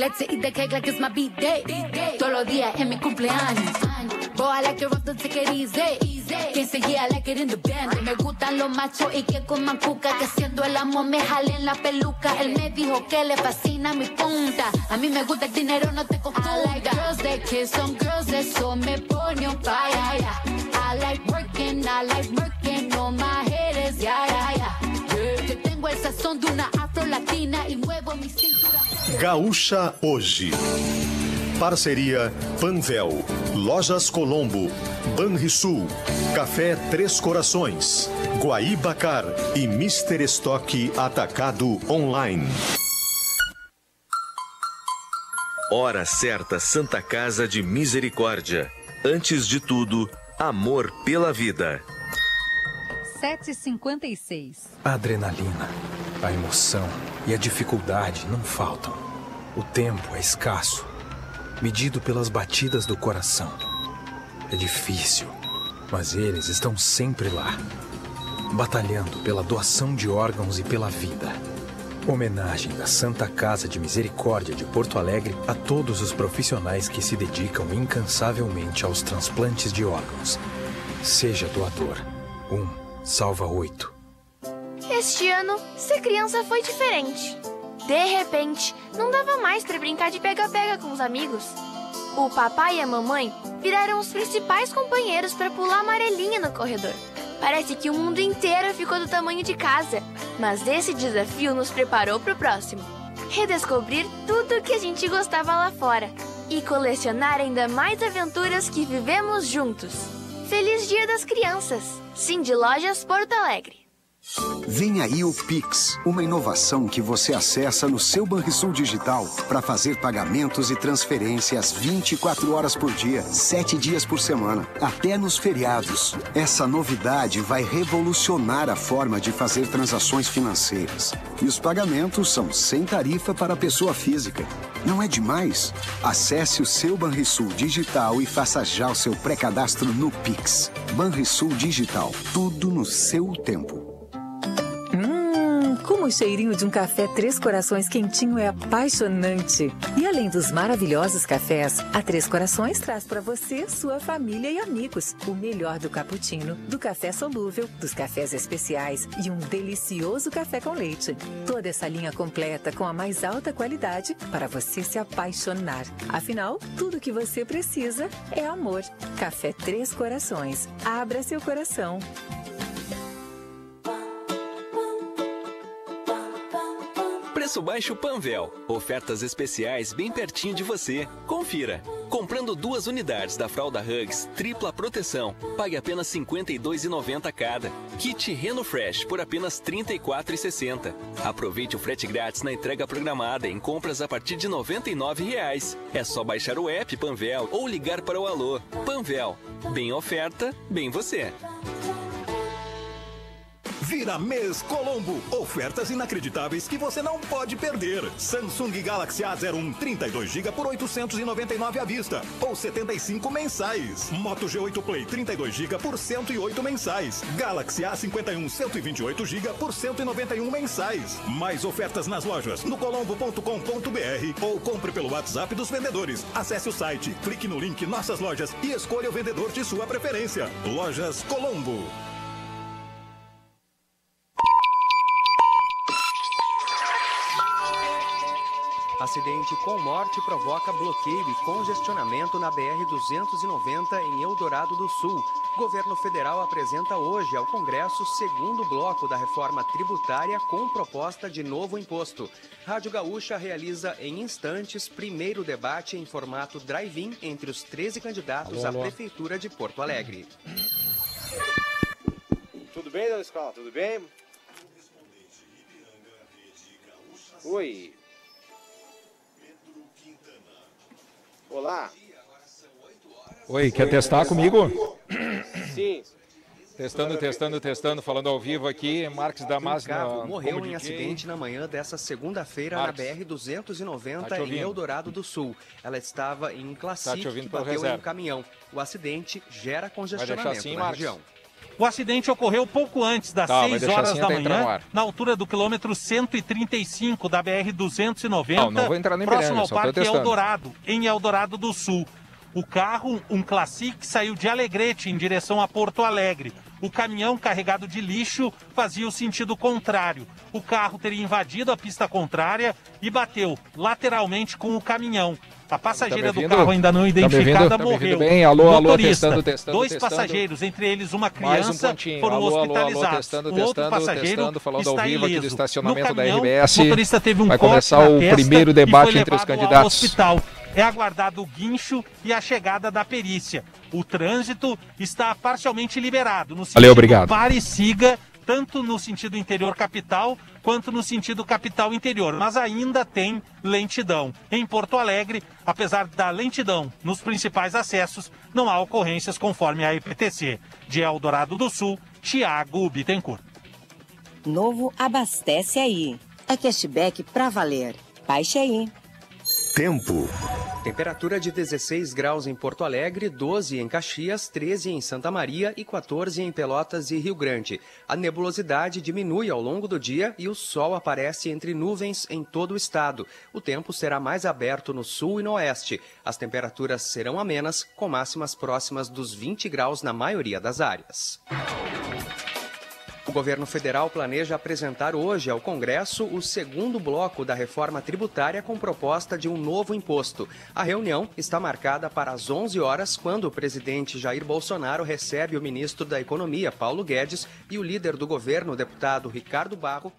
let's eat the cake like it's my beat day Todos los días en mi cumpleaños. Boy, I like it rough, don't take it easy. Can't say yeah, I like it in the band. Me gustan los machos y que con mancuca Que siendo el amor me jale en la peluca. Él me dijo que le fascina mi punta. A mí me gusta el dinero, no te confunda. I like girls that kiss on girls, eso me pone un fire. I like working, I like working on my haters, ya. yeah, yeah. yeah. Yo tengo el sazón de una sou latina e muevo mi cintura. Gaúcha hoje. Parceria Panvel, Lojas Colombo, Banrisul, Café Três Corações, Guaibacar e Mister Estoque Atacado Online. Hora certa Santa Casa de Misericórdia. Antes de tudo, amor pela vida. 7h56. A adrenalina, a emoção e a dificuldade não faltam. O tempo é escasso, medido pelas batidas do coração. É difícil, mas eles estão sempre lá, batalhando pela doação de órgãos e pela vida. Homenagem da Santa Casa de Misericórdia de Porto Alegre a todos os profissionais que se dedicam incansavelmente aos transplantes de órgãos. Seja doador. Um salva oito. Este ano, ser criança foi diferente. De repente, não dava mais para brincar de pega-pega com os amigos. O papai e a mamãe viraram os principais companheiros para pular amarelinha no corredor. Parece que o mundo inteiro ficou do tamanho de casa, mas esse desafio nos preparou para o próximo. Redescobrir tudo o que a gente gostava lá fora e colecionar ainda mais aventuras que vivemos juntos. Feliz Dia das Crianças! Cindy Lojas Porto Alegre. Vem aí o Pix, uma inovação que você acessa no seu Banrisul Digital para fazer pagamentos e transferências 24 horas por dia, 7 dias por semana, até nos feriados. Essa novidade vai revolucionar a forma de fazer transações financeiras. E os pagamentos são sem tarifa para a pessoa física. Não é demais? Acesse o seu Banrisul Digital e faça já o seu pré-cadastro no Pix. Banrisul Digital, tudo no seu tempo. Como o cheirinho de um café Três Corações quentinho é apaixonante. E além dos maravilhosos cafés, a Três Corações traz para você, sua família e amigos o melhor do cappuccino, do café solúvel, dos cafés especiais e um delicioso café com leite. Toda essa linha completa com a mais alta qualidade para você se apaixonar. Afinal, tudo que você precisa é amor. Café Três Corações. Abra seu coração. Preço baixo Panvel. Ofertas especiais bem pertinho de você. Confira. Comprando duas unidades da fralda Hugs, tripla proteção, pague apenas R$ 52,90 cada. Kit Reno Fresh por apenas R$ 34,60. Aproveite o frete grátis na entrega programada em compras a partir de R$ 99,00. É só baixar o app Panvel ou ligar para o Alô. Panvel. Bem oferta, bem você. Vira mês Colombo. Ofertas inacreditáveis que você não pode perder. Samsung Galaxy A01 32 GB por 899 à vista ou 75 mensais. Moto G8 Play 32 GB por 108 mensais. Galaxy A51 128 GB por 191 mensais. Mais ofertas nas lojas no colombo.com.br ou compre pelo WhatsApp dos vendedores. Acesse o site, clique no link Nossas Lojas e escolha o vendedor de sua preferência. Lojas Colombo. Acidente com morte provoca bloqueio e congestionamento na BR-290 em Eldorado do Sul. Governo federal apresenta hoje ao Congresso segundo bloco da reforma tributária com proposta de novo imposto. Rádio Gaúcha realiza em instantes primeiro debate em formato drive-in entre os 13 candidatos alô, alô. à Prefeitura de Porto Alegre. Tudo bem, dona Escola? Tudo bem? Oi, Olá. Oi, quer Oi, testar comigo? Sim. Testando, testando, testando, falando ao vivo aqui, Marcos Damas. Um carro morreu em acidente na manhã dessa segunda-feira na BR-290 tá em Eldorado do Sul. Ela estava em Classic tá e bateu em um caminhão. O acidente gera congestionamento assim, na região. O acidente ocorreu pouco antes das tá, 6 horas da manhã, na altura do quilômetro 135 da BR-290, não, não vou entrar nem próximo ao Parque Eldorado, em Eldorado do Sul. O carro, um Classic, saiu de Alegrete em direção a Porto Alegre. O caminhão carregado de lixo fazia o sentido contrário. O carro teria invadido a pista contrária e bateu lateralmente com o caminhão. A tá tá passageira tá do carro ainda não tá identificada tá morreu. Tá bem? Alô, alô, testando, testando. Dois testando. passageiros, entre eles uma criança, um foram alô, hospitalizados. Alô, testando, o outro testando, passageiro testando, falando ao vivo ileso. aqui do estacionamento caminhão, da RBS. O motorista teve um Vai começar o primeiro debate entre os candidatos. Hospital. É aguardado o guincho e a chegada da perícia. O trânsito está parcialmente liberado. No sentido Valeu, obrigado. Pare e siga, tanto no sentido interior capital quanto no sentido capital interior, mas ainda tem lentidão. Em Porto Alegre, apesar da lentidão nos principais acessos, não há ocorrências conforme a IPTC. De Eldorado do Sul, Tiago Bittencourt. Novo abastece aí. É cashback pra valer. Baixe aí. Tempo. Temperatura de 16 graus em Porto Alegre, 12 em Caxias, 13 em Santa Maria e 14 em Pelotas e Rio Grande. A nebulosidade diminui ao longo do dia e o sol aparece entre nuvens em todo o estado. O tempo será mais aberto no sul e no oeste. As temperaturas serão amenas, com máximas próximas dos 20 graus na maioria das áreas. O governo federal planeja apresentar hoje ao Congresso o segundo bloco da reforma tributária com proposta de um novo imposto. A reunião está marcada para as 11 horas, quando o presidente Jair Bolsonaro recebe o ministro da Economia, Paulo Guedes, e o líder do governo, o deputado Ricardo Barro,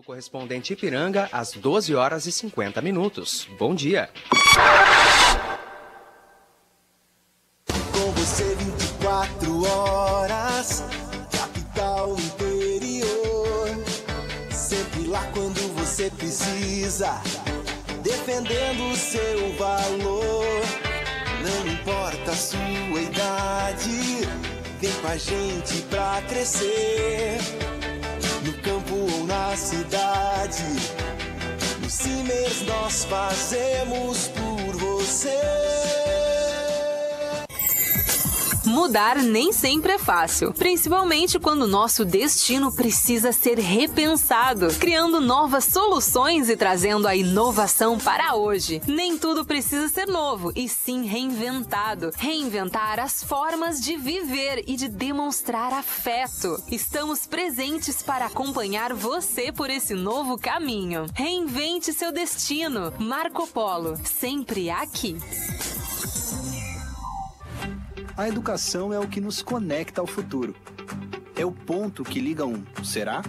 do correspondente Ipiranga às 12 horas e 50 minutos. Bom dia. Com você 24 horas, capital interior. Sempre lá quando você precisa, defendendo o seu valor. Não importa a sua idade, vem com a gente pra crescer campo ou na cidade. No Simers nós fazemos por você. Mudar nem sempre é fácil, principalmente quando nosso destino precisa ser repensado, criando novas soluções e trazendo a inovação para hoje. Nem tudo precisa ser novo, e sim reinventado. Reinventar as formas de viver e de demonstrar afeto. Estamos presentes para acompanhar você por esse novo caminho. Reinvente seu destino. Marco Polo, sempre aqui a educação é o que nos conecta ao futuro. É o ponto que liga um será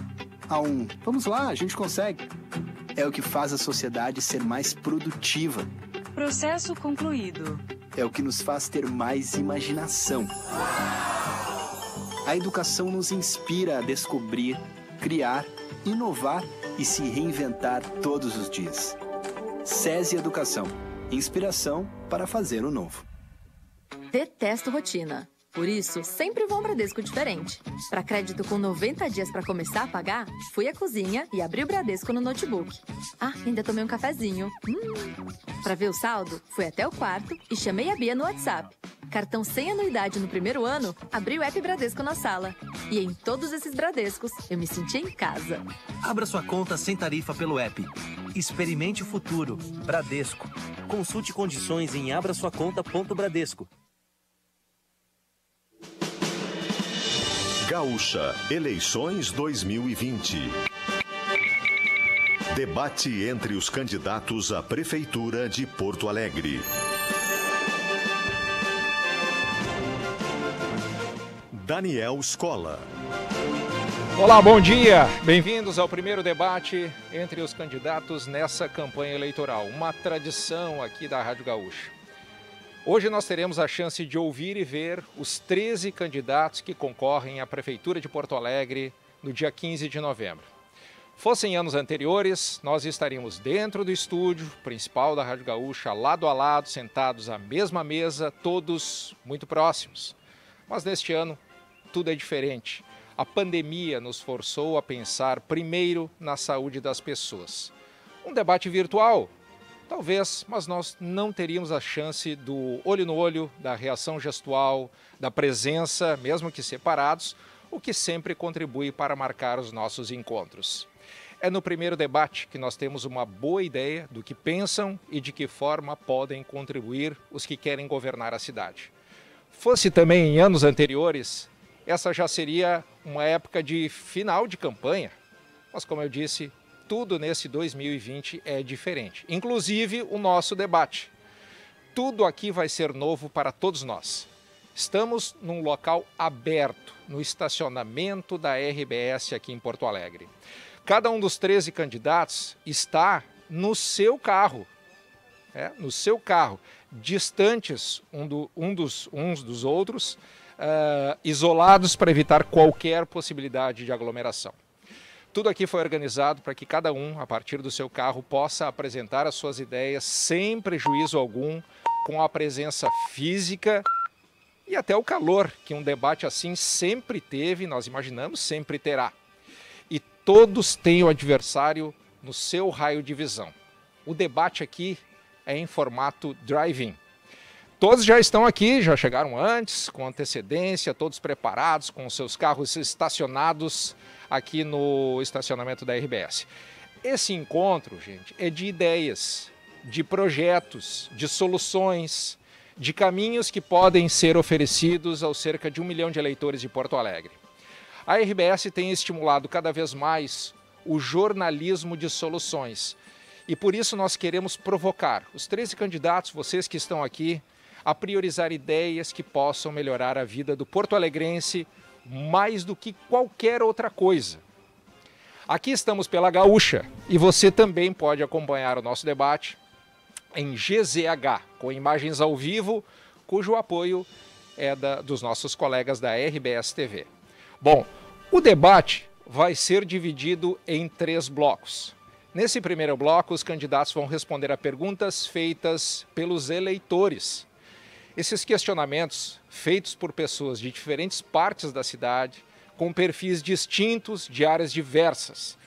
a um vamos lá, a gente consegue. É o que faz a sociedade ser mais produtiva. Processo concluído. É o que nos faz ter mais imaginação. A educação nos inspira a descobrir, criar, inovar e se reinventar todos os dias. SESI Educação inspiração para fazer o novo. Detesto rotina. Por isso, sempre vou um Bradesco diferente. Para crédito com 90 dias para começar a pagar, fui à cozinha e abri o Bradesco no notebook. Ah, ainda tomei um cafezinho. Hum. Para ver o saldo, fui até o quarto e chamei a Bia no WhatsApp. Cartão sem anuidade no primeiro ano, abri o app Bradesco na sala. E em todos esses Bradescos, eu me senti em casa. Abra sua conta sem tarifa pelo app. Experimente o futuro. Bradesco. Consulte condições em abrasuaconta.bradesco. Gaúcha, eleições 2020. Debate entre os candidatos à Prefeitura de Porto Alegre. Daniel Scola. Olá, bom dia. Bem-vindos ao primeiro debate entre os candidatos nessa campanha eleitoral. Uma tradição aqui da Rádio Gaúcha. Hoje nós teremos a chance de ouvir e ver os 13 candidatos que concorrem à Prefeitura de Porto Alegre no dia 15 de novembro. Fossem anos anteriores, nós estaríamos dentro do estúdio principal da Rádio Gaúcha, lado a lado, sentados à mesma mesa, todos muito próximos. Mas neste ano, tudo é diferente. A pandemia nos forçou a pensar primeiro na saúde das pessoas. Um debate virtual, Talvez, mas nós não teríamos a chance do olho no olho, da reação gestual, da presença, mesmo que separados, o que sempre contribui para marcar os nossos encontros. É no primeiro debate que nós temos uma boa ideia do que pensam e de que forma podem contribuir os que querem governar a cidade. Fosse também em anos anteriores, essa já seria uma época de final de campanha, mas como eu disse, tudo nesse 2020 é diferente, inclusive o nosso debate. Tudo aqui vai ser novo para todos nós. Estamos num local aberto, no estacionamento da RBS aqui em Porto Alegre. Cada um dos 13 candidatos está no seu carro, é, no seu carro, distantes um, do, um dos, uns dos outros, uh, isolados para evitar qualquer possibilidade de aglomeração. Tudo aqui foi organizado para que cada um, a partir do seu carro, possa apresentar as suas ideias sem prejuízo algum, com a presença física e até o calor que um debate assim sempre teve, nós imaginamos, sempre terá. E todos têm o adversário no seu raio de visão. O debate aqui é em formato drive-in. Todos já estão aqui, já chegaram antes, com antecedência, todos preparados, com seus carros estacionados aqui no estacionamento da RBS. Esse encontro, gente, é de ideias, de projetos, de soluções, de caminhos que podem ser oferecidos aos cerca de um milhão de eleitores de Porto Alegre. A RBS tem estimulado cada vez mais o jornalismo de soluções. E por isso nós queremos provocar os 13 candidatos, vocês que estão aqui, a priorizar ideias que possam melhorar a vida do porto alegrense mais do que qualquer outra coisa. Aqui estamos pela Gaúcha e você também pode acompanhar o nosso debate em GZH, com imagens ao vivo, cujo apoio é da, dos nossos colegas da RBS TV. Bom, o debate vai ser dividido em três blocos. Nesse primeiro bloco, os candidatos vão responder a perguntas feitas pelos eleitores. Esses questionamentos feitos por pessoas de diferentes partes da cidade, com perfis distintos de áreas diversas.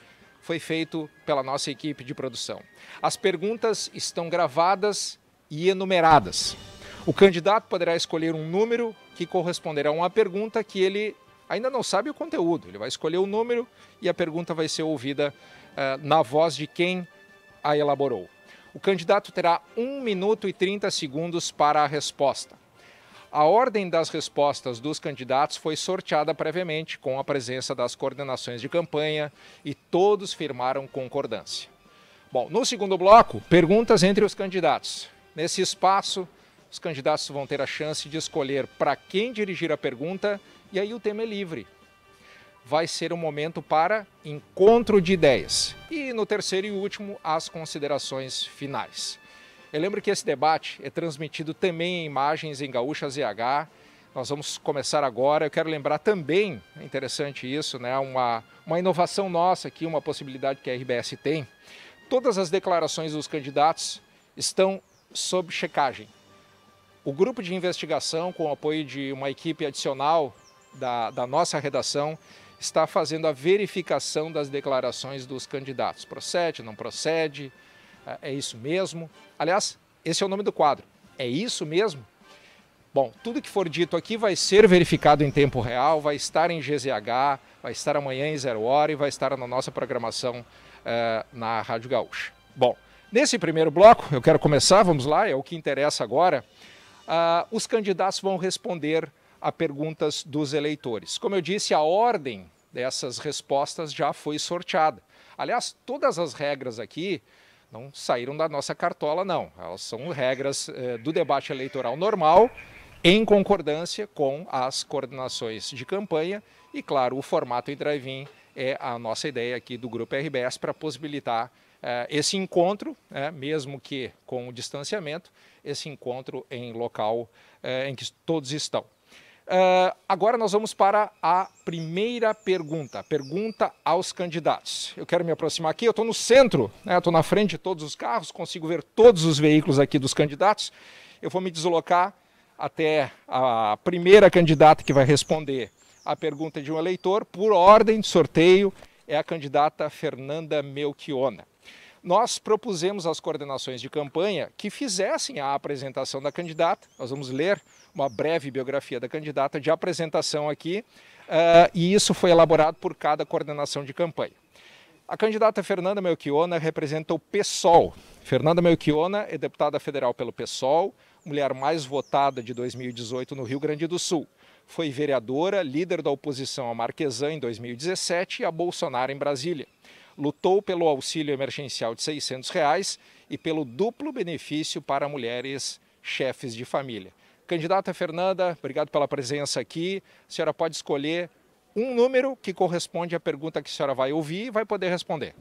Foi feito pela nossa equipe de produção. As perguntas estão gravadas e enumeradas. O candidato poderá escolher um número que corresponderá a uma pergunta que ele ainda não sabe o conteúdo. Ele vai escolher o número e a pergunta vai ser ouvida uh, na voz de quem a elaborou. O candidato terá 1 minuto e 30 segundos para a resposta. A ordem das respostas dos candidatos foi sorteada previamente, com a presença das coordenações de campanha, e todos firmaram concordância. Bom, no segundo bloco, perguntas entre os candidatos. Nesse espaço, os candidatos vão ter a chance de escolher para quem dirigir a pergunta, e aí o tema é livre. Vai ser um momento para encontro de ideias. E no terceiro e último, as considerações finais. Eu lembro que esse debate é transmitido também em imagens em Gaúcha ZH. Nós vamos começar agora. Eu quero lembrar também, é interessante isso, né? Uma, uma inovação nossa aqui, uma possibilidade que a RBS tem. Todas as declarações dos candidatos estão sob checagem. O grupo de investigação, com o apoio de uma equipe adicional da, da nossa redação, está fazendo a verificação das declarações dos candidatos. Procede, não procede, é, é isso mesmo? Aliás, esse é o nome do quadro. É isso mesmo? Bom, tudo que for dito aqui vai ser verificado em tempo real, vai estar em GZH, vai estar amanhã em zero hora e vai estar na nossa programação eh, na Rádio Gaúcha. Bom, nesse primeiro bloco, eu quero começar, vamos lá, é o que interessa agora. Ah, os candidatos vão responder a perguntas dos eleitores. Como eu disse, a ordem dessas respostas já foi sorteada. Aliás, todas as regras aqui não saíram da nossa cartola, não. Elas são regras eh, do debate eleitoral normal, em concordância com as coordenações de campanha e, claro, o formato em drive-in é a nossa ideia aqui do Grupo RBS para possibilitar eh, esse encontro, né, mesmo que com o distanciamento, esse encontro em local eh, em que todos estão. Uh, agora nós vamos para a primeira pergunta. Pergunta aos candidatos. Eu quero me aproximar aqui, eu estou no centro, né? estou na frente de todos os carros, consigo ver todos os veículos aqui dos candidatos. Eu vou me deslocar até a primeira candidata que vai responder a pergunta de um eleitor. Por ordem de sorteio, é a candidata Fernanda Melchiona nós propusemos às coordenações de campanha que fizessem a apresentação da candidata. Nós vamos ler uma breve biografia da candidata de apresentação aqui, uh, e isso foi elaborado por cada coordenação de campanha. A candidata Fernanda Melchiona representa o PSOL. Fernanda Melchiona é deputada federal pelo PSOL, mulher mais votada de 2018 no Rio Grande do Sul. Foi vereadora, líder da oposição a Marquesã em 2017 e a Bolsonaro em Brasília lutou pelo auxílio emergencial de 600 reais e pelo duplo benefício para mulheres chefes de família. Candidata Fernanda, obrigado pela presença aqui. A senhora pode escolher um número que corresponde à pergunta que a senhora vai ouvir e vai poder responder.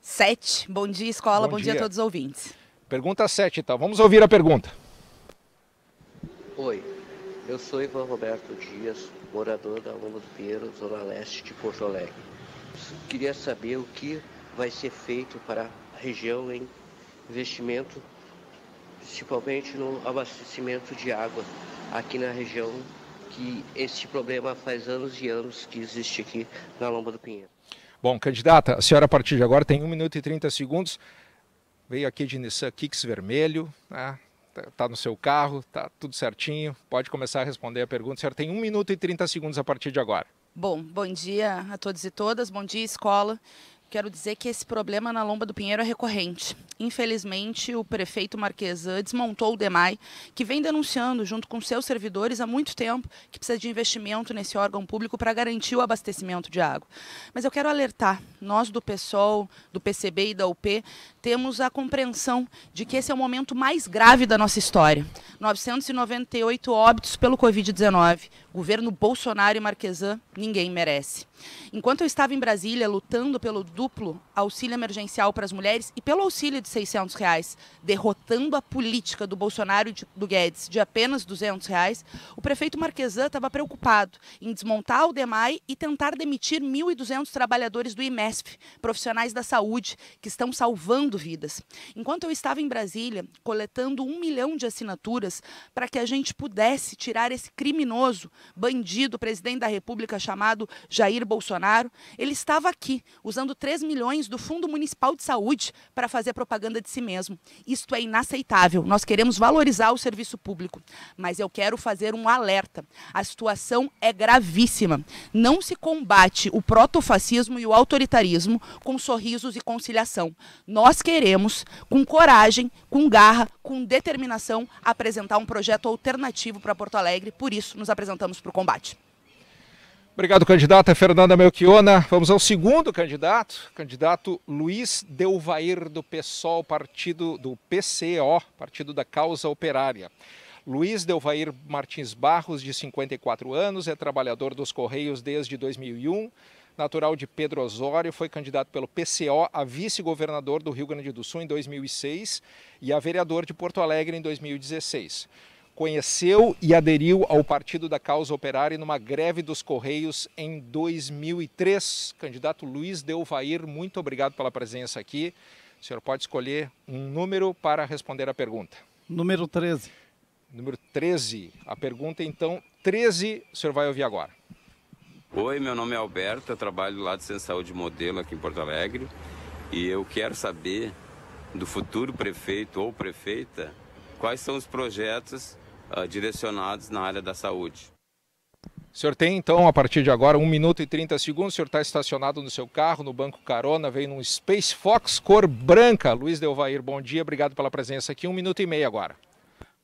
Sete. Bom dia, escola. Bom, Bom dia. dia. a todos os ouvintes. Pergunta sete, então. Vamos ouvir a pergunta. Oi, eu sou Ivan Roberto Dias, morador da Lomos Pinheiro, Zona Leste de Porto Alegre. Queria saber o que vai ser feito para a região em investimento principalmente no abastecimento de água aqui na região, que esse problema faz anos e anos que existe aqui na Lomba do Pinheiro. Bom, candidata, a senhora a partir de agora tem 1 minuto e 30 segundos. Veio aqui de Nissan Kicks vermelho, né? Tá, tá no seu carro, tá tudo certinho, pode começar a responder a pergunta. A senhora tem 1 minuto e 30 segundos a partir de agora. Bom, bom dia a todos e todas, bom dia escola. Quero dizer que esse problema na Lomba do Pinheiro é recorrente. Infelizmente, o prefeito Marquesã desmontou o DEMAI, que vem denunciando, junto com seus servidores, há muito tempo que precisa de investimento nesse órgão público para garantir o abastecimento de água. Mas eu quero alertar: nós do PSOL, do PCB e da UP, temos a compreensão de que esse é o momento mais grave da nossa história. 998 óbitos pelo Covid-19. Governo Bolsonaro e Marquesan, ninguém merece. Enquanto eu estava em Brasília lutando pelo duplo auxílio emergencial para as mulheres e pelo auxílio de 600 reais, derrotando a política do Bolsonaro e do Guedes de apenas 200 reais, o prefeito Marquesan estava preocupado em desmontar o DEMAI e tentar demitir 1.200 trabalhadores do IMESF, profissionais da saúde, que estão salvando vidas. Enquanto eu estava em Brasília, coletando um milhão de assinaturas para que a gente pudesse tirar esse criminoso bandido, presidente da República chamado Jair Bolsonaro, ele estava aqui usando 3 milhões do Fundo Municipal de Saúde para fazer propaganda de si mesmo. Isto é inaceitável. Nós queremos valorizar o serviço público, mas eu quero fazer um alerta. A situação é gravíssima. Não se combate o protofascismo e o autoritarismo com sorrisos e conciliação. Nós queremos, com coragem, com garra, com determinação, apresentar um projeto alternativo para Porto Alegre. Por isso, nos apresentamos vamos para o combate. Obrigado, candidata é Fernanda Melchiona. Vamos ao segundo candidato, candidato Luiz Delvair do PSOL, partido do PCO, Partido da Causa Operária. Luiz Delvair Martins Barros, de 54 anos, é trabalhador dos Correios desde 2001. Natural de Pedro Osório, foi candidato pelo PCO a vice-governador do Rio Grande do Sul em 2006 e a vereador de Porto Alegre em 2016 conheceu e aderiu ao Partido da Causa Operária numa greve dos Correios em 2003. Candidato Luiz Delvair, muito obrigado pela presença aqui. O senhor pode escolher um número para responder a pergunta. Número 13. Número 13. A pergunta, então, 13, o senhor vai ouvir agora. Oi, meu nome é Alberto, eu trabalho lá do Centro de Saúde Modelo aqui em Porto Alegre e eu quero saber do futuro prefeito ou prefeita quais são os projetos ah, direcionados na área da saúde. O senhor tem, então, a partir de agora, 1 minuto e 30 segundos. O senhor está estacionado no seu carro, no banco carona, vem num Space Fox cor branca. Luiz Delvair, bom dia, obrigado pela presença aqui. Um minuto e meio agora.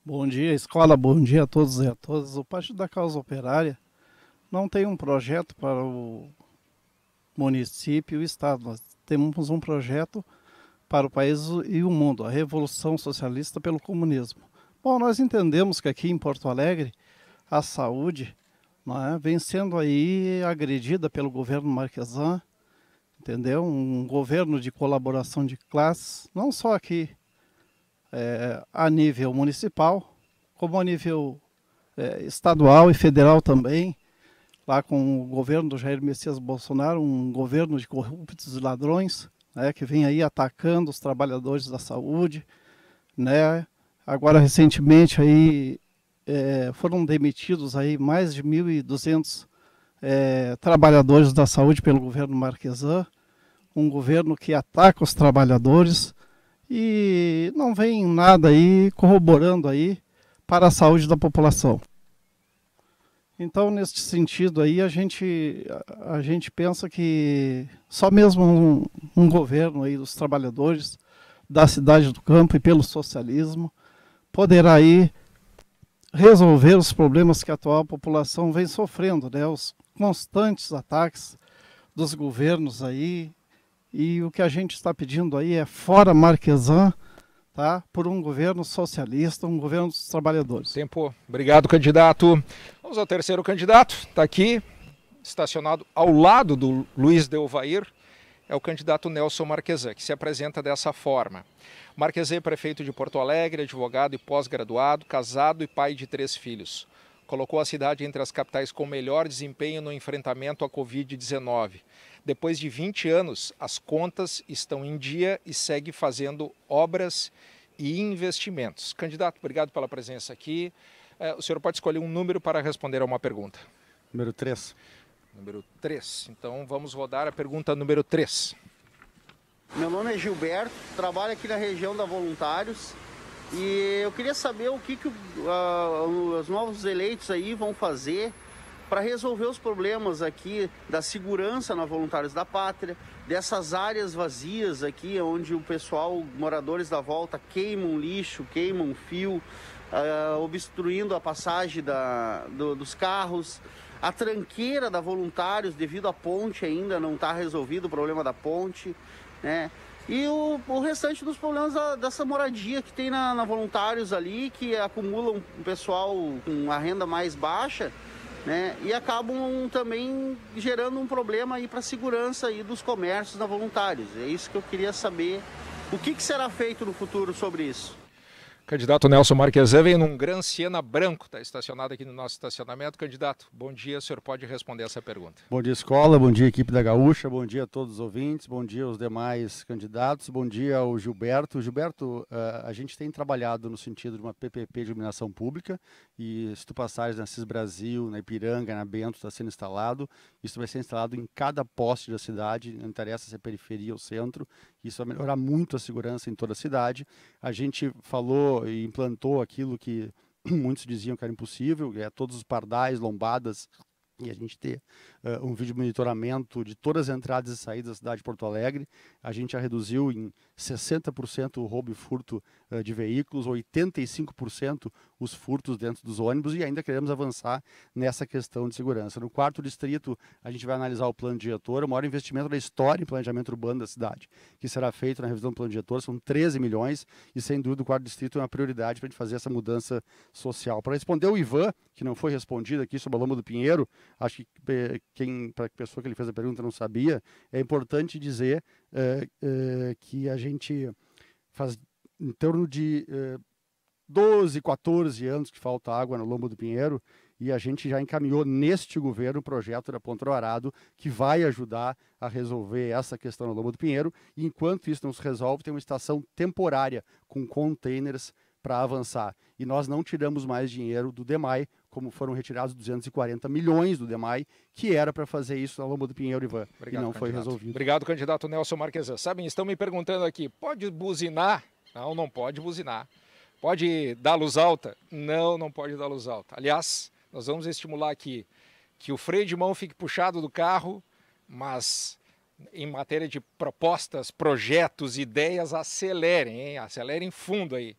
Bom dia, escola, bom dia a todos e a todas. O Partido da Causa Operária não tem um projeto para o município e o Estado. Nós temos um projeto para o país e o mundo, a Revolução Socialista pelo Comunismo. Bom, nós entendemos que aqui em Porto Alegre a saúde né, vem sendo aí agredida pelo governo Marquesan, entendeu? Um governo de colaboração de classes, não só aqui é, a nível municipal, como a nível é, estadual e federal também, lá com o governo do Jair Messias Bolsonaro, um governo de corruptos e ladrões, né, que vem aí atacando os trabalhadores da saúde, né, Agora, recentemente, aí, é, foram demitidos aí mais de 1.200 é, trabalhadores da saúde pelo governo Marquesan, um governo que ataca os trabalhadores e não vem nada aí corroborando aí para a saúde da população. Então, neste sentido aí, a gente, a gente pensa que só mesmo um, um governo aí dos trabalhadores da cidade do campo e pelo socialismo poderá aí resolver os problemas que a atual população vem sofrendo, né? Os constantes ataques dos governos aí e o que a gente está pedindo aí é fora Marquesan, tá? Por um governo socialista, um governo dos trabalhadores. Tempo. Obrigado, candidato. Vamos ao terceiro candidato. Está aqui, estacionado ao lado do Luiz Delvair é o candidato Nelson Marquesan, que se apresenta dessa forma. Marquesan é prefeito de Porto Alegre, advogado e pós-graduado, casado e pai de três filhos. Colocou a cidade entre as capitais com melhor desempenho no enfrentamento à Covid-19. Depois de 20 anos, as contas estão em dia e segue fazendo obras e investimentos. Candidato, obrigado pela presença aqui. Eh, o senhor pode escolher um número para responder a uma pergunta. Número 3. Número 3. Então vamos rodar a pergunta número 3. Meu nome é Gilberto, trabalho aqui na região da Voluntários e eu queria saber o que, que uh, os novos eleitos aí vão fazer para resolver os problemas aqui da segurança na Voluntários da Pátria, dessas áreas vazias aqui onde o pessoal, moradores da volta, queimam lixo, queimam fio, uh, obstruindo a passagem da, do, dos carros. A tranqueira da Voluntários, devido à ponte ainda, não está resolvido o problema da ponte, né? E o, o restante dos problemas da, dessa moradia que tem na, na Voluntários ali, que acumulam um pessoal com a renda mais baixa, né? E acabam também gerando um problema aí para a segurança aí dos comércios na Voluntários. É isso que eu queria saber. O que, que será feito no futuro sobre isso? Candidato Nelson Marquesan vem num Gran Siena branco, está estacionado aqui no nosso estacionamento. Candidato, bom dia, o senhor pode responder essa pergunta. Bom dia, escola, bom dia, equipe da Gaúcha, bom dia a todos os ouvintes, bom dia aos demais candidatos, bom dia ao Gilberto. Gilberto, eh, a gente tem trabalhado no sentido de uma PPP de iluminação pública e se tu passares na CIS Brasil, na Ipiranga, na Bento, está sendo instalado. Isso vai ser instalado em cada poste da cidade, não interessa se é periferia ou centro, isso vai melhorar muito a segurança em toda a cidade. A gente falou e implantou aquilo que muitos diziam que era impossível, é todos os pardais, lombadas, e a gente ter uh, um vídeo monitoramento de todas as entradas e saídas da cidade de Porto Alegre. A gente já reduziu em 60% o roubo e furto uh, de veículos, 85% os furtos dentro dos ônibus e ainda queremos avançar nessa questão de segurança. No quarto distrito, a gente vai analisar o plano diretor, o maior investimento da história em planejamento urbano da cidade, que será feito na revisão do plano diretor, são 13 milhões e sem dúvida o quarto distrito é uma prioridade para a gente fazer essa mudança social. Para responder o Ivan, que não foi respondido aqui sobre a Lama do Pinheiro, acho que eh, quem para a pessoa que ele fez a pergunta não sabia, é importante dizer uh, uh, que a gente faz em torno de uh, 12, 14 anos que falta água no Lombo do Pinheiro e a gente já encaminhou neste governo o projeto da do Arado, que vai ajudar a resolver essa questão no Lombo do Pinheiro. E enquanto isso não se resolve, tem uma estação temporária com containers para avançar. E nós não tiramos mais dinheiro do DEMAI como foram retirados 240 milhões do DEMAI, que era para fazer isso na Lomba do Pinheiro, Ivan, Obrigado, e não candidato. foi resolvido. Obrigado, candidato Nelson Marquesan. Sabem, estão me perguntando aqui, pode buzinar? Não, não pode buzinar. Pode dar luz alta? Não, não pode dar luz alta. Aliás, nós vamos estimular aqui que o freio de mão fique puxado do carro, mas em matéria de propostas, projetos, ideias, acelerem, hein? acelerem fundo aí.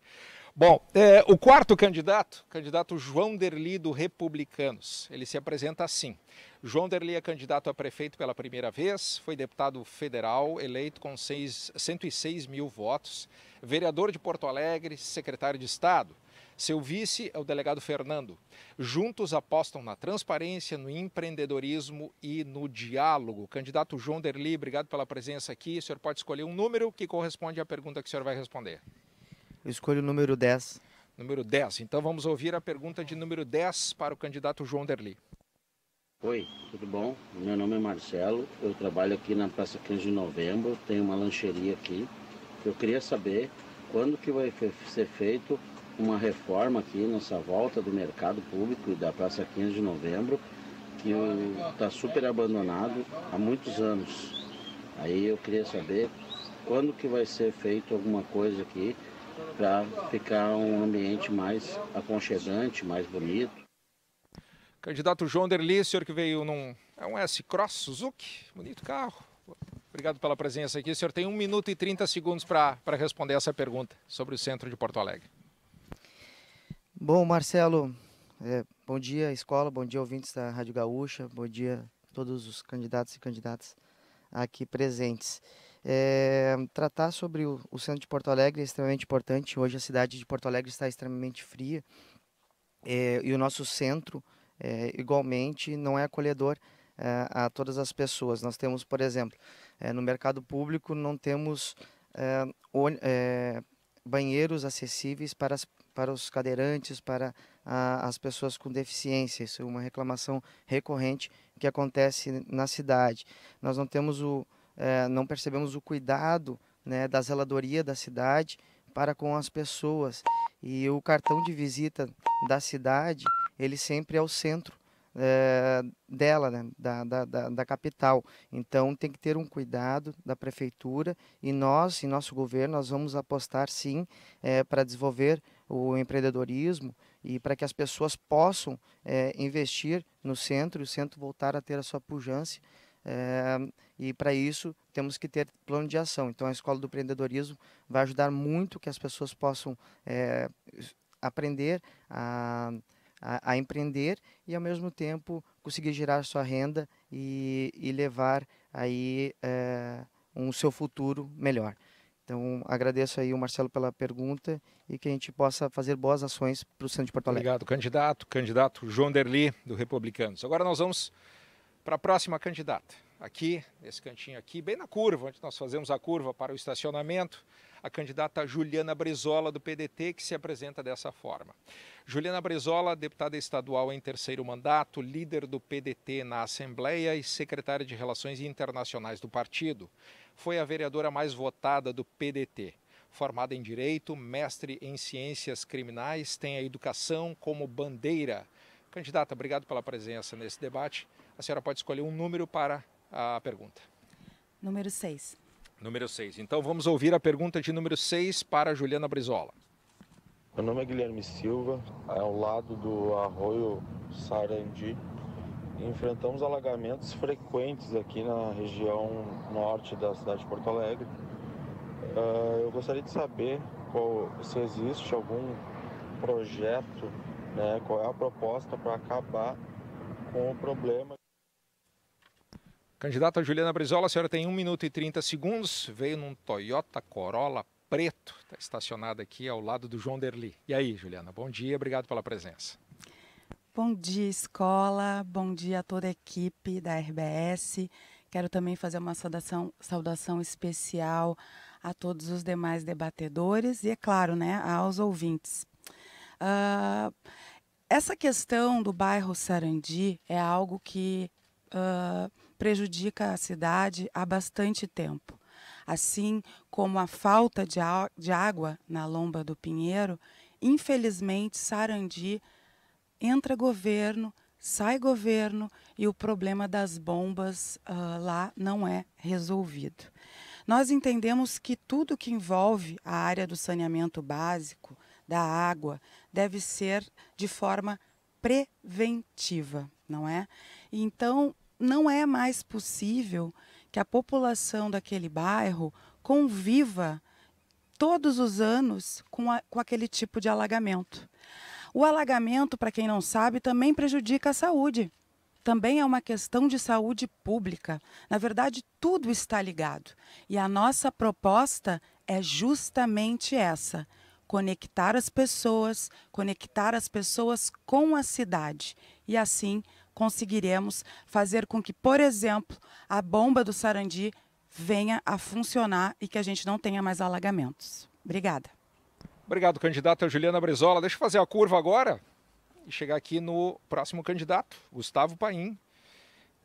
Bom, é, o quarto candidato, candidato João Derli do Republicanos, ele se apresenta assim. João Derli é candidato a prefeito pela primeira vez, foi deputado federal, eleito com seis, 106 mil votos, vereador de Porto Alegre, secretário de Estado. Seu vice é o delegado Fernando. Juntos apostam na transparência, no empreendedorismo e no diálogo. Candidato João Derli, obrigado pela presença aqui. O senhor pode escolher um número que corresponde à pergunta que o senhor vai responder. Eu escolho o número 10. Número 10. Então vamos ouvir a pergunta de número 10 para o candidato João Derli. Oi, tudo bom? Meu nome é Marcelo, eu trabalho aqui na Praça 15 de Novembro, tenho uma lancheria aqui. Eu queria saber quando que vai ser feito uma reforma aqui nessa volta do mercado público e da Praça 15 de Novembro, que está super abandonado há muitos anos. Aí eu queria saber quando que vai ser feito alguma coisa aqui para ficar um ambiente mais aconchegante, mais bonito. Candidato João Derli, senhor que veio num é um S-Cross Suzuki, bonito carro. Obrigado pela presença aqui. O senhor tem 1 minuto e 30 segundos para responder essa pergunta sobre o centro de Porto Alegre. Bom, Marcelo, é, bom dia, escola, bom dia, ouvintes da Rádio Gaúcha, bom dia a todos os candidatos e candidatas aqui presentes. É, tratar sobre o, o, centro de Porto Alegre é extremamente importante. Hoje a cidade de Porto Alegre está extremamente fria é, e o nosso centro, é, igualmente, não é acolhedor a todas as pessoas. Nós temos, por exemplo, no mercado público não temos banheiros acessíveis para, as, para os cadeirantes, para a, as pessoas com deficiência. Isso é uma reclamação recorrente que acontece na cidade. Nós não temos o é, não percebemos o cuidado né, da zeladoria da cidade para com as pessoas. E o cartão de visita da cidade, ele sempre é o centro é, dela, né, da, da, da, capital. Então tem que ter um cuidado da prefeitura e nós, em nosso governo, nós vamos apostar sim é, para desenvolver o empreendedorismo e para que as pessoas possam é, investir no centro e o centro voltar a ter a sua pujança e para isso temos que ter plano de ação. Então a Escola do Empreendedorismo vai ajudar muito que as pessoas possam é, aprender a, a, a, empreender e ao mesmo tempo conseguir gerar sua renda e, e levar aí é, um seu futuro melhor. Então, agradeço aí o Marcelo pela pergunta e que a gente possa fazer boas ações para o Centro de Porto Alegre. Obrigado, candidato. Candidato João Derli, do Republicanos. Agora nós vamos para a próxima candidata aqui, nesse cantinho aqui, bem na curva, onde nós fazemos a curva para o estacionamento, a candidata Juliana Brizola do PDT, que se apresenta dessa forma. Juliana Brizola deputada estadual em terceiro mandato, líder do PDT na Assembleia e secretária de Relações Internacionais do partido, foi a vereadora mais votada do PDT. Formada em Direito, mestre em Ciências Criminais, tem a educação como bandeira. Candidata, obrigado pela presença nesse debate. A senhora pode escolher um número para a pergunta. Número 6. Número 6. Então vamos ouvir a pergunta de número 6 para Juliana Brizola. Meu nome é Guilherme Silva, ao lado do arroio Sarandi. Enfrentamos alagamentos frequentes aqui na região norte da cidade de Porto Alegre. Ah, eu gostaria de saber qual, se existe algum projeto, né, qual é a proposta para acabar com o problema. Candidata Juliana Brizola, a senhora tem 1 minuto e 30 segundos. Veio num Toyota Corolla preto, está estacionada aqui ao lado do João Derli. E aí, Juliana, bom dia, obrigado pela presença. Bom dia, escola, bom dia a toda a equipe da RBS. Quero também fazer uma saudação, saudação especial a todos os demais debatedores e, é claro, né, aos ouvintes. Uh, essa questão do bairro Sarandi é algo que. Uh, prejudica a cidade há bastante tempo. Assim como a falta de, de água na lomba do Pinheiro, infelizmente Sarandi entra governo, sai governo e o problema das bombas uh, lá não é resolvido. Nós entendemos que tudo que envolve a área do saneamento básico, da água, deve ser de forma preventiva, não é? Então, não é mais possível que a população daquele bairro conviva todos os anos com, a, com aquele tipo de alagamento. O alagamento, para quem não sabe, também prejudica a saúde. Também é uma questão de saúde pública. Na verdade, tudo está ligado. E a nossa proposta é justamente essa: conectar as pessoas, conectar as pessoas com a cidade e assim conseguiremos fazer com que, por exemplo, a bomba do Sarandi venha a funcionar e que a gente não tenha mais alagamentos. Obrigada. Obrigado, candidata é Juliana Brizola. Deixa eu fazer a curva agora e chegar aqui no próximo candidato, Gustavo Paim.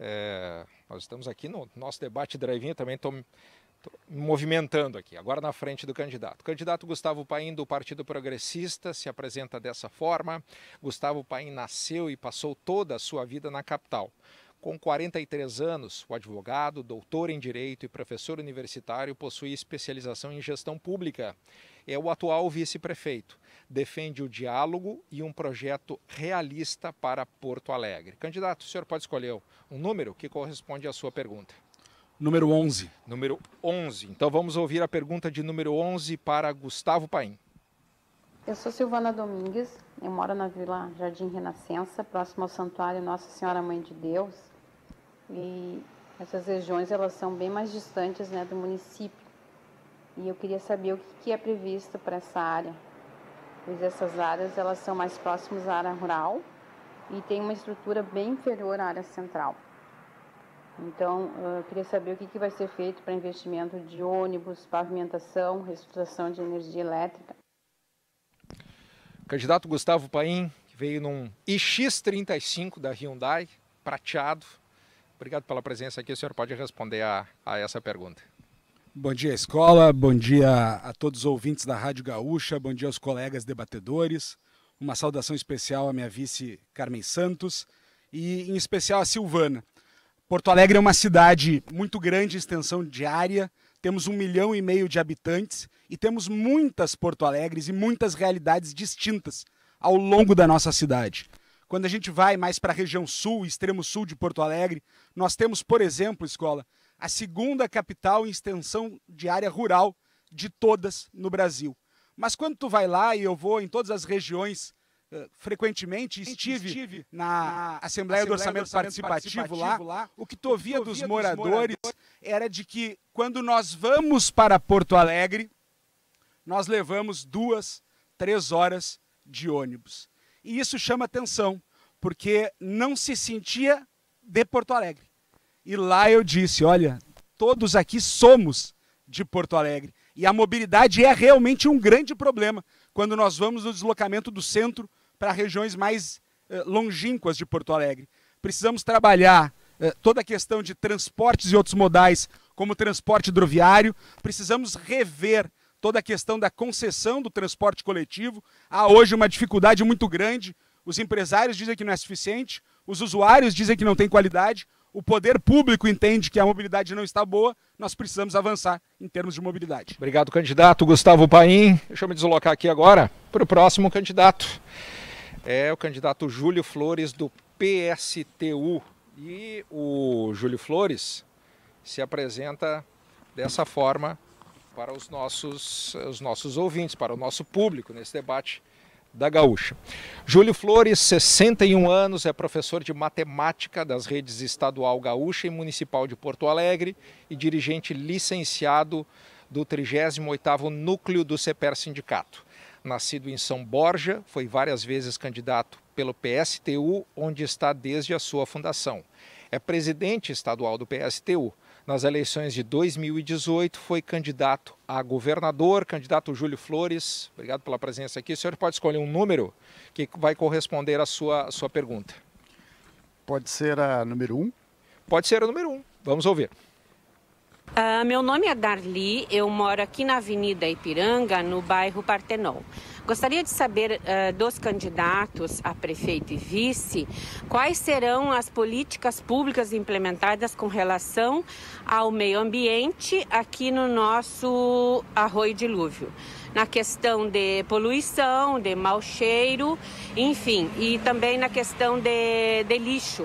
É, nós estamos aqui no nosso debate drive-in, também estou movimentando aqui, agora na frente do candidato. O candidato Gustavo Paim, do Partido Progressista, se apresenta dessa forma. Gustavo Paim nasceu e passou toda a sua vida na capital. Com 43 anos, o advogado, doutor em direito e professor universitário possui especialização em gestão pública. É o atual vice-prefeito. Defende o diálogo e um projeto realista para Porto Alegre. Candidato, o senhor pode escolher um número que corresponde à sua pergunta. Número 11. Número 11. Então vamos ouvir a pergunta de número 11 para Gustavo Paim. Eu sou Silvana Domingues, eu moro na Vila Jardim Renascença, próximo ao Santuário Nossa Senhora Mãe de Deus. E essas regiões elas são bem mais distantes né, do município. E eu queria saber o que, que é previsto para essa área, pois essas áreas elas são mais próximas à área rural e tem uma estrutura bem inferior à área central. Então, eu queria saber o que, vai ser feito para investimento de ônibus, pavimentação, restituição de energia elétrica. candidato Gustavo Paim, que veio num iX35 da Hyundai, prateado. Obrigado pela presença aqui. O senhor pode responder a, a essa pergunta. Bom dia, escola. Bom dia a todos os ouvintes da Rádio Gaúcha. Bom dia aos colegas debatedores. Uma saudação especial à minha vice Carmen Santos e, em especial, à Silvana Porto Alegre é uma cidade muito grande em extensão de área, temos um milhão e meio de habitantes e temos muitas Porto Alegres e muitas realidades distintas ao longo da nossa cidade. Quando a gente vai mais para a região sul, extremo sul de Porto Alegre, nós temos, por exemplo, escola, a segunda capital em extensão de área rural de todas no Brasil. Mas quando tu vai lá e eu vou em todas as regiões eh, frequentemente estive, estive na, na Assembleia, do Orçamento, do Orçamento Participativo, Participativo lá, lá, o que tu ouvia dos, dos moradores era de que quando nós vamos para Porto Alegre, nós levamos duas, três horas de ônibus. E isso chama atenção, porque não se sentia de Porto Alegre. E lá eu disse: olha, todos aqui somos de Porto Alegre. E a mobilidade é realmente um grande problema quando nós vamos no deslocamento do centro para regiões mais eh, longínquas de Porto Alegre. Precisamos trabalhar eh, toda a questão de transportes e outros modais, como transporte hidroviário. Precisamos rever toda a questão da concessão do transporte coletivo. Há hoje uma dificuldade muito grande. Os empresários dizem que não é suficiente, os usuários dizem que não tem qualidade, o poder público entende que a mobilidade não está boa, nós precisamos avançar em termos de mobilidade. Obrigado, candidato Gustavo Paim. Deixa eu me deslocar aqui agora para o próximo candidato é o candidato Júlio Flores do PSTU. E o Júlio Flores se apresenta dessa forma para os nossos, os nossos ouvintes, para o nosso público nesse debate da Gaúcha. Júlio Flores, 61 anos, é professor de matemática das redes estadual gaúcha e municipal de Porto Alegre e dirigente licenciado do 38º núcleo do CEPER Sindicato nascido em São Borja, foi várias vezes candidato pelo PSTU, onde está desde a sua fundação. É presidente estadual do PSTU. Nas eleições de 2018, foi candidato a governador, candidato Júlio Flores. Obrigado pela presença aqui. O senhor pode escolher um número que vai corresponder à sua, à sua pergunta. Pode ser a número um? Pode ser a número um. Vamos ouvir. Uh, meu nome é Darli, eu moro aqui na Avenida Ipiranga, no bairro Partenon. Gostaria de saber uh, dos candidatos a prefeito e vice quais serão as políticas públicas implementadas com relação ao meio ambiente aqui no nosso arroio dilúvio. Na questão de poluição, de mau cheiro, enfim, e também na questão de, de lixo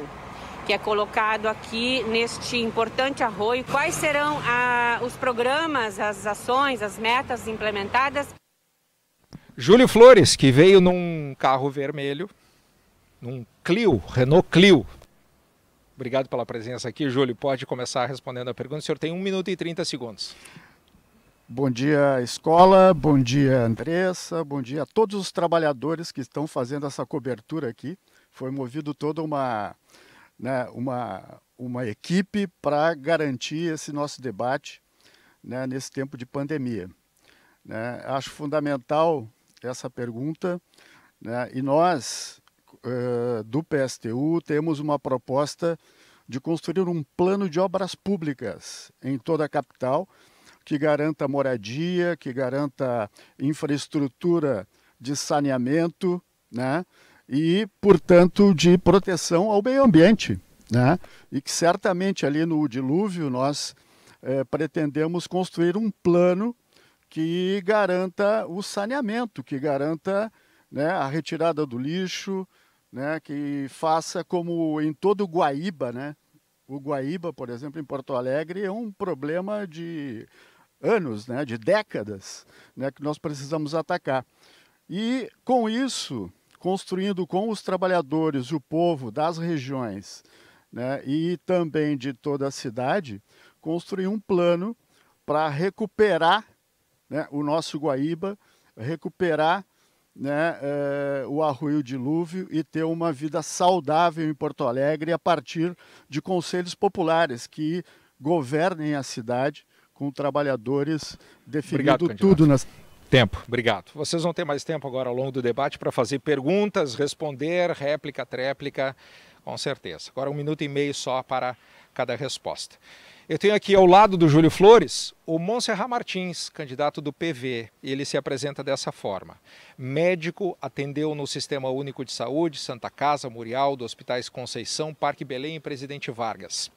que é colocado aqui neste importante arroio. Quais serão a, ah, os programas, as ações, as metas implementadas? Júlio Flores, que veio num carro vermelho, num Clio, Renault Clio. Obrigado pela presença aqui, Júlio. Pode começar respondendo a pergunta. O senhor tem 1 minuto e 30 segundos. Bom dia, escola. Bom dia, Andressa. Bom dia a todos os trabalhadores que estão fazendo essa cobertura aqui. Foi movido toda uma né, uma, uma equipe para garantir esse nosso debate né, nesse tempo de pandemia. Né, acho fundamental essa pergunta né, e nós, uh, do PSTU, temos uma proposta de construir um plano de obras públicas em toda a capital que garanta moradia, que garanta infraestrutura de saneamento, né? e, portanto, de proteção ao meio ambiente. Né? E que certamente ali no dilúvio nós eh, pretendemos construir um plano que garanta o saneamento, que garanta né, a retirada do lixo, né, que faça como em todo o Guaíba, né? O Guaíba, por exemplo, em Porto Alegre, é um problema de anos, né, de décadas, né, que nós precisamos atacar. E com isso, construindo com os trabalhadores e o povo das regiões né, e também de toda a cidade, construir um plano para recuperar né, o nosso Guaíba, recuperar né, eh, o arruio dilúvio e ter uma vida saudável em Porto Alegre a partir de conselhos populares que governem a cidade com trabalhadores definindo Obrigado, tudo nas Tempo, obrigado. Vocês vão ter mais tempo agora ao longo do debate para fazer perguntas, responder, réplica, tréplica, com certeza. Agora um minuto e meio só para cada resposta. Eu tenho aqui ao lado do Júlio Flores o Monserrat Martins, candidato do PV. Ele se apresenta dessa forma: médico, atendeu no Sistema Único de Saúde, Santa Casa, Murial, do Hospitais Conceição, Parque Belém e Presidente Vargas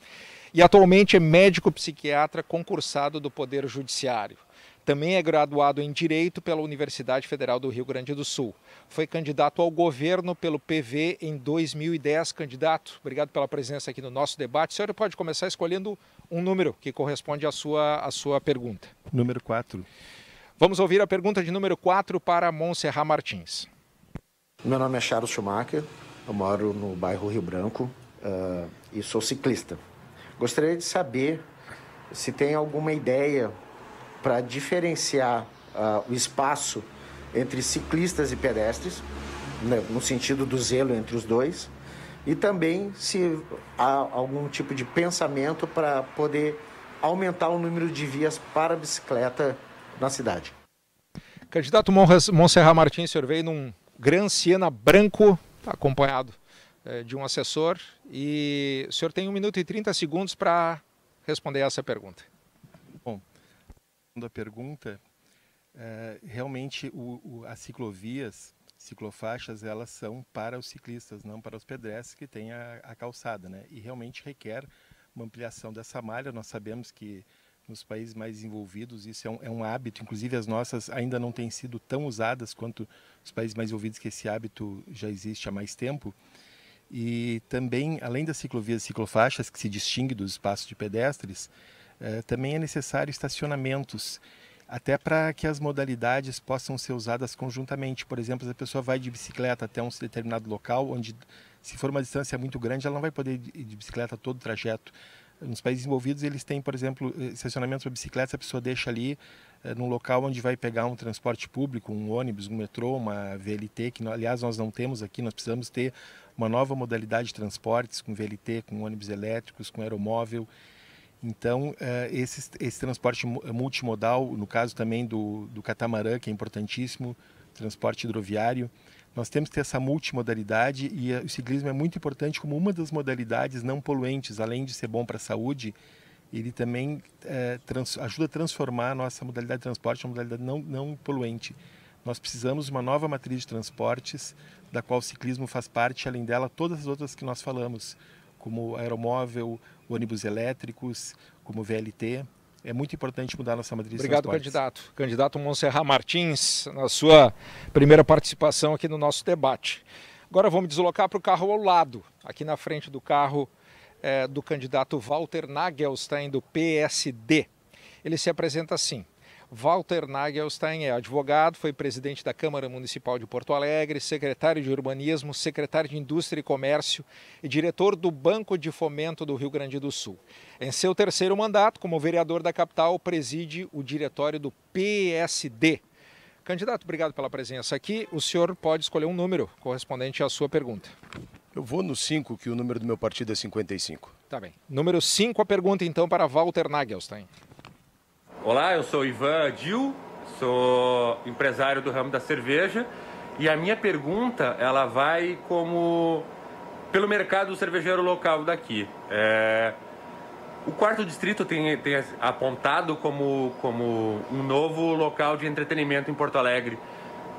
e atualmente é médico psiquiatra concursado do Poder Judiciário. Também é graduado em Direito pela Universidade Federal do Rio Grande do Sul. Foi candidato ao governo pelo PV em 2010. Candidato, obrigado pela presença aqui no nosso debate. O senhor pode começar escolhendo um número que corresponde à sua, à sua pergunta. Número 4. Vamos ouvir a pergunta de número 4 para Monserrat Martins. Meu nome é Charles Schumacher, eu moro no bairro Rio Branco uh, e sou ciclista. Gostaria de saber se tem alguma ideia para diferenciar uh, o espaço entre ciclistas e pedestres, né, no sentido do zelo entre os dois, e também se há algum tipo de pensamento para poder aumentar o número de vias para bicicleta na cidade. Candidato Monserrat Martins, o senhor veio num Gran Siena branco, tá acompanhado eh, de um assessor, e o senhor tem 1 minuto e 30 segundos para responder essa pergunta da pergunta, é, realmente o, o, as ciclovias, ciclofaixas, elas são para os ciclistas, não para os pedestres que têm a, a, calçada, né? E realmente requer uma ampliação dessa malha. Nós sabemos que nos países mais desenvolvidos isso é um, é um hábito. Inclusive as nossas ainda não têm sido tão usadas quanto os países mais desenvolvidos, que esse hábito já existe há mais tempo. E também, além das ciclovias e ciclofaixas, que se distingue dos espaços de pedestres, é, também é necessário estacionamentos, até para que as modalidades possam ser usadas conjuntamente. Por exemplo, se a pessoa vai de bicicleta até um determinado local, onde, se for uma distância muito grande, ela não vai poder ir de bicicleta todo o trajeto. Nos países envolvidos, eles têm, por exemplo, eh, estacionamentos para bicicleta, a pessoa deixa ali eh, num local onde vai pegar um transporte público, um ônibus, um metrô, uma VLT, que aliás nós não temos aqui, nós precisamos ter uma nova modalidade de transportes com VLT, com ônibus elétricos, com aeromóvel. Então, é, esse, esse transporte é, multimodal, no caso também do, do catamarã, que é importantíssimo, transporte hidroviário, nós temos que ter essa multimodalidade e é, o ciclismo é muito importante como uma das modalidades não poluentes, além de ser bom para a saúde, ele também é, trans, ajuda a transformar a nossa modalidade de transporte em uma modalidade não, não poluente. Nós precisamos de uma nova matriz de transportes, da qual o ciclismo faz parte, além dela, todas as outras que nós falamos, como aeromóvel, ônibus elétricos, como VLT. É muito importante mudar nossa matriz Obrigado, candidato. Candidato Monserrat Martins, na sua primeira participação aqui no nosso debate. Agora vamos deslocar para o carro ao lado, aqui na frente do carro é, do candidato Walter Nagelstein, do PSD. Ele se apresenta assim: Walter Nagelstein é advogado, foi presidente da Câmara Municipal de Porto Alegre, secretário de Urbanismo, secretário de Indústria e Comércio e diretor do Banco de Fomento do Rio Grande do Sul. Em seu terceiro mandato, como vereador da capital, preside o diretório do PSD. Candidato, obrigado pela presença aqui. O senhor pode escolher um número correspondente à sua pergunta. Eu vou no 5, que o número do meu partido é 55. Tá bem. Número 5, a pergunta então para Walter Nagelstein. Olá, eu sou Ivan Dil, sou empresário do ramo da cerveja e a minha pergunta ela vai como pelo mercado cervejeiro local daqui. É, o quarto distrito tem, tem apontado como, como um novo local de entretenimento em Porto Alegre.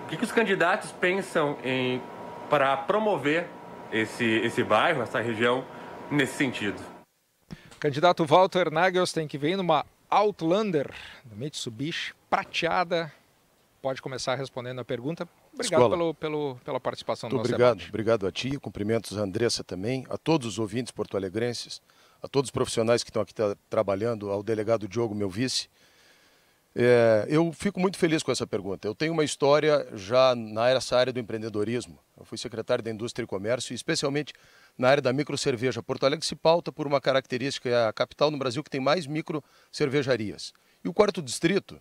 O que, que os candidatos pensam em para promover esse, esse bairro, essa região nesse sentido? Candidato Walter Nagels tem que vir numa Outlander, do Mitsubishi, prateada. Pode começar respondendo a pergunta. Obrigado pelo, pelo, pela participação Muito do nosso obrigado. Debate. Obrigado a ti, cumprimentos a Andressa também, a todos os ouvintes porto-alegrenses, a todos os profissionais que estão aqui trabalhando, ao delegado Diogo, meu vice, é, eu fico muito feliz com essa pergunta. Eu tenho uma história já nessa área do empreendedorismo. Eu fui secretário da Indústria e Comércio, e especialmente na área da microcerveja. Porto Alegre se pauta por uma característica, é a capital no Brasil que tem mais microcervejarias. E o quarto distrito,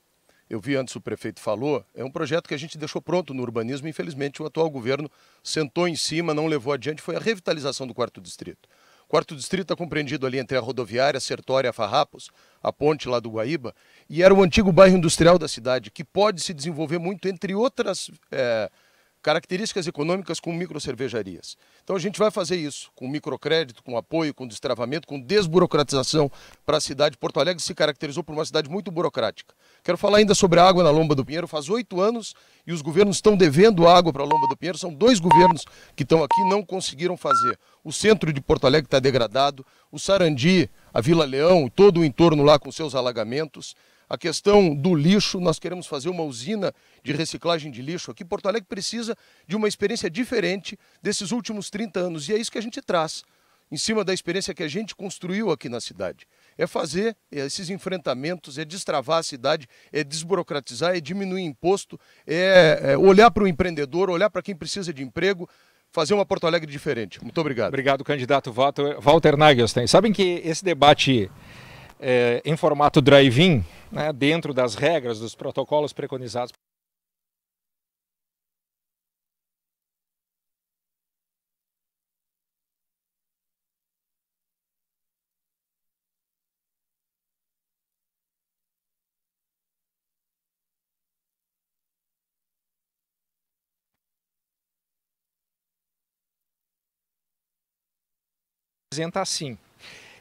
eu vi antes o prefeito falou, é um projeto que a gente deixou pronto no urbanismo. Infelizmente, o atual governo sentou em cima, não levou adiante, foi a revitalização do quarto distrito. Quarto distrito está compreendido ali entre a rodoviária, Sertória, Farrapos, a ponte lá do Guaíba, e era o antigo bairro industrial da cidade, que pode se desenvolver muito, entre outras é, características econômicas com microcervejarias. Então a gente vai fazer isso com microcrédito, com apoio, com destravamento, com desburocratização para a cidade. Porto Alegre se caracterizou por uma cidade muito burocrática. Quero falar ainda sobre a água na Lomba do Pinheiro. Faz oito anos e os governos estão devendo água para a Lomba do Pinheiro. São dois governos que estão aqui e não conseguiram fazer. O centro de Porto Alegre está degradado, o Sarandi, a Vila Leão, todo o entorno lá com seus alagamentos a questão do lixo, nós queremos fazer uma usina de reciclagem de lixo aqui. Porto Alegre precisa de uma experiência diferente desses últimos 30 anos e é isso que a gente traz, em cima da experiência que a gente construiu aqui na cidade. É fazer esses enfrentamentos, é destravar a cidade, é desburocratizar, é diminuir imposto, é, é olhar para o empreendedor, olhar para quem precisa de emprego, fazer uma Porto Alegre diferente. Muito obrigado. Obrigado, candidato Walter Nagelstein. Sabem que esse debate é, em formato drive-in, né, dentro das regras, dos protocolos preconizados. Apresenta assim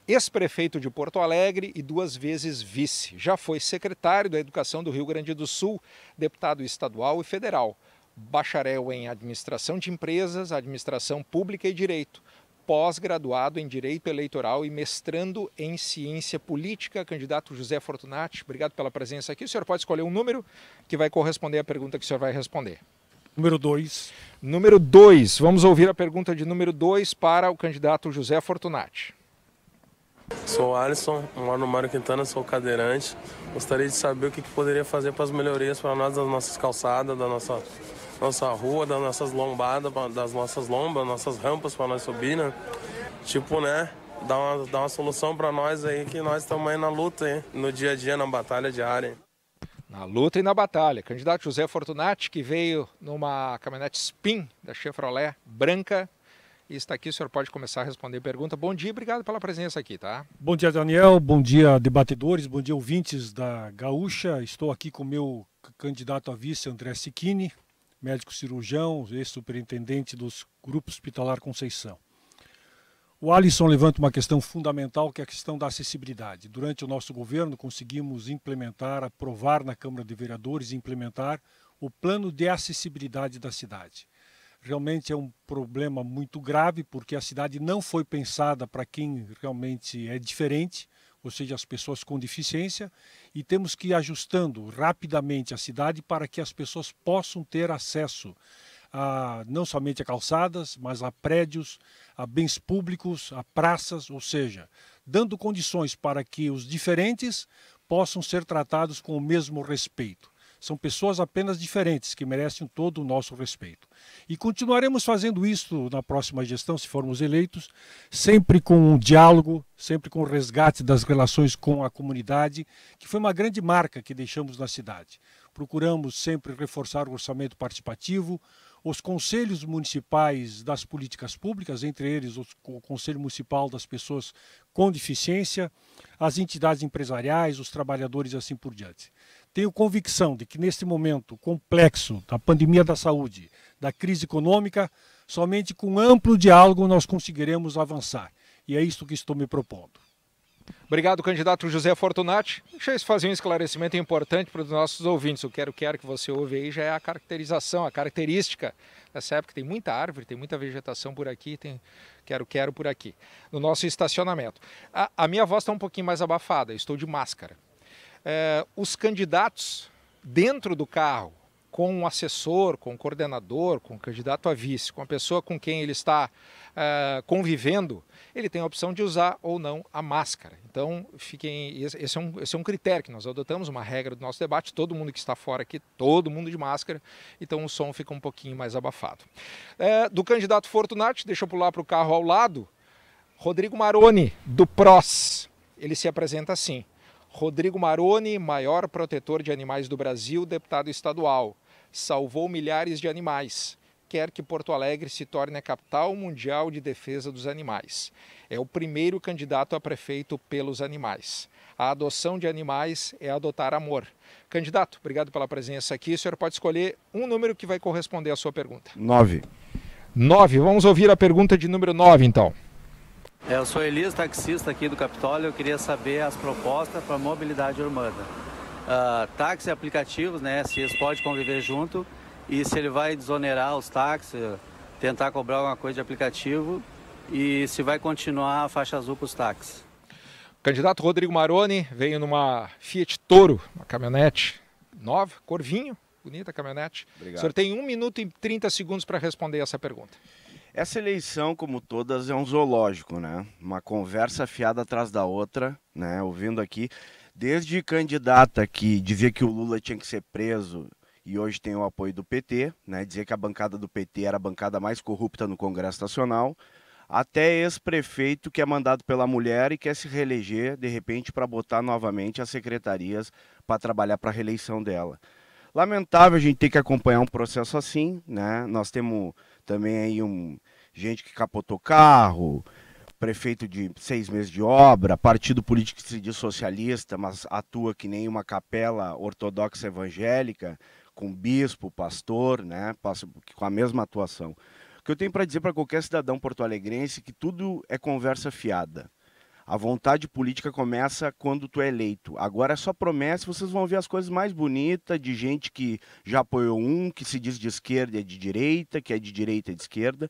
ex-prefeito de Porto Alegre e duas vezes vice. Já foi secretário da Educação do Rio Grande do Sul, deputado estadual e federal. Bacharel em Administração de Empresas, Administração Pública e Direito pós-graduado em Direito Eleitoral e mestrando em Ciência Política, candidato José Fortunati. Obrigado pela presença aqui. O senhor pode escolher um número que vai corresponder à pergunta que o senhor vai responder. Número 2. Número 2. Vamos ouvir a pergunta de número 2 para o candidato José Fortunati. Sou Alisson, moro no Mário Quintana, sou cadeirante. Gostaria de saber o que, que poderia fazer para as melhorias para nós das nossas calçadas, da nossa, nossa rua, das nossas lombadas, das nossas lombas, nossas rampas para nós subir, né? Tipo, né? Dar uma, uma solução para nós aí, que nós estamos aí na luta, hein? no dia a dia, na batalha diária. Na luta e na batalha. Candidato José Fortunati, que veio numa caminhonete Spin da Chevrolet branca, e está aqui. O senhor pode começar a responder a pergunta. Bom dia, obrigado pela presença aqui, tá? Bom dia, Daniel. Bom dia, debatedores. Bom dia, ouvintes da Gaúcha. Estou aqui com o meu candidato a vice, André Siquini, médico cirurgião, ex-superintendente dos grupos Hospitalar Conceição. O Alisson levanta uma questão fundamental, que é a questão da acessibilidade. Durante o nosso governo, conseguimos implementar, aprovar na Câmara de Vereadores e implementar o plano de acessibilidade da cidade realmente é um problema muito grave, porque a cidade não foi pensada para quem realmente é diferente, ou seja, as pessoas com deficiência, e temos que ir ajustando rapidamente a cidade para que as pessoas possam ter acesso a, não somente a calçadas, mas a prédios, a bens públicos, a praças, ou seja, dando condições para que os diferentes possam ser tratados com o mesmo respeito. São pessoas apenas diferentes que merecem todo o nosso respeito. E continuaremos fazendo isso na próxima gestão, se formos eleitos, sempre com um diálogo, sempre com o resgate das relações com a comunidade, que foi uma grande marca que deixamos na cidade. Procuramos sempre reforçar o orçamento participativo, os conselhos municipais das políticas públicas, entre eles o Conselho Municipal das Pessoas com Deficiência, as entidades empresariais, os trabalhadores e assim por diante. Tenho convicção de que neste momento complexo da pandemia da saúde, da crise econômica, somente com amplo diálogo nós conseguiremos avançar. E é isso que estou me propondo. Obrigado, candidato José Fortunati. Deixa eu fazer um esclarecimento importante para os nossos ouvintes. O quero quero que você ouve aí já é a caracterização, a característica dessa época. Tem muita árvore, tem muita vegetação por aqui, tem quero quero por aqui. No nosso estacionamento. A, a minha voz está um pouquinho mais abafada, estou de máscara. Eh, os candidatos dentro do carro, com um assessor, com um coordenador, com um candidato a vice, com a pessoa com quem ele está eh, convivendo, ele tem a opção de usar ou não a máscara. Então, fiquem. Esse é, um, esse é um critério que nós adotamos, uma regra do nosso debate. Todo mundo que está fora aqui, todo mundo de máscara, então o som fica um pouquinho mais abafado. Eh, do candidato Fortunati, deixa eu pular para o carro ao lado, Rodrigo Maroni, do PROS. Ele se apresenta assim. Rodrigo Maroni, maior protetor de animais do Brasil, deputado estadual, salvou milhares de animais. Quer que Porto Alegre se torne a capital mundial de defesa dos animais. É o primeiro candidato a prefeito pelos animais. A adoção de animais é adotar amor. Candidato, obrigado pela presença aqui. O senhor pode escolher um número que vai corresponder à sua pergunta. Nove. Nove. Vamos ouvir a pergunta de número nove, então. É, eu sou Elias, taxista aqui do Capitólio. Eu queria saber as propostas para mobilidade urbana. Uh, táxi e aplicativos, né? Se eles podem conviver junto e se ele vai desonerar os táxis, tentar cobrar alguma coisa de aplicativo e se vai continuar a faixa azul para os táxis. O candidato Rodrigo Maroni veio numa Fiat Toro, uma caminhonete nova, corvinho, bonita caminhonete. Obrigado. O senhor tem 1 minuto e 30 segundos para responder essa pergunta. Essa eleição, como todas, é um zoológico, né? Uma conversa fiada atrás da outra, né? Ouvindo aqui, desde candidata que dizia que o Lula tinha que ser preso e hoje tem o apoio do PT, né? Dizia que a bancada do PT era a bancada mais corrupta no Congresso Nacional, até ex-prefeito que é mandado pela mulher e quer se reeleger, de repente, para botar novamente as secretarias para trabalhar para a reeleição dela. Lamentável a gente ter que acompanhar um processo assim, né? Nós temos também aí um gente que capotou carro, prefeito de seis meses de obra, partido político que se diz socialista, mas atua que nem uma capela ortodoxa evangélica, com bispo, pastor, né? Com a mesma atuação. O que eu tenho para dizer para qualquer cidadão porto-alegrense é que tudo é conversa fiada. A vontade política começa quando tu é eleito. Agora é só promessa, vocês vão ver as coisas mais bonitas de gente que já apoiou um, que se diz de esquerda é de direita, que é de direita e de esquerda.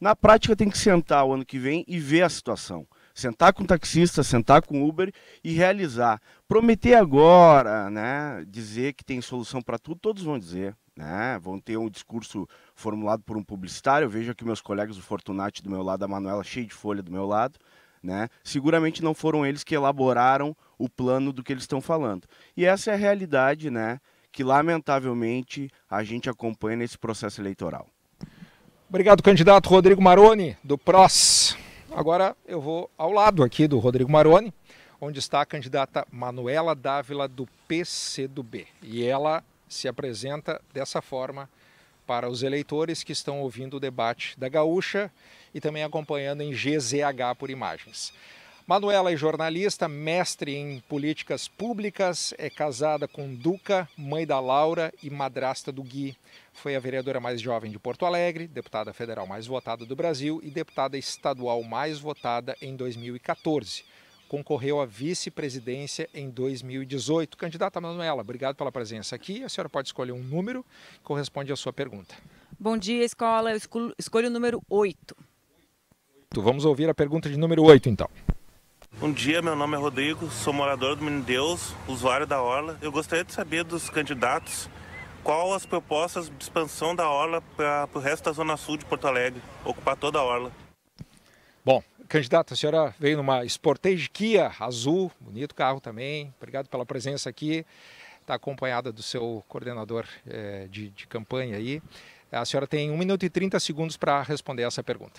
Na prática tem que sentar o ano que vem e ver a situação. Sentar com o taxista, sentar com o Uber e realizar. Prometer agora, né, dizer que tem solução para tudo, todos vão dizer. Né? Vão ter um discurso formulado por um publicitário. Eu vejo aqui meus colegas, o Fortunati do meu lado, a Manuela cheia de folha do meu lado. Né? Seguramente não foram eles que elaboraram o plano do que eles estão falando. E essa é a realidade né, que, lamentavelmente, a gente acompanha nesse processo eleitoral. Obrigado, candidato Rodrigo Maroni, do PROS. Agora eu vou ao lado aqui do Rodrigo Maroni, onde está a candidata Manuela Dávila, do PCdoB. E ela se apresenta dessa forma para os eleitores que estão ouvindo o debate da Gaúcha e também acompanhando em GZH por imagens. Manuela é jornalista, mestre em políticas públicas, é casada com Duca, mãe da Laura e madrasta do Gui. Foi a vereadora mais jovem de Porto Alegre, deputada federal mais votada do Brasil e deputada estadual mais votada em 2014. Concorreu à vice-presidência em 2018. Candidata Manuela, obrigado pela presença aqui. A senhora pode escolher um número que corresponde à sua pergunta. Bom dia, escola. Eu escolho o número 8. 8. Vamos ouvir a pergunta de número 8, então. Bom dia, meu nome é Rodrigo, sou morador do Menino Deus, usuário da Orla. Eu gostaria de saber dos candidatos qual as propostas de expansão da Orla para o resto da Zona Sul de Porto Alegre, ocupar toda a Orla. Bom, candidata, a senhora veio numa Sportage Kia azul, bonito carro também. Obrigado pela presença aqui. Está acompanhada do seu coordenador é, de, de campanha aí. A senhora tem 1 minuto e 30 segundos para responder essa pergunta.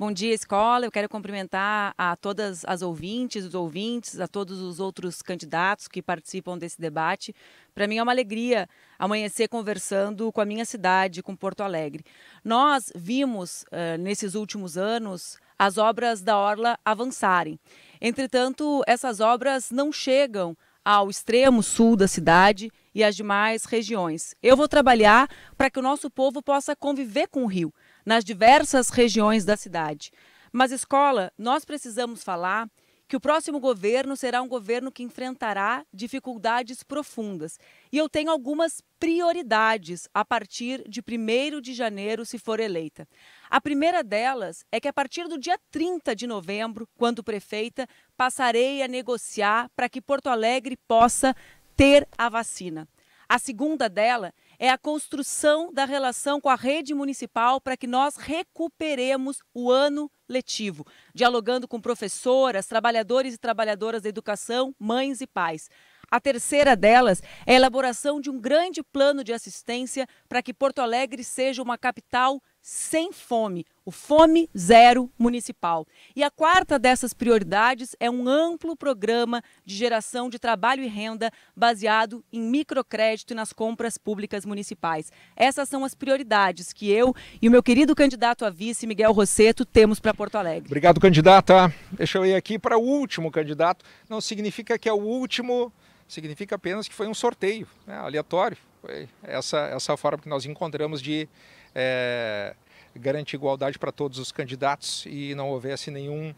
Bom dia, escola. Eu quero cumprimentar a todas as ouvintes, os ouvintes, a todos os outros candidatos que participam desse debate. Para mim é uma alegria amanhecer conversando com a minha cidade, com Porto Alegre. Nós vimos, eh, nesses últimos anos, as obras da Orla avançarem. Entretanto, essas obras não chegam ao extremo sul da cidade e às demais regiões. Eu vou trabalhar para que o nosso povo possa conviver com o rio nas diversas regiões da cidade. Mas, escola, nós precisamos falar que o próximo governo será um governo que enfrentará dificuldades profundas. E eu tenho algumas prioridades a partir de 1 de janeiro, se for eleita. A primeira delas é que a partir do dia 30 de novembro, quando prefeita, passarei a negociar para que Porto Alegre possa ter a vacina. A segunda dela é a construção da relação com a rede municipal para que nós recuperemos o ano letivo, dialogando com professoras, trabalhadores e trabalhadoras da educação, mães e pais. A terceira delas é a elaboração de um grande plano de assistência para que Porto Alegre seja uma capital sem fome, o Fome Zero Municipal. E a quarta dessas prioridades é um amplo programa de geração de trabalho e renda baseado em microcrédito e nas compras públicas municipais. Essas são as prioridades que eu e o meu querido candidato a vice, Miguel Rosseto, temos para Porto Alegre. Obrigado, candidata. Deixa eu ir aqui para o último candidato. Não significa que é o último, significa apenas que foi um sorteio né, aleatório. Foi essa, essa forma que nós encontramos de é, garantir igualdade para todos os candidatos e não houvesse nenhum,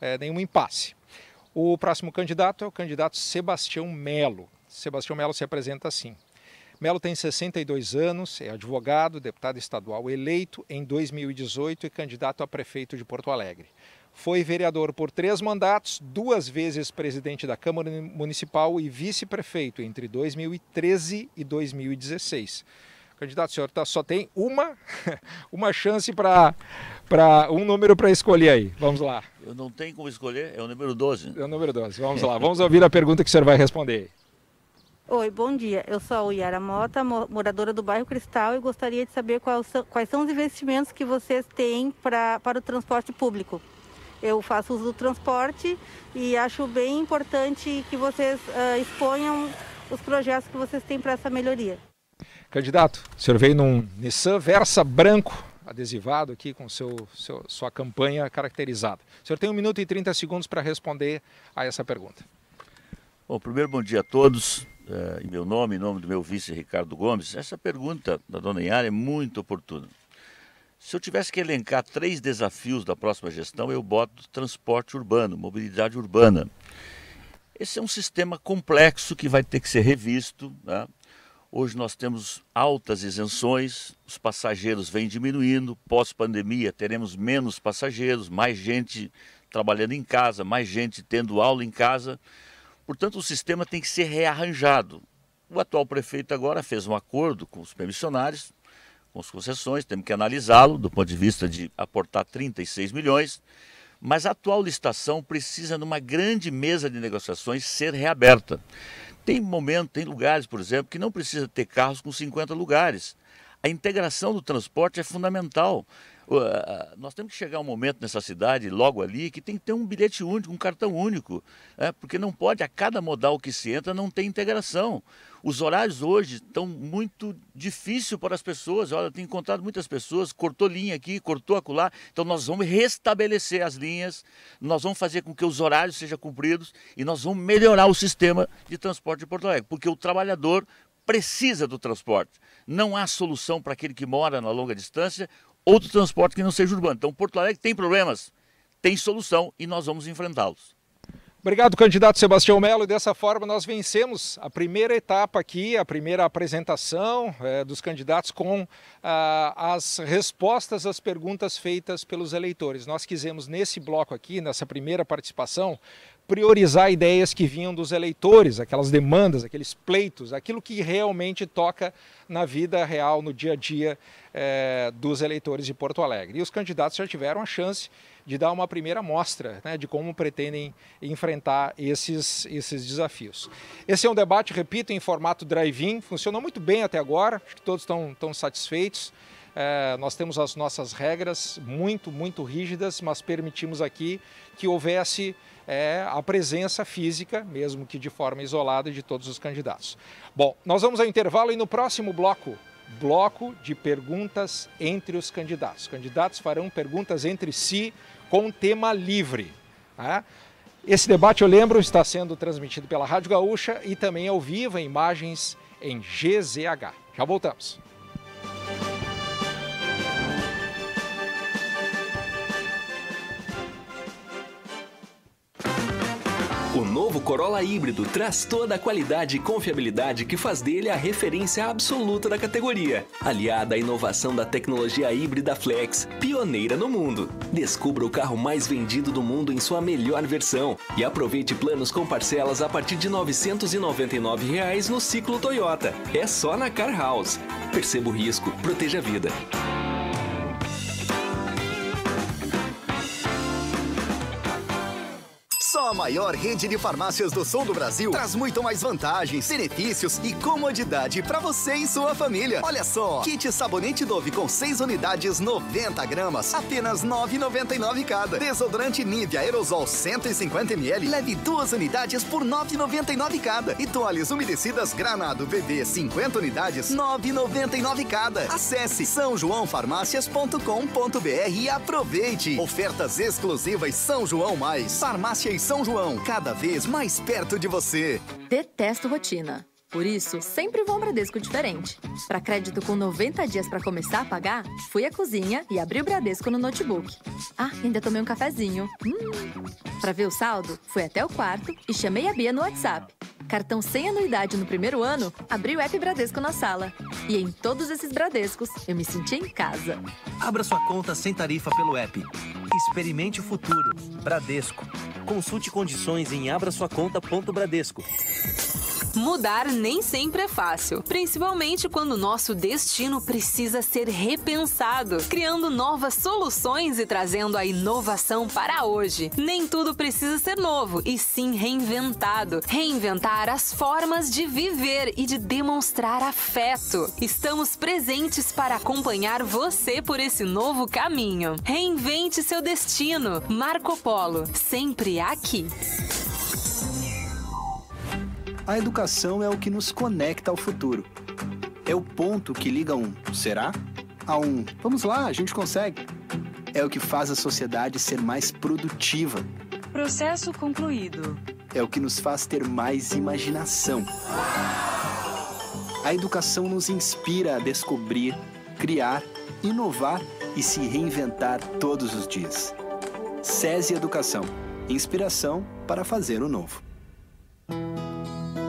é, nenhum impasse. O próximo candidato é o candidato Sebastião Melo. Sebastião Melo se apresenta assim. Melo tem 62 anos, é advogado, deputado estadual eleito em 2018 e candidato a prefeito de Porto Alegre. Foi vereador por três mandatos, duas vezes presidente da Câmara Municipal e vice-prefeito entre 2013 e 2016. Candidato, o senhor tá, só tem uma, uma chance para um número para escolher aí. Vamos lá. Eu não tenho como escolher, é o número 12. É o número 12. Vamos lá, vamos ouvir a pergunta que o senhor vai responder. Oi, bom dia. Eu sou a Yara Mota, moradora do bairro Cristal e gostaria de saber são, quais são os investimentos que vocês têm pra, para o transporte público. Eu faço uso do transporte e acho bem importante que vocês uh, exponham os projetos que vocês têm para essa melhoria. Candidato, o senhor veio num Nissan Versa branco, adesivado aqui com seu, seu, sua campanha caracterizada. O senhor tem um minuto e 30 segundos para responder a essa pergunta. Bom, primeiro, bom dia a todos. É, em meu nome, em nome do meu vice Ricardo Gomes, essa pergunta da dona Yara é muito oportuna. Se eu tivesse que elencar três desafios da próxima gestão, eu boto transporte urbano, mobilidade urbana. Esse é um sistema complexo que vai ter que ser revisto. Né? Hoje nós temos altas isenções, os passageiros vêm diminuindo. Pós-pandemia, teremos menos passageiros, mais gente trabalhando em casa, mais gente tendo aula em casa. Portanto, o sistema tem que ser rearranjado. O atual prefeito agora fez um acordo com os permissionários, com as concessões, temos que analisá-lo do ponto de vista de aportar 36 milhões. Mas a atual licitação precisa, numa grande mesa de negociações, ser reaberta. Tem momento tem lugares, por exemplo, que não precisa ter carros com 50 lugares. A integração do transporte é fundamental nós temos que chegar um momento nessa cidade, logo ali, que tem que ter um bilhete único, um cartão único, é, porque não pode, a cada modal que se entra, não tem integração. Os horários hoje estão muito difícil para as pessoas. Olha, eu tenho encontrado muitas pessoas, cortou linha aqui, cortou acolá. Então nós vamos restabelecer as linhas, nós vamos fazer com que os horários sejam cumpridos e nós vamos melhorar o sistema de transporte de Porto Alegre, porque o trabalhador precisa do transporte. Não há solução para aquele que mora na longa distância outro transporte que não seja urbano. Então, Porto Alegre tem problemas, tem solução e nós vamos enfrentá-los. Obrigado, candidato Sebastião Melo. Dessa forma, nós vencemos a primeira etapa aqui, a primeira apresentação é, dos candidatos com ah, as respostas às perguntas feitas pelos eleitores. Nós quisemos, nesse bloco aqui, nessa primeira participação, priorizar ideias que vinham dos eleitores, aquelas demandas, aqueles pleitos, aquilo que realmente toca na vida real, no dia a dia eh, dos eleitores de Porto Alegre. E os candidatos já tiveram a chance de dar uma primeira mostra né, de como pretendem enfrentar esses, esses desafios. Esse é um debate, repito, em formato drive-in, funcionou muito bem até agora, acho que todos estão, estão satisfeitos. É, nós temos as nossas regras muito, muito rígidas, mas permitimos aqui que houvesse é, a presença física, mesmo que de forma isolada, de todos os candidatos. Bom, nós vamos ao intervalo e no próximo bloco bloco de perguntas entre os candidatos. Os candidatos farão perguntas entre si com tema livre. Tá? Esse debate, eu lembro, está sendo transmitido pela Rádio Gaúcha e também ao vivo em imagens em GZH. Já voltamos. Corolla híbrido traz toda a qualidade e confiabilidade que faz dele a referência absoluta da categoria, aliada à inovação da tecnologia híbrida Flex, pioneira no mundo. Descubra o carro mais vendido do mundo em sua melhor versão e aproveite planos com parcelas a partir de R$ 999 reais no ciclo Toyota. É só na Car House. Perceba o risco, proteja a vida. maior rede de farmácias do sul do Brasil traz muito mais vantagens, benefícios e comodidade para você e sua família. Olha só, kit sabonete Dove com 6 unidades, 90 gramas, apenas 9,99 cada. Desodorante Nivea Aerosol 150 ml, leve duas unidades por 9,99 cada. E toalhas umedecidas Granado BB 50 unidades, 9,99 cada. Acesse sãojoãofarmácias.com.br e aproveite. Ofertas exclusivas São João Mais. Farmácia e São João, cada vez mais perto de você. Detesto rotina. Por isso, sempre vou um Bradesco diferente. Para crédito com 90 dias para começar a pagar, fui à cozinha e abri o Bradesco no notebook. Ah, ainda tomei um cafezinho. Hum. Para ver o saldo, fui até o quarto e chamei a Bia no WhatsApp. Cartão sem anuidade no primeiro ano, abri o app Bradesco na sala. E em todos esses Bradescos, eu me senti em casa. Abra sua conta sem tarifa pelo app. Experimente o futuro. Bradesco. Consulte condições em abrasuaconta.bradesco. Mudar nem sempre é fácil, principalmente quando nosso destino precisa ser repensado, criando novas soluções e trazendo a inovação para hoje. Nem tudo precisa ser novo, e sim reinventado. Reinventar as formas de viver e de demonstrar afeto. Estamos presentes para acompanhar você por esse novo caminho. Reinvente seu destino. Marco Polo, sempre aqui a educação é o que nos conecta ao futuro. É o ponto que liga um será a um vamos lá, a gente consegue. É o que faz a sociedade ser mais produtiva. Processo concluído. É o que nos faz ter mais imaginação. A educação nos inspira a descobrir, criar, inovar e se reinventar todos os dias. SESI Educação inspiração para fazer o novo.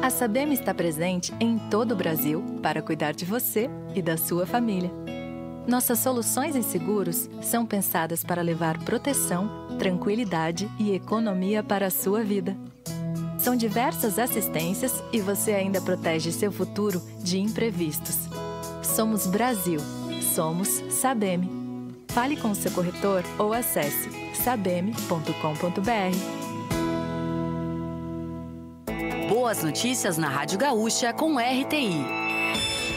A Sabem está presente em todo o Brasil para cuidar de você e da sua família. Nossas soluções em seguros são pensadas para levar proteção, tranquilidade e economia para a sua vida. São diversas assistências e você ainda protege seu futuro de imprevistos. Somos Brasil. Somos Sabem. Fale com seu corretor ou acesse sabem.com.br. Boas notícias na Rádio Gaúcha com RTI.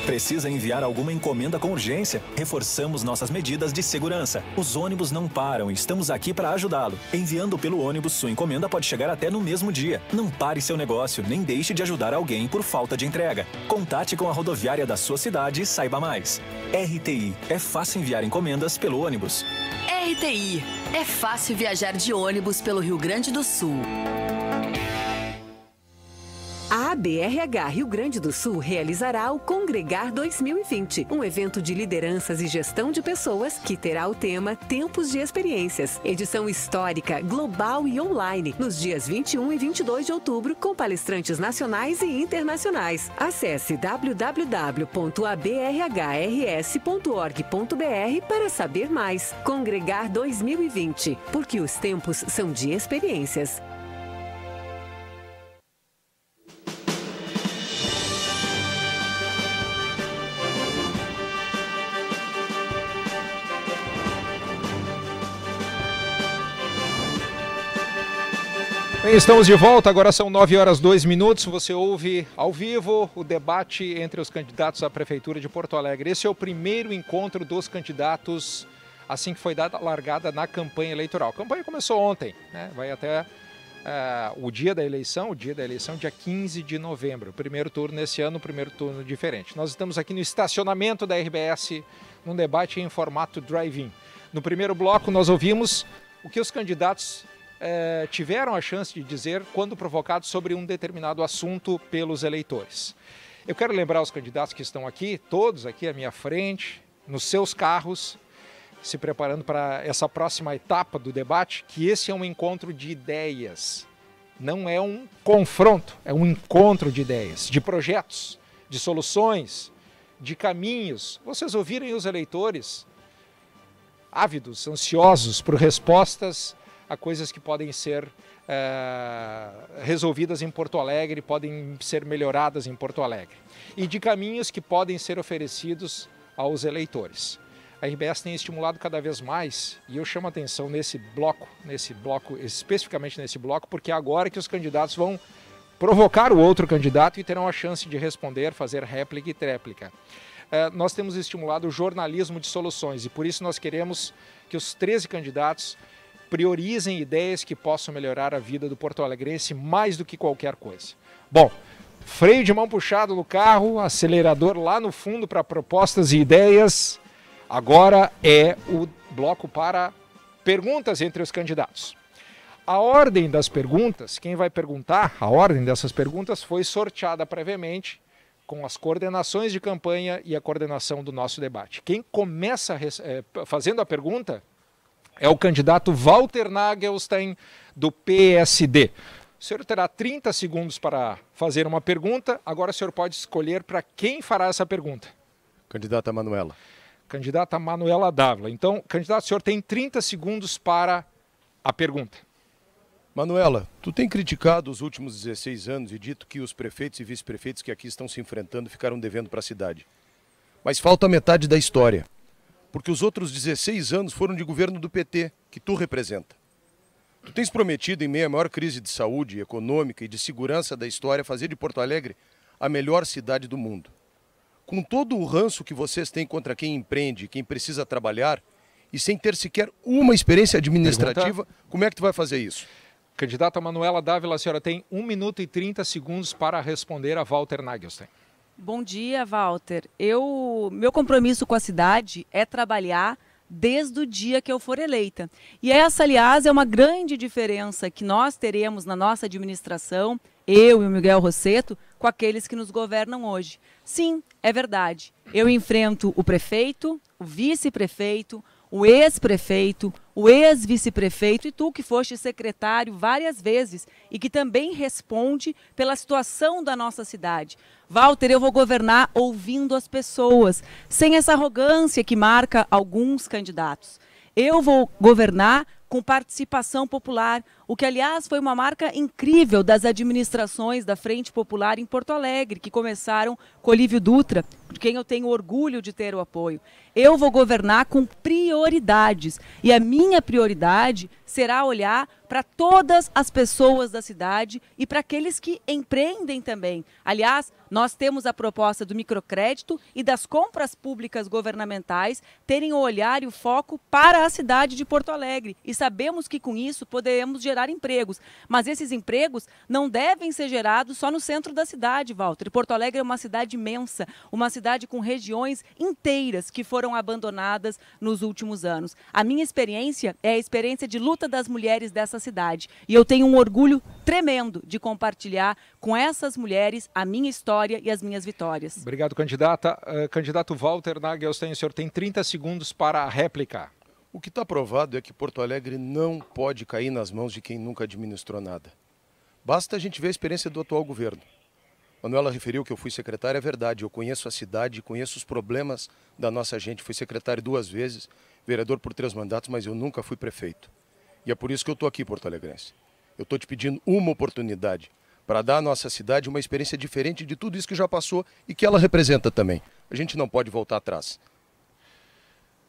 Precisa enviar alguma encomenda com urgência? Reforçamos nossas medidas de segurança. Os ônibus não param e estamos aqui para ajudá-lo. Enviando pelo ônibus, sua encomenda pode chegar até no mesmo dia. Não pare seu negócio, nem deixe de ajudar alguém por falta de entrega. Contate com a rodoviária da sua cidade e saiba mais. RTI. É fácil enviar encomendas pelo ônibus. RTI. É fácil viajar de ônibus pelo Rio Grande do Sul. A ABRH Rio Grande do Sul realizará o Congregar 2020, um evento de lideranças e gestão de pessoas que terá o tema Tempos de Experiências, edição histórica, global e online, nos dias 21 e 22 de outubro, com palestrantes nacionais e internacionais. Acesse www.abrhrs.org.br para saber mais. Congregar 2020, porque os tempos são de experiências. estamos de volta, agora são 9 horas 2 minutos. Você ouve ao vivo o debate entre os candidatos à Prefeitura de Porto Alegre. Esse é o primeiro encontro dos candidatos assim que foi dada a largada na campanha eleitoral. A campanha começou ontem, né? vai até uh, o dia da eleição, o dia da eleição, dia 15 de novembro. Primeiro turno esse ano, primeiro turno diferente. Nós estamos aqui no estacionamento da RBS, num debate em formato drive-in. No primeiro bloco, nós ouvimos o que os candidatos é, tiveram a chance de dizer quando provocados sobre um determinado assunto pelos eleitores. Eu quero lembrar os candidatos que estão aqui, todos aqui à minha frente, nos seus carros, se preparando para essa próxima etapa do debate, que esse é um encontro de ideias. Não é um confronto, é um encontro de ideias, de projetos, de soluções, de caminhos. Vocês ouvirem os eleitores ávidos, ansiosos por respostas a coisas que podem ser é, resolvidas em Porto Alegre, podem ser melhoradas em Porto Alegre, e de caminhos que podem ser oferecidos aos eleitores. A RBS tem estimulado cada vez mais, e eu chamo a atenção nesse bloco, nesse bloco, especificamente nesse bloco, porque é agora que os candidatos vão provocar o outro candidato e terão a chance de responder, fazer réplica e tréplica. É, nós temos estimulado o jornalismo de soluções e por isso nós queremos que os 13 candidatos priorizem ideias que possam melhorar a vida do Porto Alegrense mais do que qualquer coisa. Bom, freio de mão puxado no carro, acelerador lá no fundo para propostas e ideias. Agora é o bloco para perguntas entre os candidatos. A ordem das perguntas, quem vai perguntar, a ordem dessas perguntas foi sorteada previamente com as coordenações de campanha e a coordenação do nosso debate. Quem começa eh, fazendo a pergunta é o candidato Walter Nagelstein, do PSD. O senhor terá 30 segundos para fazer uma pergunta. Agora o senhor pode escolher para quem fará essa pergunta. Candidata Manuela. Candidata Manuela Dávila. Então, candidato, o senhor tem 30 segundos para a pergunta. Manuela, tu tem criticado os últimos 16 anos e dito que os prefeitos e vice-prefeitos que aqui estão se enfrentando ficaram devendo para a cidade. Mas falta metade da história porque os outros 16 anos foram de governo do PT, que tu representa. Tu tens prometido, em meio à maior crise de saúde, econômica e de segurança da história, fazer de Porto Alegre a melhor cidade do mundo. Com todo o ranço que vocês têm contra quem empreende, quem precisa trabalhar, e sem ter sequer uma experiência administrativa, Pergunta. como é que tu vai fazer isso? Candidata Manuela Dávila, a senhora tem 1 minuto e 30 segundos para responder a Walter Nagelstein. Bom dia, Walter. Eu, meu compromisso com a cidade é trabalhar desde o dia que eu for eleita. E essa, aliás, é uma grande diferença que nós teremos na nossa administração, eu e o Miguel Rosseto, com aqueles que nos governam hoje. Sim, é verdade. Eu enfrento o prefeito, o vice-prefeito, o ex-prefeito, o ex-vice-prefeito, e tu que foste secretário várias vezes e que também responde pela situação da nossa cidade. Walter, eu vou governar ouvindo as pessoas, sem essa arrogância que marca alguns candidatos. Eu vou governar com participação popular, o que, aliás, foi uma marca incrível das administrações da Frente Popular em Porto Alegre, que começaram Colívio Dutra, de quem eu tenho orgulho de ter o apoio. Eu vou governar com prioridades e a minha prioridade será olhar para todas as pessoas da cidade e para aqueles que empreendem também. Aliás, nós temos a proposta do microcrédito e das compras públicas governamentais terem o olhar e o foco para a cidade de Porto Alegre. E sabemos que com isso poderemos gerar empregos. Mas esses empregos não devem ser gerados só no centro da cidade, Walter. Porto Alegre é uma cidade imensa, uma cidade com regiões inteiras que foram abandonadas nos últimos anos. A minha experiência é a experiência de luta das mulheres dessa cidade e eu tenho um orgulho tremendo de compartilhar com essas mulheres a minha história e as minhas vitórias. Obrigado, candidata. Uh, candidato Walter Nagelstein, o senhor tem 30 segundos para a réplica. O que está provado é que Porto Alegre não pode cair nas mãos de quem nunca administrou nada. Basta a gente ver a experiência do atual governo. Manuela referiu que eu fui secretário, é verdade. Eu conheço a cidade, conheço os problemas da nossa gente. Fui secretário duas vezes, vereador por três mandatos, mas eu nunca fui prefeito. E é por isso que eu estou aqui, Porto Alegrense. Eu estou te pedindo uma oportunidade para dar à nossa cidade uma experiência diferente de tudo isso que já passou e que ela representa também. A gente não pode voltar atrás.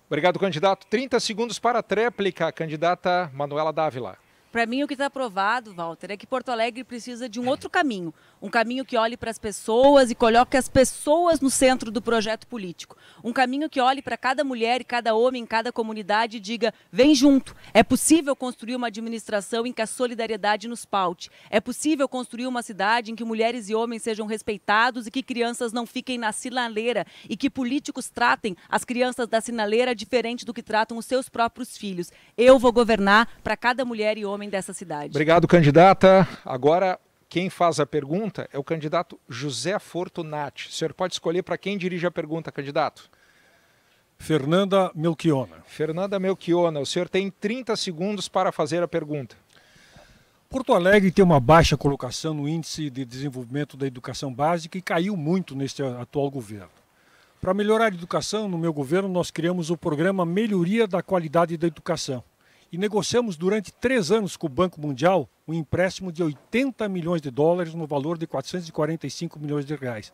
Obrigado, candidato. 30 segundos para a tréplica, candidata Manuela Dávila. Para mim, o que está provado, Walter, é que Porto Alegre precisa de um é. outro caminho. Um caminho que olhe para as pessoas e coloque as pessoas no centro do projeto político. Um caminho que olhe para cada mulher e cada homem, cada comunidade e diga: vem junto. É possível construir uma administração em que a solidariedade nos paute. É possível construir uma cidade em que mulheres e homens sejam respeitados e que crianças não fiquem na sinaleira e que políticos tratem as crianças da sinaleira diferente do que tratam os seus próprios filhos. Eu vou governar para cada mulher e homem homem dessa cidade. Obrigado, candidata. Agora, quem faz a pergunta é o candidato José Fortunati. O senhor pode escolher para quem dirige a pergunta, candidato? Fernanda Melchiona. Fernanda Melchiona, o senhor tem 30 segundos para fazer a pergunta. Porto Alegre tem uma baixa colocação no índice de desenvolvimento da educação básica e caiu muito neste atual governo. Para melhorar a educação, no meu governo, nós criamos o programa Melhoria da Qualidade da Educação e negociamos durante três anos com o Banco Mundial um empréstimo de 80 milhões de dólares no valor de 445 milhões de reais,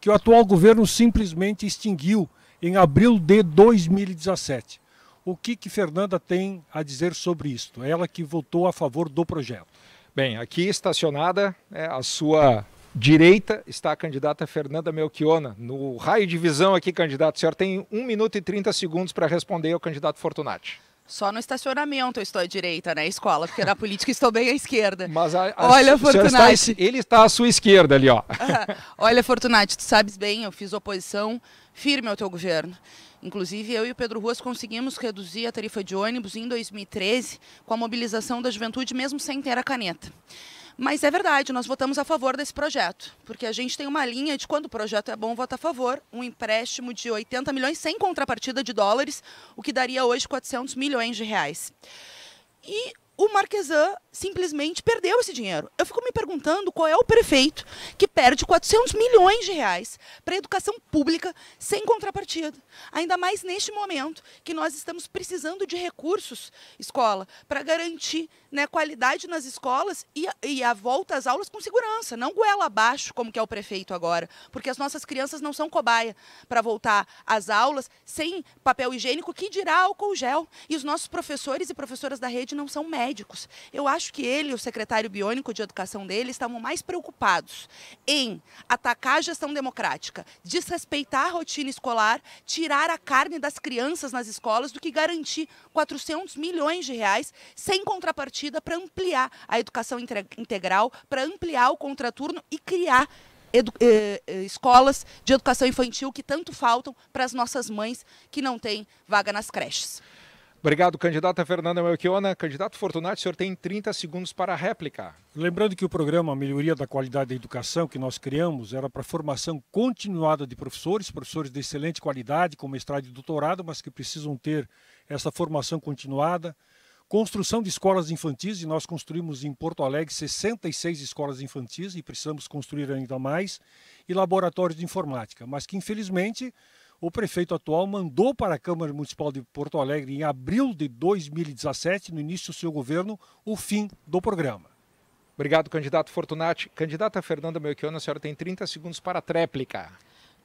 que o atual governo simplesmente extinguiu em abril de 2017. O que, que Fernanda tem a dizer sobre isto? É ela que votou a favor do projeto. Bem, aqui estacionada é né, a sua direita está a candidata Fernanda Melchiona. No raio de visão aqui, candidato, o senhor tem 1 minuto e 30 segundos para responder ao candidato Fortunati. Só no estacionamento eu estou à direita, né? Escola, porque na política estou bem à esquerda. Mas a, a, Olha, Fortunati. Está, ele está à sua esquerda ali, ó. Olha, Fortunati, tu sabes bem, eu fiz oposição firme ao teu governo. Inclusive, eu e o Pedro Ruas conseguimos reduzir a tarifa de ônibus em 2013 com a mobilização da juventude, mesmo sem ter a caneta. Mas é verdade, nós votamos a favor desse projeto, porque a gente tem uma linha de quando o projeto é bom, vota a favor, um empréstimo de 80 milhões sem contrapartida de dólares, o que daria hoje 400 milhões de reais. E o Marquesan simplesmente perdeu esse dinheiro. Eu fico me perguntando qual é o prefeito que perde 400 milhões de reais para a educação pública sem contrapartida. Ainda mais neste momento que nós estamos precisando de recursos, escola, para garantir né, qualidade nas escolas e, e a volta às aulas com segurança, não goela abaixo, como que é o prefeito agora, porque as nossas crianças não são cobaia para voltar às aulas sem papel higiênico, que dirá álcool gel. E os nossos professores e professoras da rede não são médicos médicos. Eu acho que ele e o secretário biônico de educação dele estavam mais preocupados em atacar a gestão democrática, desrespeitar a rotina escolar, tirar a carne das crianças nas escolas do que garantir 400 milhões de reais sem contrapartida para ampliar a educação integral, para ampliar o contraturno e criar Edu, eh, eh, escolas de educação infantil que tanto faltam para as nossas mães que não têm vaga nas creches. Obrigado, candidata Fernanda Melchiona. Candidato Fortunato, o senhor tem 30 segundos para réplica. Lembrando que o programa Melhoria da Qualidade da Educação que nós criamos era para formação continuada de professores, professores de excelente qualidade, com mestrado e doutorado, mas que precisam ter essa formação continuada. Construção de escolas infantis, e nós construímos em Porto Alegre 66 escolas infantis e precisamos construir ainda mais, e laboratórios de informática, mas que infelizmente o prefeito atual mandou para a Câmara Municipal de Porto Alegre, em abril de 2017, no início do seu governo, o fim do programa. Obrigado, candidato Fortunati. Candidata Fernanda Melchiona, a senhora tem 30 segundos para a tréplica.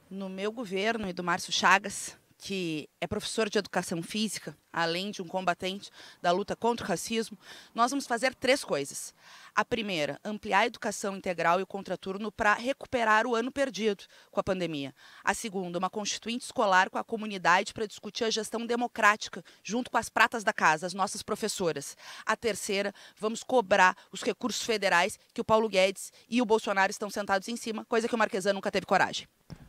No meu governo e do Márcio Chagas, que é professor de educação física, além de um combatente da luta contra o racismo, nós vamos fazer três coisas. A primeira, ampliar a educação integral e o contraturno para recuperar o ano perdido com a pandemia. A segunda, uma constituinte escolar com a comunidade para discutir a gestão democrática junto com as pratas da casa, as nossas professoras. A terceira, vamos cobrar os recursos federais que o Paulo Guedes e o Bolsonaro estão sentados em cima, coisa que o Marquesan nunca teve coragem.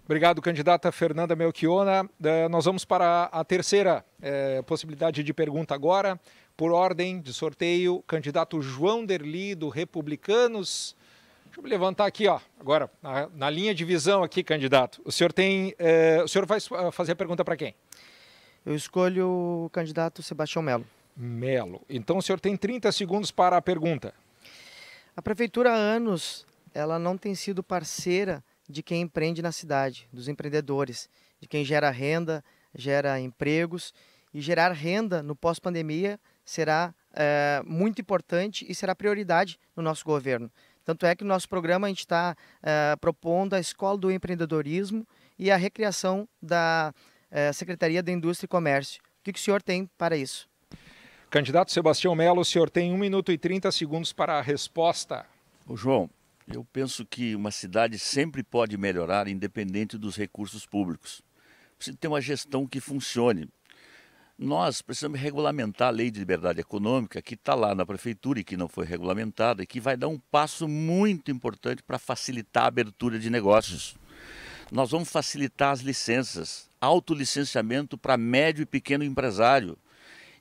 Obrigado, candidata Fernanda Melchiona. Eh, nós vamos para a terceira é, possibilidade de pergunta agora. Por ordem de sorteio, candidato João Derli, do Republicanos. Deixa eu me levantar aqui, ó. Agora, na, na linha de visão aqui, candidato. O senhor tem. É, o senhor vai fazer a pergunta para quem? Eu escolho o candidato Sebastião Melo. Melo. Então o senhor tem 30 segundos para a pergunta. A prefeitura há anos ela não tem sido parceira de quem empreende na cidade, dos empreendedores, de quem gera renda, gera empregos. E gerar renda no pós-pandemia será é, muito importante e será prioridade no nosso governo. Tanto é que no nosso programa a gente está é, eh, propondo a Escola do Empreendedorismo e a recriação da é, Secretaria da Indústria e Comércio. O que, que o senhor tem para isso? Candidato Sebastião Melo, o senhor tem 1 minuto e 30 segundos para a resposta. O João, eu penso que uma cidade sempre pode melhorar, independente dos recursos públicos. Precisa ter uma gestão que funcione. Nós precisamos regulamentar a lei de liberdade econômica, que está lá na prefeitura e que não foi regulamentada, e que vai dar um passo muito importante para facilitar a abertura de negócios. Nós vamos facilitar as licenças, autolicenciamento para médio e pequeno empresário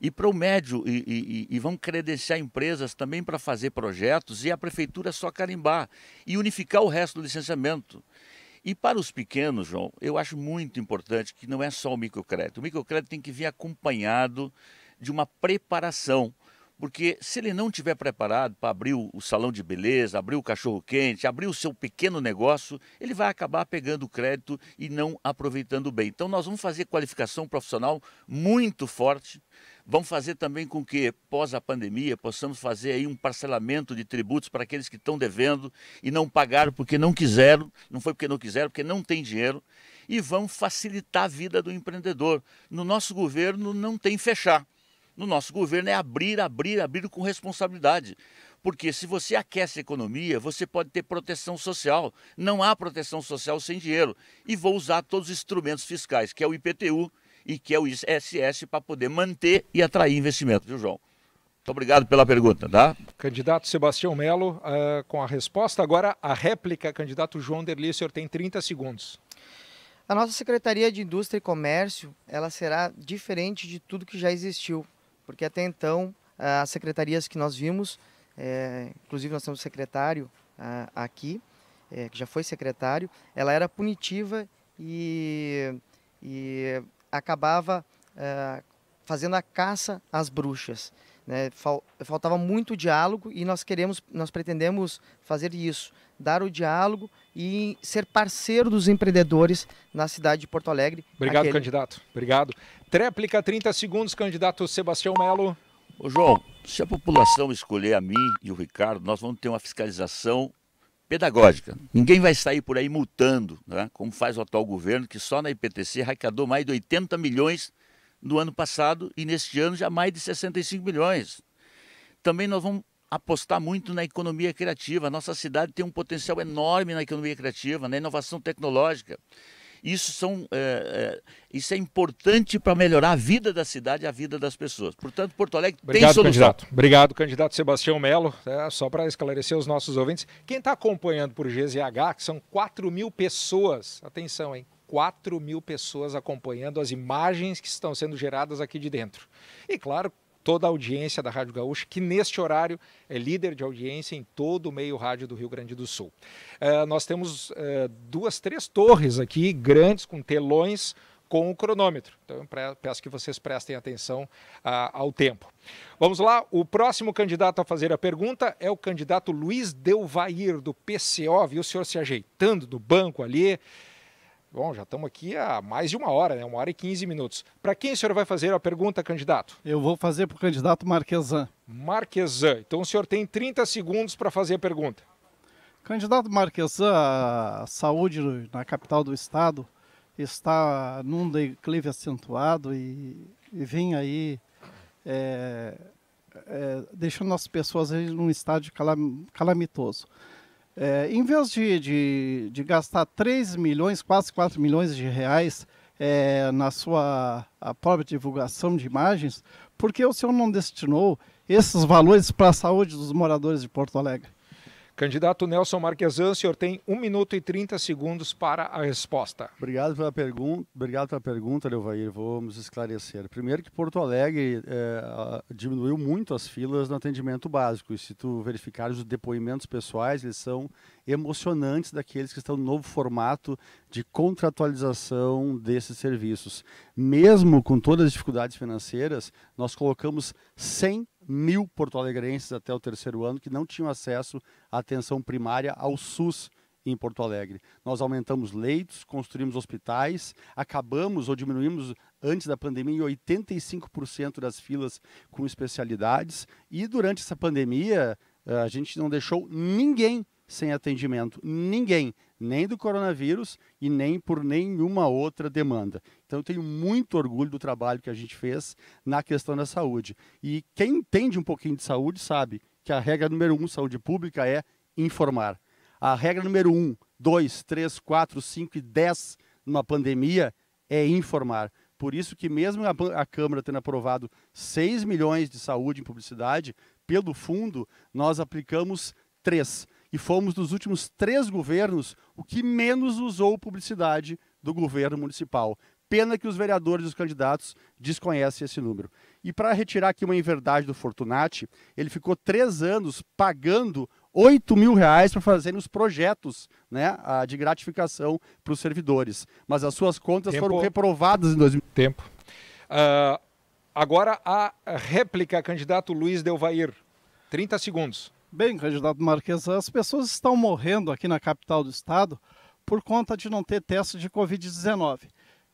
e para o médio, e, e, e, vão credenciar empresas também para fazer projetos e a prefeitura só carimbar e unificar o resto do licenciamento. E para os pequenos, João, eu acho muito importante que não é só o microcrédito. O microcrédito tem que vir acompanhado de uma preparação. Porque se ele não tiver preparado para abrir o salão de beleza, abrir o cachorro-quente, abrir o seu pequeno negócio, ele vai acabar pegando o crédito e não aproveitando bem. Então, nós vamos fazer qualificação profissional muito forte Vamos fazer também com que, pós a pandemia, possamos fazer aí um parcelamento de tributos para aqueles que estão devendo e não pagaram porque não quiseram, não foi porque não quiseram, porque não tem dinheiro. E vamos facilitar a vida do empreendedor. No nosso governo não tem fechar. No nosso governo é abrir, abrir, abrir com responsabilidade. Porque se você aquece a economia, você pode ter proteção social. Não há proteção social sem dinheiro. E vou usar todos os instrumentos fiscais, que é o IPTU, e que é o ISS para poder manter e atrair investimento, viu, João? Muito obrigado pela pergunta, tá? Candidato Sebastião Melo, uh, com a resposta. Agora, a réplica, candidato João Derli, o senhor tem 30 segundos. A nossa Secretaria de Indústria e Comércio, ela será diferente de tudo que já existiu, porque até então, eh, as secretarias que nós vimos, é, inclusive nós temos secretário uh, aqui, é, que já foi secretário, ela era punitiva e, e acabava eh, fazendo a caça às bruxas. Né? faltava muito diálogo e nós queremos, nós pretendemos fazer isso, dar o diálogo e ser parceiro dos empreendedores na cidade de Porto Alegre. Obrigado, aquele... candidato. Obrigado. Tréplica, 30 segundos, candidato Sebastião Melo. Ô João, se a população escolher a mim e o Ricardo, nós vamos ter uma fiscalização pedagógica. Ninguém vai sair por aí multando, né, como faz o atual governo, que só na IPTC arrecadou mais de 80 milhões no ano passado e neste ano já mais de 65 milhões. Também nós vamos apostar muito na economia criativa. A nossa cidade tem um potencial enorme na economia criativa, na inovação tecnológica. Isso, são, é, é, isso é importante para melhorar a vida da cidade e a vida das pessoas. Portanto, Porto Alegre Obrigado, tem solução. Candidato. Obrigado, candidato Sebastião Melo. É, só para esclarecer os nossos ouvintes, quem está acompanhando por GZH, que são 4 mil pessoas, atenção, hein? 4 mil pessoas acompanhando as imagens que estão sendo geradas aqui de dentro. E claro, toda a audiência da Rádio Gaúcha, que neste horário é líder de audiência em todo o meio rádio do Rio Grande do Sul. É, nós temos é, duas, três torres aqui, grandes, com telões com o cronômetro. Então, eu peço que vocês prestem atenção ao tempo. Vamos lá, o próximo candidato a fazer a pergunta é o candidato Luiz Delvair, do PCO, viu? O senhor se ajeitando do banco ali, Bom, já estamos aqui há mais de uma hora, né? Uma hora e quinze minutos. Para quem o senhor vai fazer a pergunta, candidato? Eu vou fazer para o candidato Marquesan. Marquesan. Então o senhor tem 30 segundos para fazer a pergunta. Candidato Marquesan, a saúde na capital do estado está num declive acentuado e, e vem aí é, é, deixando as pessoas em um estado calam, calamitoso. É, em vez de, de, de, gastar 3 milhões, quase 4 milhões de reais é, na sua própria divulgação de imagens, por que o senhor não destinou esses valores para a saúde dos moradores de Porto Alegre? Candidato Nelson Marquesan, o senhor tem 1 minuto e 30 segundos para a resposta. Obrigado pela pergunta, obrigado pela pergunta, Leovair. Vamos esclarecer. Primeiro que Porto Alegre é, diminuiu muito as filas no atendimento básico. E se tu verificar os depoimentos pessoais, eles são emocionantes daqueles que estão no novo formato de contratualização desses serviços. Mesmo com todas as dificuldades financeiras, nós colocamos 100 mil porto-alegrenses até o terceiro ano que não tinham acesso à atenção primária ao SUS em Porto Alegre. Nós aumentamos leitos, construímos hospitais, acabamos ou diminuímos antes da pandemia em 85% das filas com especialidades e durante essa pandemia eh, a gente não deixou ninguém sem atendimento, ninguém nem do coronavírus e nem por nenhuma outra demanda. Então, eu tenho muito orgulho do trabalho que a gente fez na questão da saúde. E quem entende um pouquinho de saúde sabe que a regra número um, saúde pública, é informar. A regra número um, dois, três, quatro, cinco e dez numa pandemia é informar. Por isso que mesmo a, a, Câmara tendo aprovado 6 milhões de saúde em publicidade, pelo fundo, nós aplicamos 3 e fomos dos últimos três governos o que menos usou publicidade do governo municipal. Pena que os vereadores e os candidatos desconhecem esse número. E para retirar aqui uma inverdade do Fortunati, ele ficou três anos pagando 8 mil reais para fazer os projetos né, de gratificação para os servidores. Mas as suas contas Tempo. foram reprovadas em 2000. Tempo. Uh, agora a réplica, candidato Luiz Delvair. 30 segundos. Bem, candidato Marques, as pessoas estão morrendo aqui na capital do estado por conta de não ter teste de Covid-19.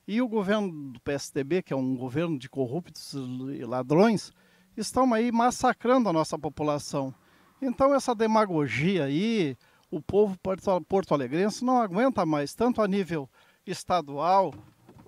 E o governo do PSDB, que é um governo de corruptos e ladrões, estão aí massacrando a nossa população. Então essa demagogia aí, o povo porto-alegrense não aguenta mais, tanto a nível estadual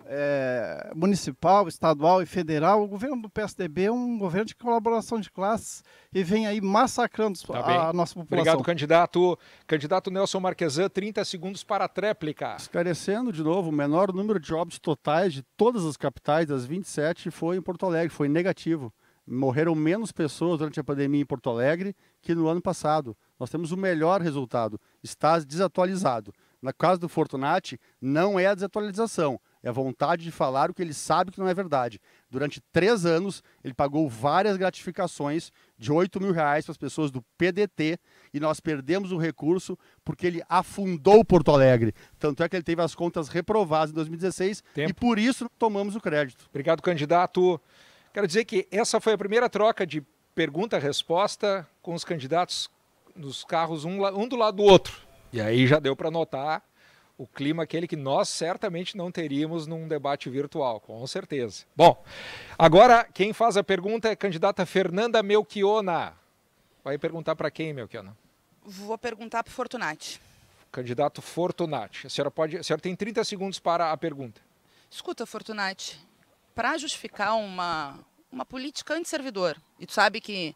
é, municipal, estadual e federal, o governo do PSDB é um governo de colaboração de classes e vem aí massacrando tá a, a, nossa população. Obrigado, candidato. Candidato Nelson Marquesan, 30 segundos para a tréplica. Esclarecendo de novo, o menor número de óbitos totais de todas as capitais, das 27, foi em Porto Alegre, foi negativo. Morreram menos pessoas durante a pandemia em Porto Alegre que no ano passado. Nós temos o melhor resultado. Está desatualizado. Na caso do Fortunati, não é a desatualização é a vontade de falar o que ele sabe que não é verdade. Durante três anos, ele pagou várias gratificações de 8 mil reais para as pessoas do PDT e nós perdemos o recurso porque ele afundou Porto Alegre. Tanto é que ele teve as contas reprovadas em 2016 Tempo. e por isso tomamos o crédito. Obrigado, candidato. Quero dizer que essa foi a primeira troca de pergunta-resposta com os candidatos nos carros, um, um do lado do outro. E aí já deu para notar o clima aquele que nós certamente não teríamos num debate virtual, com certeza. Bom, agora quem faz a pergunta é a candidata Fernanda Melchiona. Vai perguntar para quem, Melchiona? Vou perguntar para o Fortunati. Candidato Fortunati. A senhora, pode, a senhora tem 30 segundos para a pergunta. Escuta, Fortunati, para justificar uma, uma política anti-servidor, e tu sabe que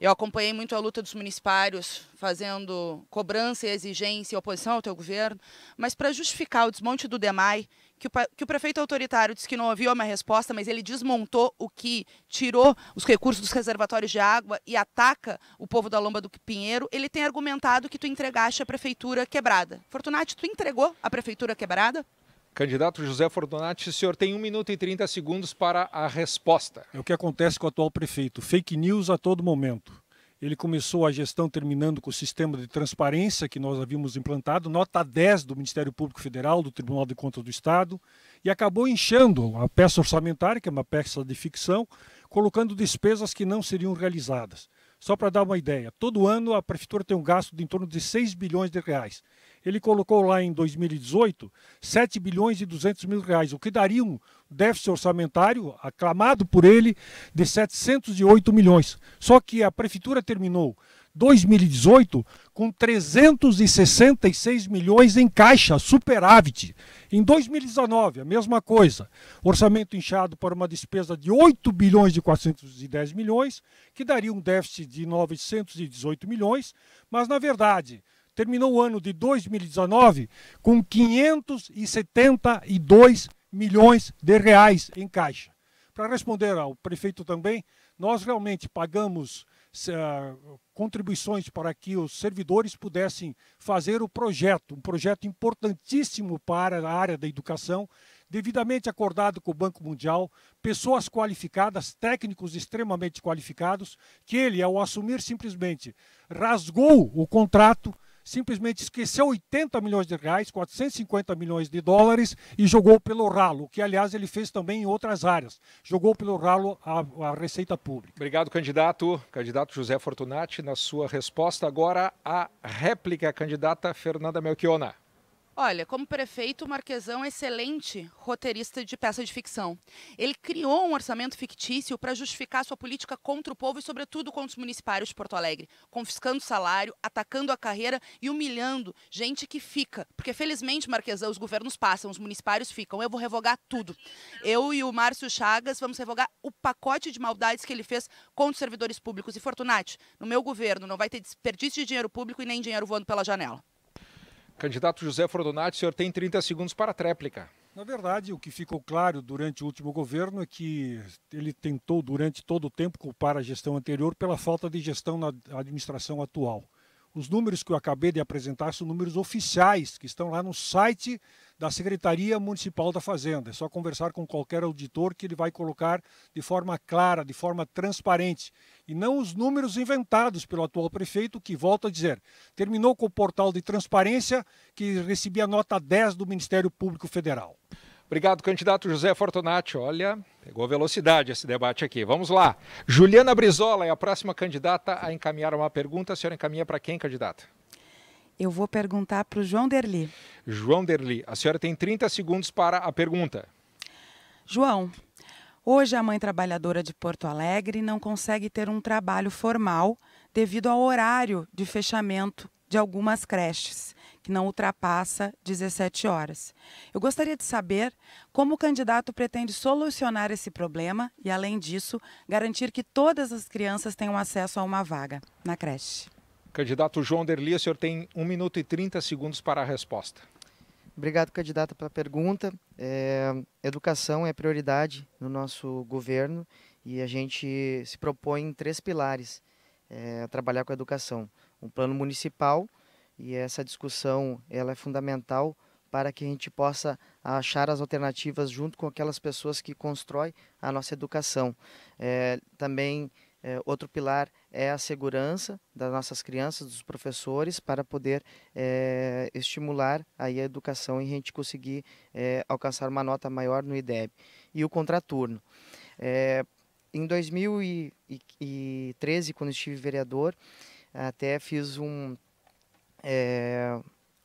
eu acompanhei muito a luta dos municipários, fazendo cobrança e exigência e oposição ao teu governo, mas para justificar o desmonte do DEMAI, que o, que o, prefeito autoritário disse que não ouviu a minha resposta, mas ele desmontou o que tirou os recursos dos reservatórios de água e ataca o povo da Lomba do Pinheiro, ele tem argumentado que tu entregaste a prefeitura quebrada. Fortunati, tu entregou a prefeitura quebrada? Candidato José Fortunati, o senhor tem 1 minuto e 30 segundos para a resposta. É o que acontece com o atual prefeito. Fake news a todo momento. Ele começou a gestão terminando com o sistema de transparência que nós havíamos implantado, nota 10 do Ministério Público Federal, do Tribunal de Contas do Estado, e acabou inchando a peça orçamentária, que é uma peça de ficção, colocando despesas que não seriam realizadas. Só para dar uma ideia, todo ano a prefeitura tem um gasto de em torno de 6 bilhões de reais ele colocou lá em 2018 7 bilhões e 200 mil reais, o que daria um déficit orçamentário, aclamado por ele, de 708 milhões. Só que a prefeitura terminou 2018 com 366 milhões em caixa, superávit. Em 2019, a mesma coisa. Orçamento inchado para uma despesa de 8 bilhões e 410 milhões, que daria um déficit de 918 milhões, mas na verdade, terminou o ano de 2019 com 572 milhões de reais em caixa. Para responder ao prefeito também, nós realmente pagamos eh, contribuições para que os servidores pudessem fazer o projeto, um projeto importantíssimo para a área da educação, devidamente acordado com o Banco Mundial, pessoas qualificadas, técnicos extremamente qualificados, que ele, ao assumir simplesmente, rasgou o contrato simplesmente esqueceu 80 milhões de reais, 450 milhões de dólares e jogou pelo ralo, que aliás ele fez também em outras áreas. Jogou pelo ralo a, a Receita Pública. Obrigado, candidato. Candidato José Fortunati, na sua resposta. Agora a réplica, é candidata Fernanda Melchiona. Olha, como prefeito, o Marquesão é excelente roteirista de peça de ficção. Ele criou um orçamento fictício para justificar sua política contra o povo e, sobretudo, contra os municipários de Porto Alegre, confiscando salário, atacando a carreira e humilhando gente que fica. Porque, felizmente, Marquesão, os governos passam, os municipários ficam. Eu vou revogar tudo. Eu e o Márcio Chagas vamos revogar o pacote de maldades que ele fez contra os servidores públicos. E, Fortunati, no meu governo não vai ter desperdício de dinheiro público e nem dinheiro voando pela janela. Candidato José Frodonati, o senhor tem 30 segundos para a tréplica. Na verdade, o que ficou claro durante o último governo é que ele tentou, durante todo o tempo, culpar a gestão anterior pela falta de gestão na administração atual. Os números que eu acabei de apresentar são números oficiais, que estão lá no site da Secretaria Municipal da Fazenda. É só conversar com qualquer auditor que ele vai colocar de forma clara, de forma transparente. E não os números inventados pelo atual prefeito, que, volta a dizer, terminou com o portal de transparência que recebia nota 10 do Ministério Público Federal. Obrigado, candidato José Fortunati. Olha, pegou velocidade esse debate aqui. Vamos lá. Juliana Brizola é a próxima candidata a encaminhar uma pergunta. A senhora encaminha para quem, candidata? eu vou perguntar para o João Derli. João Derli, a senhora tem 30 segundos para a pergunta. João, hoje a mãe trabalhadora de Porto Alegre não consegue ter um trabalho formal devido ao horário de fechamento de algumas creches, que não ultrapassa 17 horas. Eu gostaria de saber como o candidato pretende solucionar esse problema e, além disso, garantir que todas as crianças tenham acesso a uma vaga na creche. Candidato João Derli, o senhor tem 1 minuto e 30 segundos para a resposta. Obrigado, candidato, pela pergunta. É, educação é prioridade no nosso governo e a gente se propõe em três pilares é, a trabalhar com a educação. Um plano municipal, e essa discussão ela é fundamental para que a gente possa achar as alternativas junto com aquelas pessoas que constroem a nossa educação. É, também é, outro pilar é a segurança das nossas crianças, dos professores, para poder é, estimular aí a educação e a gente conseguir é, alcançar uma nota maior no IDEB. E o contraturno. É, em 2013, quando estive vereador, até fiz um, é,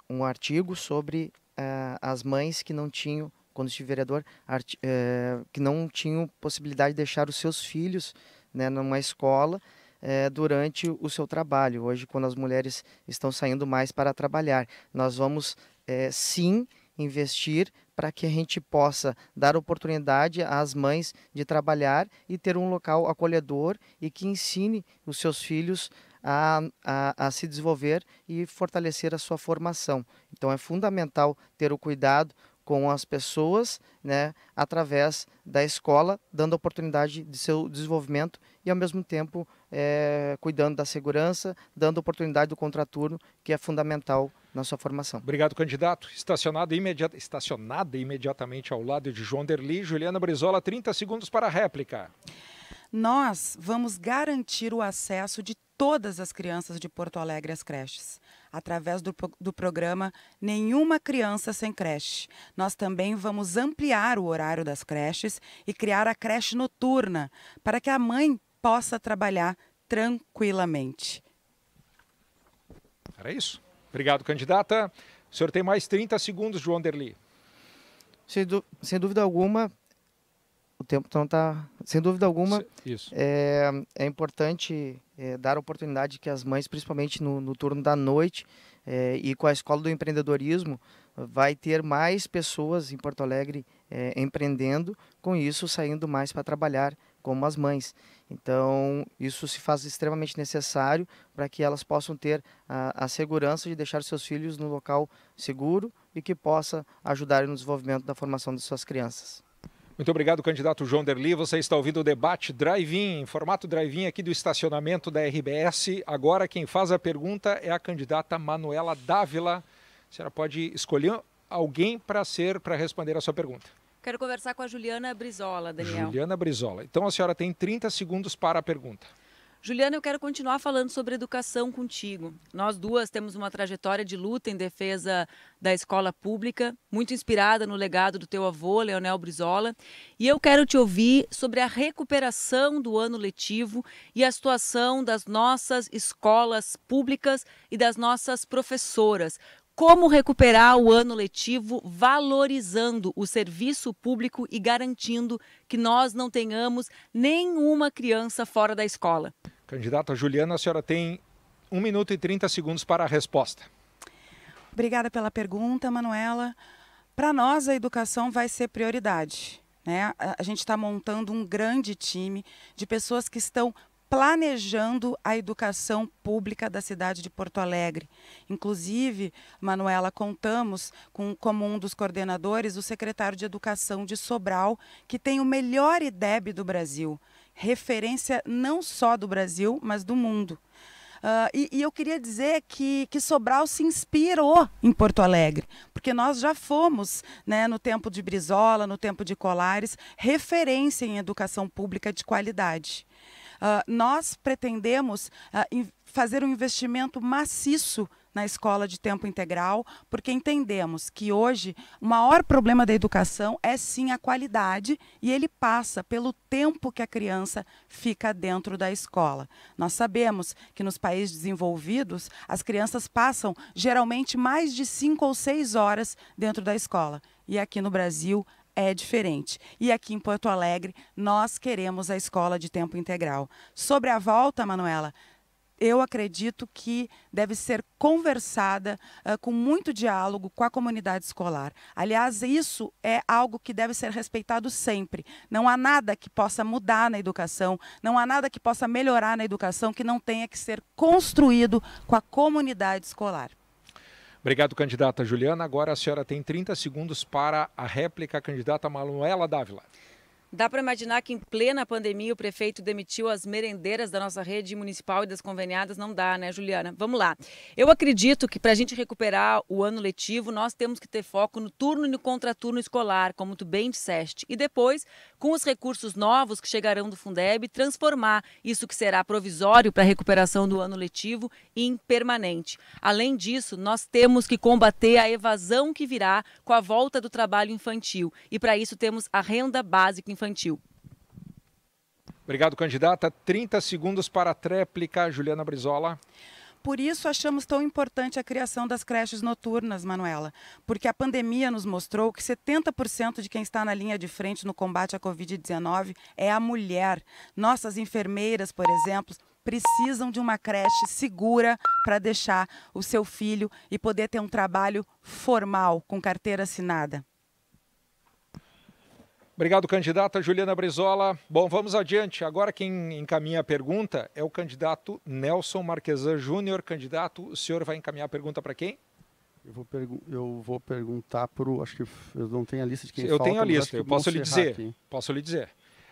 um artigo sobre uh, as mães que não tinham, quando estive vereador, art, uh, que não tinham possibilidade de deixar os seus filhos né, numa escola é, durante o seu trabalho. Hoje, quando as mulheres estão saindo mais para trabalhar, nós vamos é, sim investir para que a gente possa dar oportunidade às mães de trabalhar e ter um local acolhedor e que ensine os seus filhos a, a, a se desenvolver e fortalecer a sua formação. Então é fundamental ter o cuidado com as pessoas, né, através da escola, dando oportunidade de seu desenvolvimento e ao mesmo tempo é, cuidando da segurança, dando oportunidade do contraturno, que é fundamental na sua formação. Obrigado, candidato. Estacionado imediata, estacionada imediatamente ao lado de João Derli, Juliana Brizola, 30 segundos para a réplica. Nós vamos garantir o acesso de todas as crianças de Porto Alegre às creches através do, do programa Nenhuma Criança Sem Creche. Nós também vamos ampliar o horário das creches e criar a creche noturna para que a mãe possa trabalhar tranquilamente. Era isso. Obrigado, candidata. O senhor tem mais 30 segundos, João Derli. Sem, dúvida alguma, o tempo então tá sem dúvida alguma Isso. É, é importante é, dar a oportunidade que as mães principalmente no, no turno da noite é, e com a escola do empreendedorismo vai ter mais pessoas em Porto Alegre é, empreendendo com isso saindo mais para trabalhar como as mães então isso se faz extremamente necessário para que elas possam ter a, a segurança de deixar seus filhos no local seguro e que possa ajudar no desenvolvimento da formação de suas crianças muito obrigado, candidato João Derli. Você está ouvindo o debate Drive-In, formato Drive-In aqui do estacionamento da RBS. Agora quem faz a pergunta é a candidata Manuela Dávila. A senhora pode escolher alguém para ser para responder a sua pergunta. Quero conversar com a Juliana Brizola, Daniel. Juliana Brizola. Então a senhora tem 30 segundos para a pergunta. Juliana, eu quero continuar falando sobre educação contigo. Nós duas temos uma trajetória de luta em defesa da escola pública, muito inspirada no legado do teu avô, Leonel Brizola. E eu quero te ouvir sobre a recuperação do ano letivo e a situação das nossas escolas públicas e das nossas professoras. Como recuperar o ano letivo valorizando o serviço público e garantindo que nós não tenhamos nenhuma criança fora da escola? Candidata Juliana, a senhora tem 1 minuto e 30 segundos para a resposta. Obrigada pela pergunta, Manuela. Para nós, a educação vai ser prioridade. Né? A gente está montando um grande time de pessoas que estão planejando a educação pública da cidade de Porto Alegre. Inclusive, Manuela, contamos com, como um dos coordenadores o secretário de Educação de Sobral, que tem o melhor IDEB do Brasil, referência não só do Brasil, mas do mundo. Uh, e, e, eu queria dizer que, que Sobral se inspirou em Porto Alegre, porque nós já fomos, né, no tempo de Brizola, no tempo de Colares, referência em educação pública de qualidade. Ah, nós pretendemos uh, fazer um investimento maciço na escola de tempo integral, porque entendemos que hoje o maior problema da educação é sim a qualidade e ele passa pelo tempo que a criança fica dentro da escola. Nós sabemos que nos países desenvolvidos as crianças passam geralmente mais de cinco ou seis horas dentro da escola e aqui no Brasil é diferente. E aqui em Porto Alegre, nós queremos a escola de tempo integral. Sobre a volta, Manuela, eu acredito que deve ser conversada uh, com muito diálogo com a comunidade escolar. Aliás, isso é algo que deve ser respeitado sempre. Não há nada que possa mudar na educação, não há nada que possa melhorar na educação que não tenha que ser construído com a comunidade escolar. Obrigado, candidata Juliana. Agora a senhora tem 30 segundos para a réplica, candidata Manuela Dávila. Dá para imaginar que em plena pandemia o prefeito demitiu as merendeiras da nossa rede municipal e das conveniadas? Não dá, né, Juliana? Vamos lá. Eu acredito que para a gente recuperar o ano letivo, nós temos que ter foco no turno e no contraturno escolar, como tu bem disseste. E depois, com os recursos novos que chegarão do Fundeb, transformar isso que será provisório para a recuperação do ano letivo em permanente. Além disso, nós temos que combater a evasão que virá com a volta do trabalho infantil. E para isso temos a renda básica infantil. Obrigado, candidata. 30 segundos para a tréplica, Juliana Brizola. Por isso achamos tão importante a criação das creches noturnas, Manuela, porque a pandemia nos mostrou que 70% de quem está na linha de frente no combate à Covid-19 é a mulher. Nossas enfermeiras, por exemplo, precisam de uma creche segura para deixar o seu filho e poder ter um trabalho formal, com carteira assinada. Obrigado, candidata Juliana Brizola. Bom, vamos adiante. Agora quem encaminha a pergunta é o candidato Nelson Marquesan Júnior. Candidato, o senhor vai encaminhar a pergunta para quem? Eu vou, eu vou perguntar para o. Acho que eu não tenho a lista de quem Eu falta, tenho a lista, eu posso lhe dizer. Aqui. Posso lhe dizer.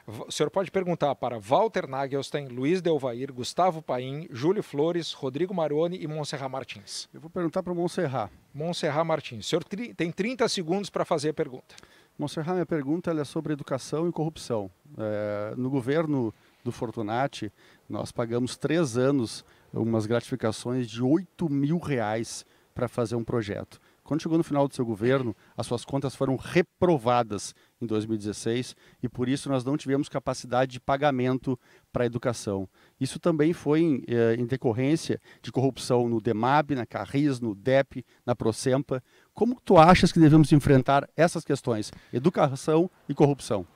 O senhor pode perguntar para Walter Nagelstein, Luiz Delvair, Gustavo Paim, Júlio Flores, Rodrigo Maroni e Monserrat Martins. Eu vou perguntar para o Monserrat. Monserrat Martins. O senhor tem 30 segundos para fazer a pergunta. Monserrat, minha pergunta é sobre educação e corrupção. É, no governo do Fortunati, nós pagamos três anos umas gratificações de 8 mil reais para fazer um projeto. Quando chegou no final do seu governo, as suas contas foram reprovadas em 2016 e por isso nós não tivemos capacidade de pagamento para a educação. Isso também foi em, é, em, decorrência de corrupção no DEMAB, na Carris, no DEP, na Procempa. Como tu achas que devemos enfrentar essas questões, educação e corrupção?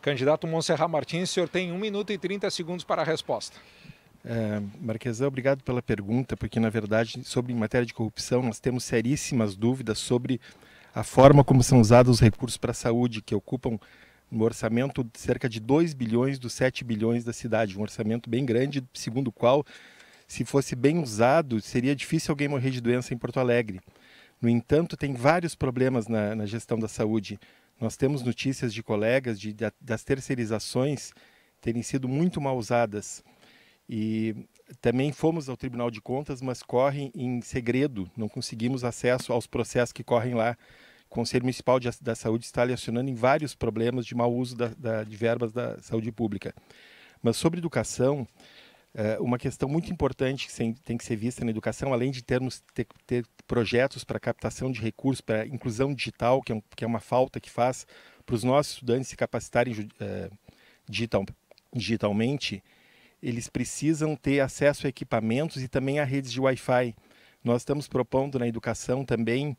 Candidato Monserrat Martins, o senhor tem 1 minuto e 30 segundos para a resposta. É, Marquesão, obrigado pela pergunta, porque na verdade, sobre matéria de corrupção, nós temos seríssimas dúvidas sobre a forma como são usados os recursos para a saúde, que ocupam no orçamento de cerca de 2 bilhões dos 7 bilhões da cidade, um orçamento bem grande, segundo o qual, se fosse bem usado, seria difícil alguém morrer de doença em Porto Alegre. No entanto, tem vários problemas na, na gestão da saúde. Nós temos notícias de colegas de, de, das terceirizações terem sido muito mal usadas. E também fomos ao Tribunal de Contas, mas correm em segredo, não conseguimos acesso aos processos que correm lá. O Conselho Municipal de, da Saúde está acionando em vários problemas de mau uso da, da, de verbas da saúde pública. Mas sobre educação, é, uma questão muito importante que tem que ser vista na educação, além de termos ter, ter projetos para captação de recursos, para inclusão digital, que é, um, que é, uma falta que faz para os nossos estudantes se capacitarem uh, digital, digitalmente, eles precisam ter acesso a equipamentos e também a redes de Wi-Fi. Nós estamos propondo na educação também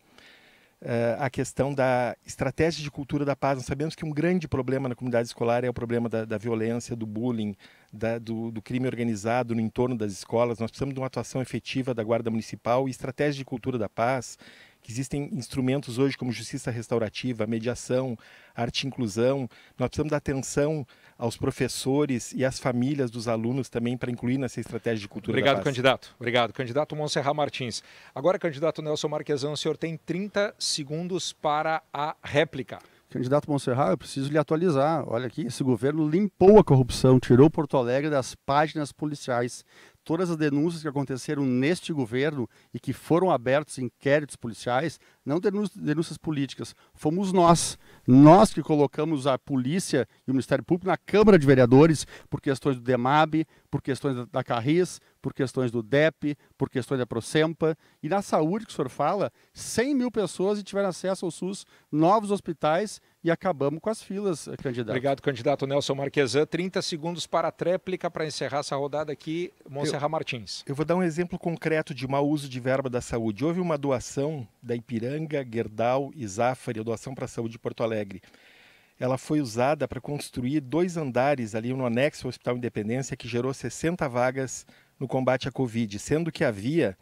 eh, a questão da estratégia de cultura da paz. Nós sabemos que um grande problema na comunidade escolar é o problema da, da violência, do bullying, da, do, do, crime organizado no entorno das escolas. Nós precisamos de uma atuação efetiva da Guarda Municipal e estratégia de cultura da paz que existem instrumentos hoje como justiça restaurativa, mediação, arte inclusão. Nós precisamos dar atenção aos professores e às famílias dos alunos também para incluir nessa estratégia de cultura. Obrigado, candidato. Obrigado, candidato Monserrat Martins. Agora, candidato Nelson Marquesão, o senhor tem 30 segundos para a réplica. Candidato Monserrat, eu preciso lhe atualizar. Olha aqui, esse governo limpou a corrupção, tirou Porto Alegre das páginas policiais todas as denúncias que aconteceram neste governo e que foram abertos inquéritos policiais, não denúncias, políticas, fomos nós, nós que colocamos a polícia e o Ministério Público na Câmara de Vereadores por questões do DEMAB, por questões da, da Carris, por questões do DEP, por questões da Procempa. E na saúde, que o senhor fala, 100 mil pessoas e tiveram acesso ao SUS, novos hospitais e acabamos com as filas, eh, candidato. Obrigado, candidato Nelson Marquesan. 30 segundos para a tréplica para encerrar essa rodada aqui, Monserrat Martins. Eu vou dar um exemplo concreto de mau uso de verba da saúde. Houve uma doação da Ipiranga, Gerdau e Zafari, a doação para a saúde de Porto Alegre ela foi usada para construir dois andares ali no anexo ao Hospital Independência, que gerou 60 vagas no combate à Covid, sendo que havia,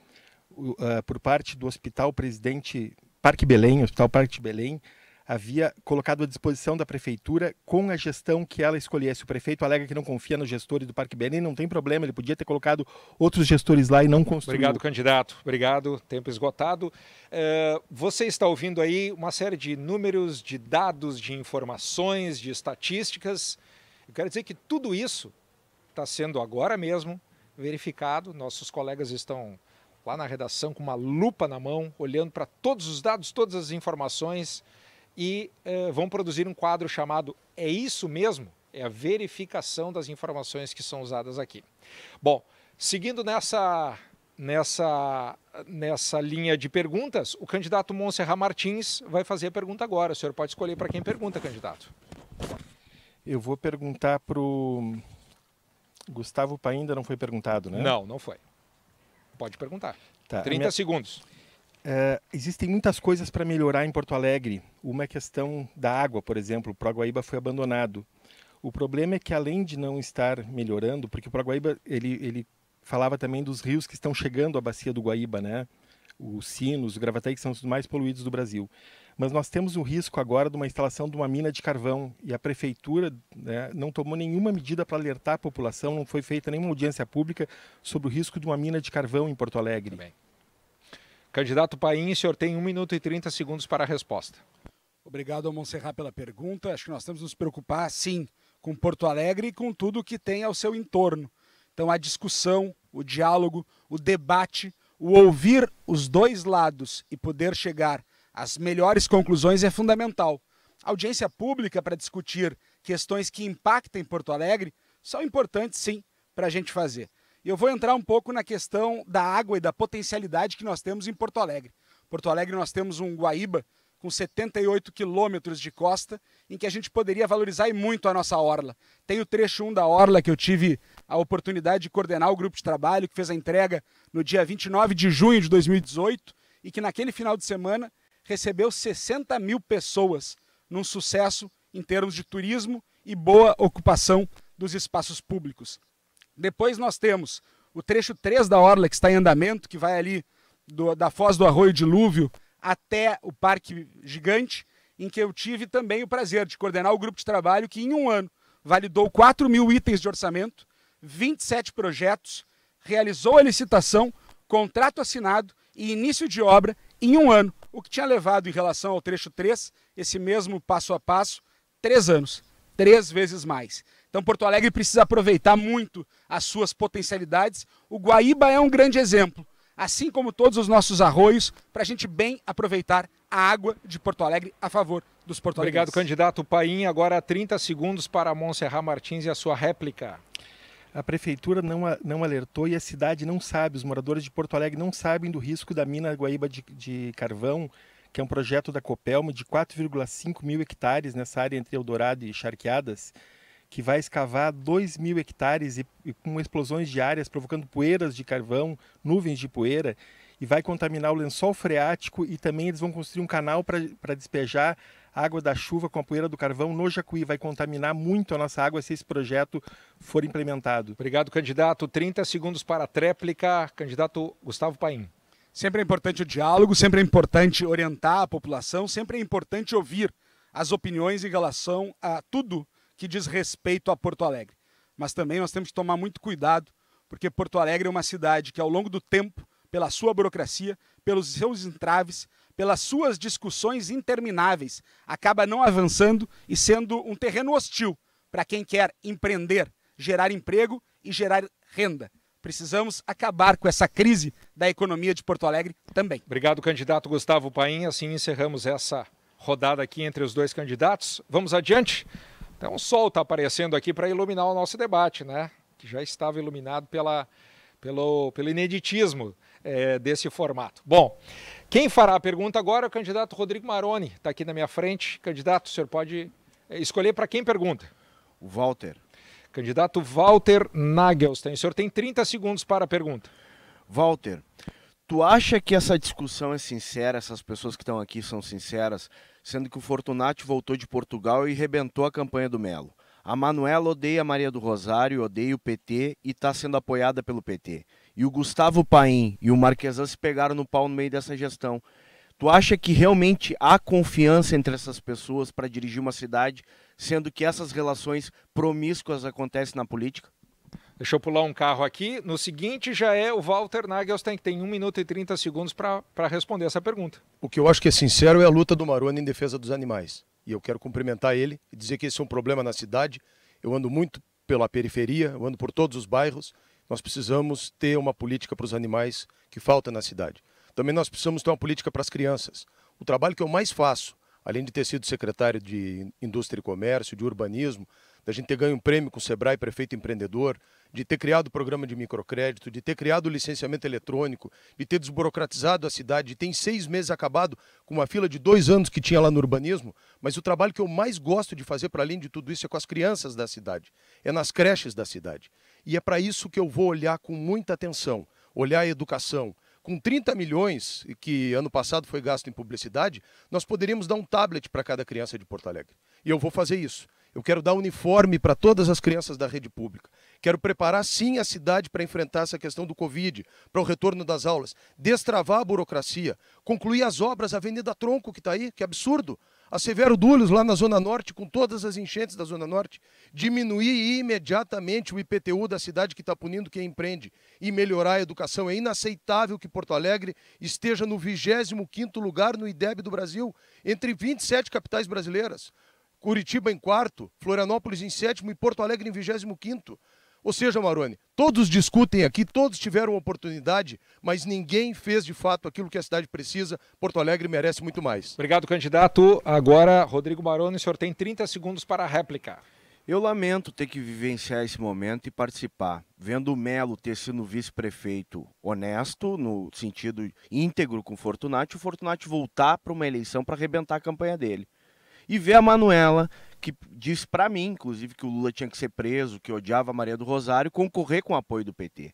uh, por parte do Hospital Presidente Parque Belém, Hospital Parque Belém, havia colocado à disposição da prefeitura com a gestão que ela escolhesse. O prefeito alega que não confia nos gestores do Parque Belém, não tem problema, ele podia ter colocado outros gestores lá e não construiu. Obrigado, candidato. Obrigado, tempo esgotado. Uh, você está ouvindo aí uma série de números, de dados, de informações, de estatísticas. Eu quero dizer que tudo isso está sendo agora mesmo verificado. Nossos colegas estão lá na redação com uma lupa na mão, olhando para todos os dados, todas as informações e eh, vão produzir um quadro chamado É Isso Mesmo? É a verificação das informações que são usadas aqui. Bom, seguindo nessa, nessa, nessa linha de perguntas, o candidato Monserrat Martins vai fazer a pergunta agora. O senhor pode escolher para quem pergunta, candidato. Eu vou perguntar para o Gustavo Painda não foi perguntado, né? Não, não foi. Pode perguntar. Tá. 30 minha... segundos. É, existem muitas coisas para melhorar em Porto Alegre. Uma é a questão da água, por exemplo. O Proguaíba foi abandonado. O problema é que, além de não estar melhorando, porque o Proguaíba, ele, ele falava também dos rios que estão chegando à bacia do Guaíba, né? Os Sinos, o Gravataí, que são os mais poluídos do Brasil. Mas nós temos o risco agora de uma instalação de uma mina de carvão e a prefeitura né, não tomou nenhuma medida para alertar a população, não foi feita nenhuma audiência pública sobre o risco de uma mina de carvão em Porto Alegre. também Candidato Paim, o senhor tem 1 minuto e 30 segundos para a resposta. Obrigado ao Monserrat pela pergunta. Acho que nós temos que nos preocupar, sim, com Porto Alegre e com tudo o que tem ao seu entorno. Então, a discussão, o diálogo, o debate, o ouvir os dois lados e poder chegar as melhores conclusões é fundamental. A audiência pública para discutir questões que impactem Porto Alegre são importantes, sim, para a gente fazer. Eu vou entrar um pouco na questão da água e da potencialidade que nós temos em Porto Alegre. Porto Alegre nós temos um Guaíba com 78 quilômetros de costa, em que a gente poderia valorizar e muito a nossa orla. Tem o trecho 1 da orla que eu tive a oportunidade de coordenar o grupo de trabalho que fez a entrega no dia 29 de junho de 2018 e que naquele final de semana recebeu 60 mil pessoas num sucesso em termos de turismo e boa ocupação dos espaços públicos. Depois nós temos o trecho 3 da Orla, que está em andamento, que vai ali do, da Foz do Arroio Dilúvio até o Parque Gigante, em que eu tive também o prazer de coordenar o grupo de trabalho que, em um ano, validou 4 mil itens de orçamento, 27 projetos, realizou a licitação, contrato assinado e início de obra em um ano, o que tinha levado em relação ao trecho 3, esse mesmo passo a passo, três anos, três vezes mais. Então Porto Alegre precisa aproveitar muito as suas potencialidades. O Guaíba é um grande exemplo, assim como todos os nossos arroios, para a gente bem aproveitar a água de Porto Alegre a favor dos porto Obrigado, candidato Paim. Agora 30 segundos para Monserrat Martins e a sua réplica a prefeitura não, não alertou e a cidade não sabe, os moradores de Porto Alegre não sabem do risco da mina Guaíba de, de Carvão, que é um projeto da Copelma de 4,5 mil hectares nessa área entre Eldorado e Charqueadas, que vai escavar 2 mil hectares e, e com explosões diárias provocando poeiras de carvão, nuvens de poeira, e vai contaminar o lençol freático e também eles vão construir um canal para despejar água da chuva com a poeira do carvão no Jacuí. Vai contaminar muito a nossa água se esse projeto for implementado. Obrigado, candidato. 30 segundos para a tréplica. Candidato Gustavo Paim. Sempre é importante o diálogo, sempre é importante orientar a população, sempre é importante ouvir as opiniões em relação a tudo que diz respeito a Porto Alegre. Mas também nós temos que tomar muito cuidado, porque Porto Alegre é uma cidade que, ao longo do tempo, pela sua burocracia, pelos seus entraves, pelas suas discussões intermináveis, acaba não avançando e sendo um terreno hostil para quem quer empreender, gerar emprego e gerar renda. Precisamos acabar com essa crise da economia de Porto Alegre também. Obrigado, candidato Gustavo Paim. Assim encerramos essa rodada aqui entre os dois candidatos. Vamos adiante? Então, o sol está aparecendo aqui para iluminar o nosso debate, né? Que já estava iluminado pela, pelo, pelo ineditismo é, desse formato. Bom. Quem fará a pergunta agora é o candidato Rodrigo Maroni, está aqui na minha frente. Candidato, o senhor pode eh, escolher para quem pergunta. O Walter. Candidato Walter Nagelstein, o senhor tem 30 segundos para a pergunta. Walter, tu acha que essa discussão é sincera, essas pessoas que estão aqui são sinceras, sendo que o Fortunati voltou de Portugal e rebentou a campanha do Melo? A Manuela odeia Maria do Rosário, odeia o PT e está sendo apoiada pelo PT. E o Gustavo Paim e o Marquesan se pegaram no pau no meio dessa gestão. Tu acha que realmente há confiança entre essas pessoas para dirigir uma cidade, sendo que essas relações promíscuas acontecem na política? Deixa eu pular um carro aqui. No seguinte já é o Walter Nagelstein, que tem 1 minuto e 30 segundos para responder essa pergunta. O que eu acho que é sincero é a luta do Maroni em defesa dos animais e eu quero cumprimentar ele e dizer que esse é um problema na cidade. Eu ando muito pela periferia, eu ando por todos os bairros. Nós precisamos ter uma política para os animais que falta na cidade. Também nós precisamos ter uma política para as crianças. O trabalho que eu mais faço, além de ter sido secretário de Indústria e Comércio, de Urbanismo, da gente ter ganho um prêmio com o Sebrae Prefeito Empreendedor, de ter criado o programa de microcrédito, de ter criado o licenciamento eletrônico, de ter desburocratizado a cidade, de ter em seis meses acabado com uma fila de dois anos que tinha lá no urbanismo. Mas o trabalho que eu mais gosto de fazer, para além de tudo isso, é com as crianças da cidade, é nas creches da cidade. E é para isso que eu vou olhar com muita atenção, olhar a educação, com 30 milhões que ano passado foi gasto em publicidade, nós poderíamos dar um tablet para cada criança de Porto Alegre. E eu vou fazer isso. Eu quero dar uniforme para todas as crianças da rede pública. Quero preparar sim a cidade para enfrentar essa questão do Covid, para o retorno das aulas, destravar a burocracia, concluir as obras, a Avenida Tronco que está aí, que é absurdo. A Severo Dúlios, lá na Zona Norte, com todas as enchentes da Zona Norte, diminuir imediatamente o IPTU da cidade que está punindo quem empreende e melhorar a educação. É inaceitável que Porto Alegre esteja no 25 lugar no IDEB do Brasil, entre 27 capitais brasileiras. Curitiba em quarto, Florianópolis em sétimo e Porto Alegre em vigésimo quinto. Ou seja, Maroni, todos discutem aqui, todos tiveram oportunidade, mas ninguém fez de fato aquilo que a cidade precisa. Porto Alegre merece muito mais. Obrigado, candidato. Agora, Rodrigo Maroni, o senhor tem 30 segundos para replicar. Eu lamento ter que vivenciar esse momento e participar. Vendo o Melo ter sido vice-prefeito honesto, no sentido íntegro com o Fortunati, o Fortunati voltar para uma eleição para arrebentar a campanha dele. E ver a Manuela, que diz para mim, inclusive, que o Lula tinha que ser preso, que odiava a Maria do Rosário, concorrer com o apoio do PT.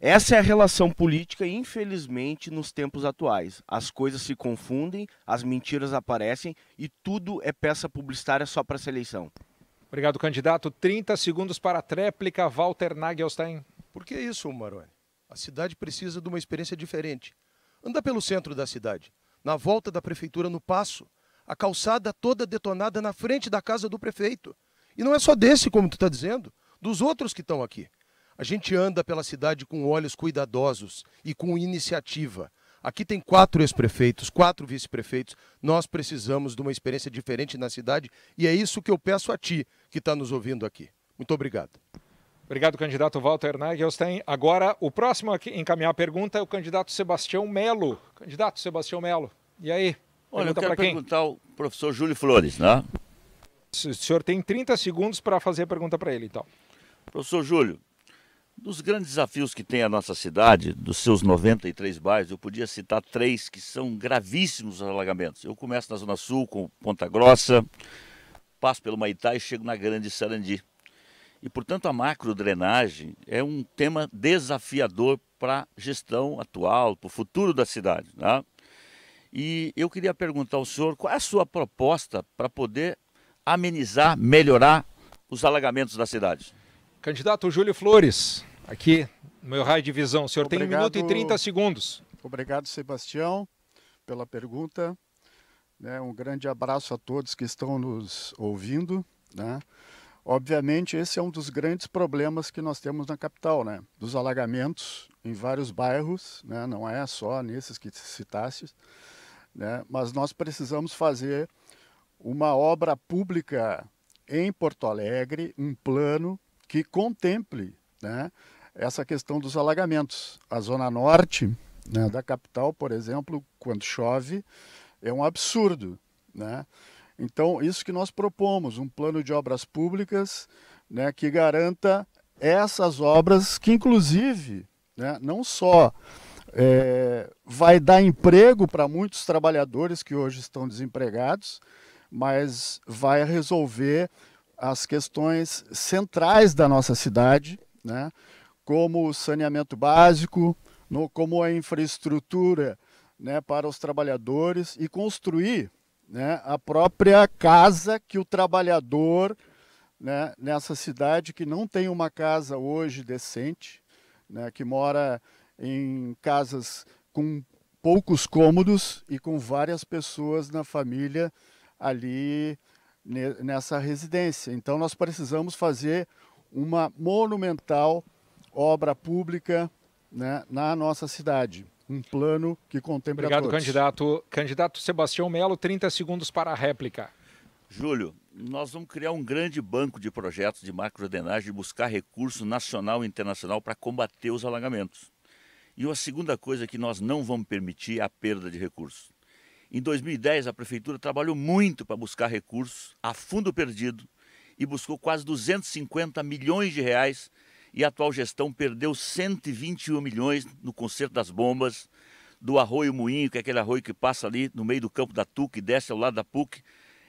Essa é a relação política, infelizmente, nos tempos atuais. As coisas se confundem, as mentiras aparecem e tudo é peça publicitária só para essa eleição. Obrigado, candidato. 30 segundos para a tréplica, Walter Nagelstein. Por que isso, Maroni? A cidade precisa de uma experiência diferente. Anda pelo centro da cidade, na volta da prefeitura no Passo, a calçada toda detonada na frente da casa do prefeito. E não é só desse, como tu está dizendo, dos outros que estão aqui. A gente anda pela cidade com olhos cuidadosos e com iniciativa. Aqui tem quatro ex-prefeitos, quatro vice-prefeitos. Nós precisamos de uma experiência diferente na cidade e é isso que eu peço a ti que está nos ouvindo aqui. Muito obrigado. Obrigado, candidato Walter Nagelstein. Agora, o próximo a encaminhar a pergunta é o candidato Sebastião Melo. Candidato Sebastião Melo, e aí? Olha, Pergunta eu quero perguntar ao professor Júlio Flores, né? O senhor tem 30 segundos para fazer a pergunta para ele, então. Professor Júlio, dos grandes desafios que tem a nossa cidade, dos seus 93 bairros, eu podia citar três que são gravíssimos os alagamentos. Eu começo na Zona Sul, com Ponta Grossa, passo pelo Maitá e chego na Grande Sarandi. E, portanto, a macro drenagem é um tema desafiador para a gestão atual, para o futuro da cidade. Né? E eu queria perguntar ao senhor qual é a sua proposta para poder amenizar, melhorar os alagamentos da cidade. Candidato Júlio Flores, aqui no meu raio de visão. O senhor obrigado, tem 1 minuto e 30 segundos. Obrigado, Sebastião, pela pergunta. Né? Um grande abraço a todos que estão nos ouvindo. Né? Obviamente, esse é um dos grandes problemas que nós temos na capital, né? dos alagamentos em vários bairros, né? não é só nesses que citaste né? mas nós precisamos fazer uma obra pública em Porto Alegre, um plano que contemple né, essa questão dos alagamentos. A Zona Norte né, da capital, por exemplo, quando chove, é um absurdo. Né? Então, isso que nós propomos, um plano de obras públicas né, que garanta essas obras que, inclusive, né, não só é, vai dar emprego para muitos trabalhadores que hoje estão desempregados, mas vai resolver as questões centrais da nossa cidade, né? como o saneamento básico, no, como a infraestrutura né, para os trabalhadores e construir né, a própria casa que o trabalhador né, nessa cidade que não tem uma casa hoje decente, né, que mora em casas com poucos cômodos e com várias pessoas na família ali nessa residência. Então nós precisamos fazer uma monumental obra pública né, na nossa cidade. Um plano que contempla Obrigado, todos. candidato. Candidato Sebastião Melo, 30 segundos para a réplica. Júlio, nós vamos criar um grande banco de projetos de macroordenagem e buscar recurso nacional e internacional para combater os alagamentos. E uma segunda coisa que nós não vamos permitir é a perda de recursos. Em 2010, a prefeitura trabalhou muito para buscar recursos a fundo perdido e buscou quase 250 milhões de reais e a atual gestão perdeu 121 milhões no conserto das bombas, do arroio Moinho, que é aquele arroio que passa ali no meio do campo da TUC e desce ao lado da PUC.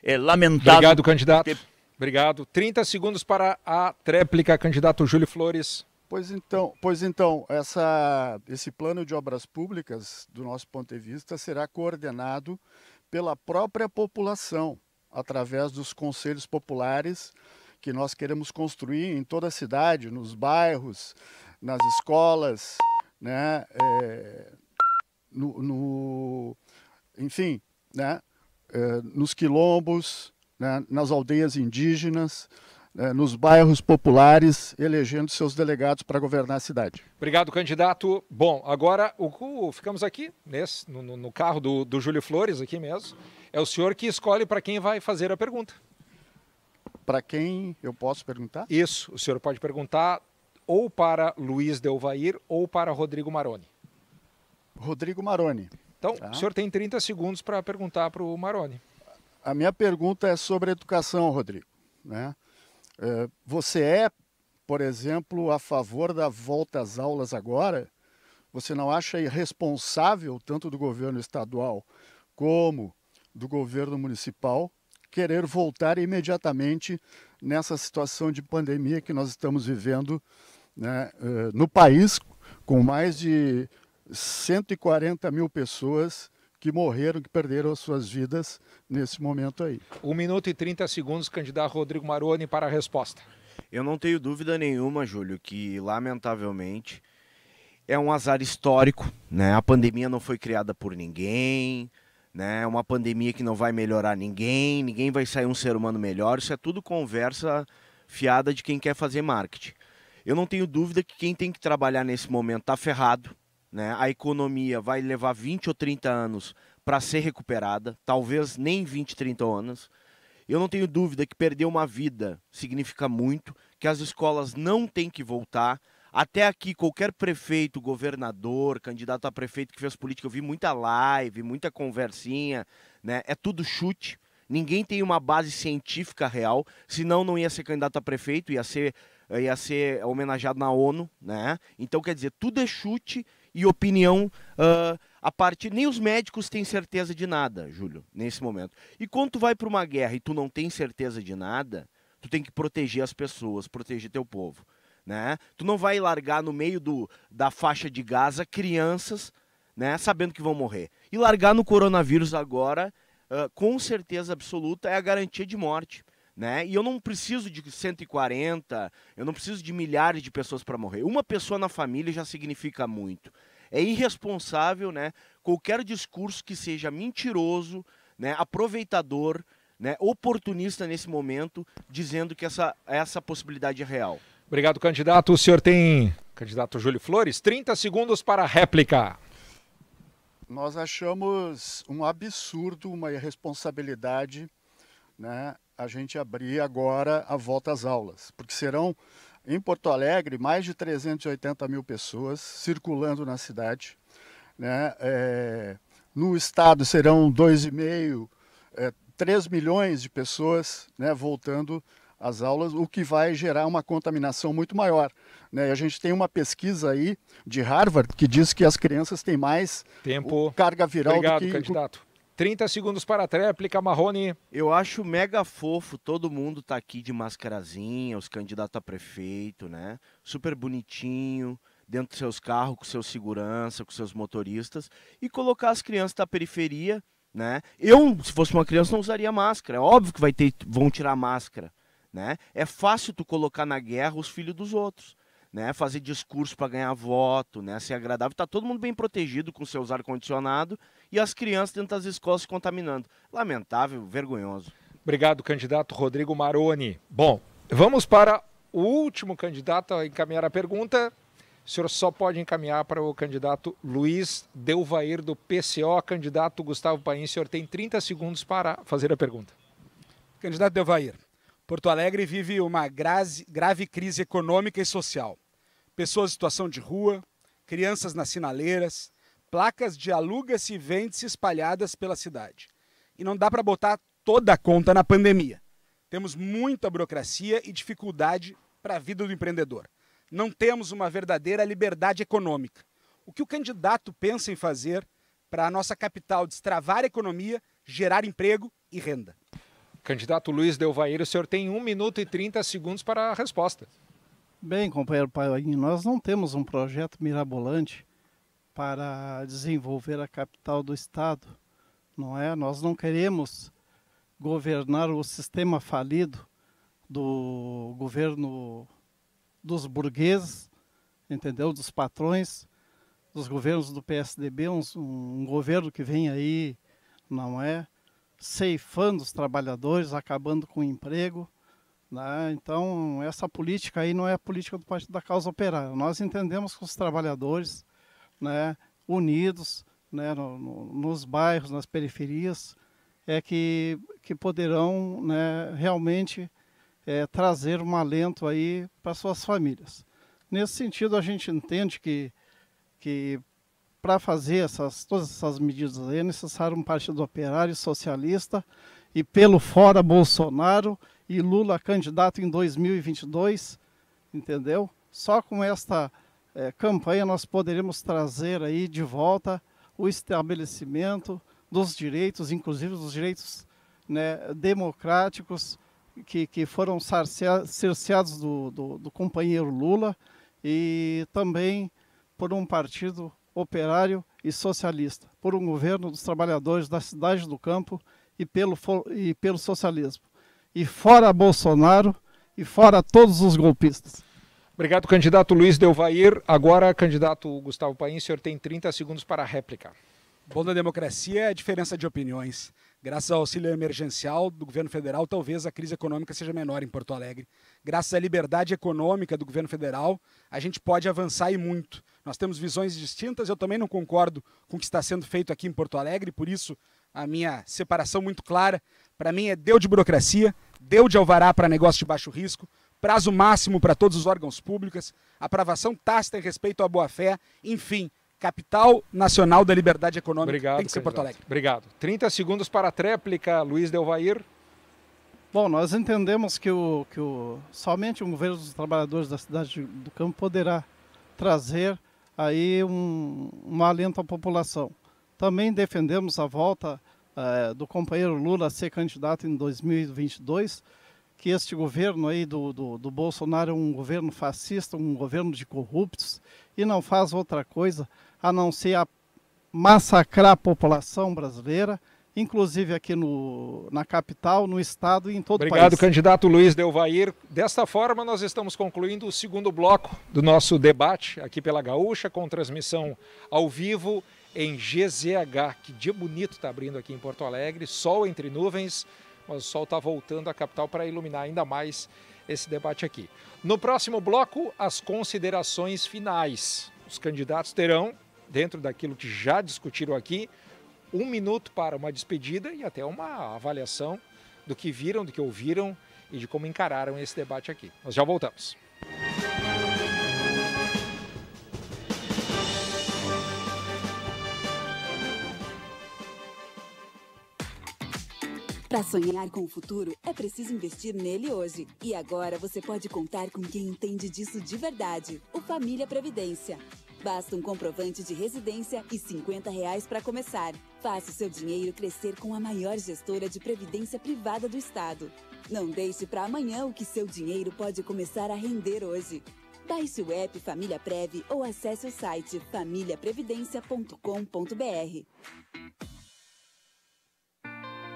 É lamentável. Obrigado, candidato. Ter... Obrigado. 30 segundos para a tréplica, candidato Júlio Flores. Pois então, pois então essa, esse plano de obras públicas, do nosso ponto de vista, será coordenado pela própria população, através dos conselhos populares que nós queremos construir em toda a cidade, nos bairros, nas escolas, né, é, no, no, enfim, né, é, nos quilombos, né, nas aldeias indígenas né, nos bairros populares, elegendo seus delegados para governar a cidade. Obrigado, candidato. Bom, agora o, o ficamos aqui nesse, no, no carro do, do Júlio Flores, aqui mesmo. É o senhor que escolhe para quem vai fazer a pergunta. Para quem eu posso perguntar? Isso, o senhor pode perguntar ou para Luiz Delvair ou para Rodrigo Maroni. Rodrigo Maroni. Então, tá. o senhor tem 30 segundos para perguntar para o Maroni. A minha pergunta é sobre educação, Rodrigo. Né? Eh, você é, por exemplo, a favor da volta às aulas agora? Você não acha irresponsável, tanto do governo estadual como do governo municipal, querer voltar imediatamente nessa situação de pandemia que nós estamos vivendo né, eh, no país, com mais de 140 mil pessoas que morreram, que perderam as suas vidas nesse momento aí. 1 minuto e 30 segundos, candidato Rodrigo Maroni, para a resposta. Eu não tenho dúvida nenhuma, Júlio, que lamentavelmente é um azar histórico, né? A pandemia não foi criada por ninguém, né? É uma pandemia que não vai melhorar ninguém, ninguém vai sair um ser humano melhor. Isso é tudo conversa fiada de quem quer fazer marketing. Eu não tenho dúvida que quem tem que trabalhar nesse momento está ferrado, né? A economia vai levar 20 ou 30 anos para ser recuperada, talvez nem 20, 30 anos. Eu não tenho dúvida que perder uma vida significa muito, que as escolas não têm que voltar. Até aqui, qualquer prefeito, governador, candidato a prefeito que fez política, eu vi muita live, muita conversinha, né? É tudo chute. Ninguém tem uma base científica real, senão não ia ser candidato a prefeito, ia ser, ia ser homenageado na ONU, né? Então, quer dizer, tudo é chute e opinião uh, a parte. Nem os médicos têm certeza de nada, Júlio, nesse momento. E quando tu vai para uma guerra e tu não tem certeza de nada, tu tem que proteger as pessoas, proteger teu povo. Né? Tu não vai largar no meio do, da faixa de Gaza crianças né, sabendo que vão morrer. E largar no coronavírus agora, uh, com certeza absoluta, é a garantia de morte. Né? E eu não preciso de 140, eu não preciso de milhares de pessoas para morrer. Uma pessoa na família já significa muito. É irresponsável, né? Qualquer discurso que seja mentiroso, né? Aproveitador, né? Oportunista nesse momento, dizendo que essa, essa possibilidade é real. Obrigado, candidato. O senhor tem, candidato Júlio Flores, 30 segundos para réplica. Nós achamos um absurdo, uma irresponsabilidade, né? a gente abrir agora a volta às aulas, porque serão em Porto Alegre mais de 380 mil pessoas circulando na cidade. Né? É, no estado serão 2,5, é, 3 milhões de pessoas né, voltando às aulas, o que vai gerar uma contaminação muito maior. Né? A gente tem uma pesquisa aí de Harvard que diz que as crianças têm mais Tempo. carga viral Obrigado, do que... candidato. 30 segundos para a tréplica, Marrone. Eu acho mega fofo, todo mundo tá aqui de mascarazinha, os candidatos a prefeito, né? Super bonitinho, dentro dos seus carros, com seus segurança, com seus motoristas, e colocar as crianças da periferia, né? Eu, se fosse uma criança, não usaria máscara. É óbvio que vai ter, vão tirar máscara, né? É fácil tu colocar na guerra os filhos dos outros né, fazer discurso para ganhar voto, né, ser agradável. Está todo mundo bem protegido com seus ar-condicionado e as crianças dentro das escolas se contaminando. Lamentável, vergonhoso. Obrigado, candidato Rodrigo Maroni. Bom, vamos para o último candidato a encaminhar a pergunta. O senhor só pode encaminhar para o candidato Luiz Delvair do PCO. Candidato Gustavo Paim, o senhor tem 30 segundos para fazer a pergunta. Candidato Delvair, Porto Alegre vive uma grave crise econômica e social pessoas em situação de rua, crianças nas sinaleiras, placas de aluga-se e vende-se espalhadas pela cidade. E não dá para botar toda a conta na pandemia. Temos muita burocracia e dificuldade para a vida do empreendedor. Não temos uma verdadeira liberdade econômica. O que o candidato pensa em fazer para a nossa capital destravar a economia, gerar emprego e renda? Candidato Luiz Delvaeiro, o senhor tem 1 minuto e 30 segundos para a resposta. Bem, companheiro Paiolinho, nós não temos um projeto mirabolante para desenvolver a capital do Estado, não é? Nós não queremos governar o sistema falido do governo dos burgueses, entendeu? Dos patrões, dos governos do PSDB, um, um governo que vem aí, não é? Ceifando os trabalhadores, acabando com o emprego, né? Então, essa política aí não é a política do Partido da Causa Operária. Nós entendemos que os trabalhadores, né, unidos né, no, no, nos bairros, nas periferias, é que, que poderão né, realmente é, trazer um alento aí para suas famílias. Nesse sentido, a gente entende que, que para fazer essas, todas essas medidas aí, é necessário um partido operário socialista e pelo fora Bolsonaro e Lula candidato em 2022, entendeu? Só com esta é, campanha nós poderemos trazer aí de volta o estabelecimento dos direitos, inclusive dos direitos né, democráticos que, que foram cerceados do, do, do companheiro Lula e também por um partido operário e socialista, por um governo dos trabalhadores da cidade do campo e pelo, e pelo socialismo e fora Bolsonaro e fora todos os golpistas. Obrigado, candidato Luiz Delvair. Agora, candidato Gustavo Paim, o senhor tem 30 segundos para réplica. Bom da democracia é a diferença de opiniões. Graças ao auxílio emergencial do governo federal, talvez a crise econômica seja menor em Porto Alegre. Graças à liberdade econômica do governo federal, a gente pode avançar e muito. Nós temos visões distintas, eu também não concordo com o que está sendo feito aqui em Porto Alegre, por isso a minha separação muito clara para mim é deu de burocracia, deu de alvará para negócio de baixo risco, prazo máximo para todos os órgãos públicos, aprovação tácita em respeito à boa-fé, enfim, capital nacional da liberdade econômica. Obrigado, Tem que ser Porto Alegre. Obrigado. 30 segundos para a tréplica, Luiz Delvair. Bom, nós entendemos que, o, que o, somente o governo dos trabalhadores da cidade do campo poderá trazer aí um, um alento à população. Também defendemos a volta é, do companheiro Lula ser candidato em 2022, que este governo aí do, do, do, Bolsonaro é um governo fascista, um governo de corruptos, e não faz outra coisa a não ser a massacrar a população brasileira, inclusive aqui no, na capital, no estado e em todo Obrigado, o país. Obrigado, candidato Luiz Delvair. Desta forma, nós estamos concluindo o segundo bloco do nosso debate aqui pela Gaúcha, com transmissão ao vivo em GZH. Que dia bonito está abrindo aqui em Porto Alegre, sol entre nuvens, mas o sol está voltando à capital para iluminar ainda mais esse debate aqui. No próximo bloco, as considerações finais. Os candidatos terão, dentro daquilo que já discutiram aqui, um minuto para uma despedida e até uma avaliação do que viram, do que ouviram e de como encararam esse debate aqui. Nós já voltamos. Para sonhar com o futuro, é preciso investir nele hoje. E agora você pode contar com quem entende disso de verdade: o Família Previdência. Basta um comprovante de residência e 50 reais para começar. Faça o seu dinheiro crescer com a maior gestora de previdência privada do estado. Não deixe para amanhã o que seu dinheiro pode começar a render hoje. Baixe o app Família Prev ou acesse o site famíliaprevidência.com.br.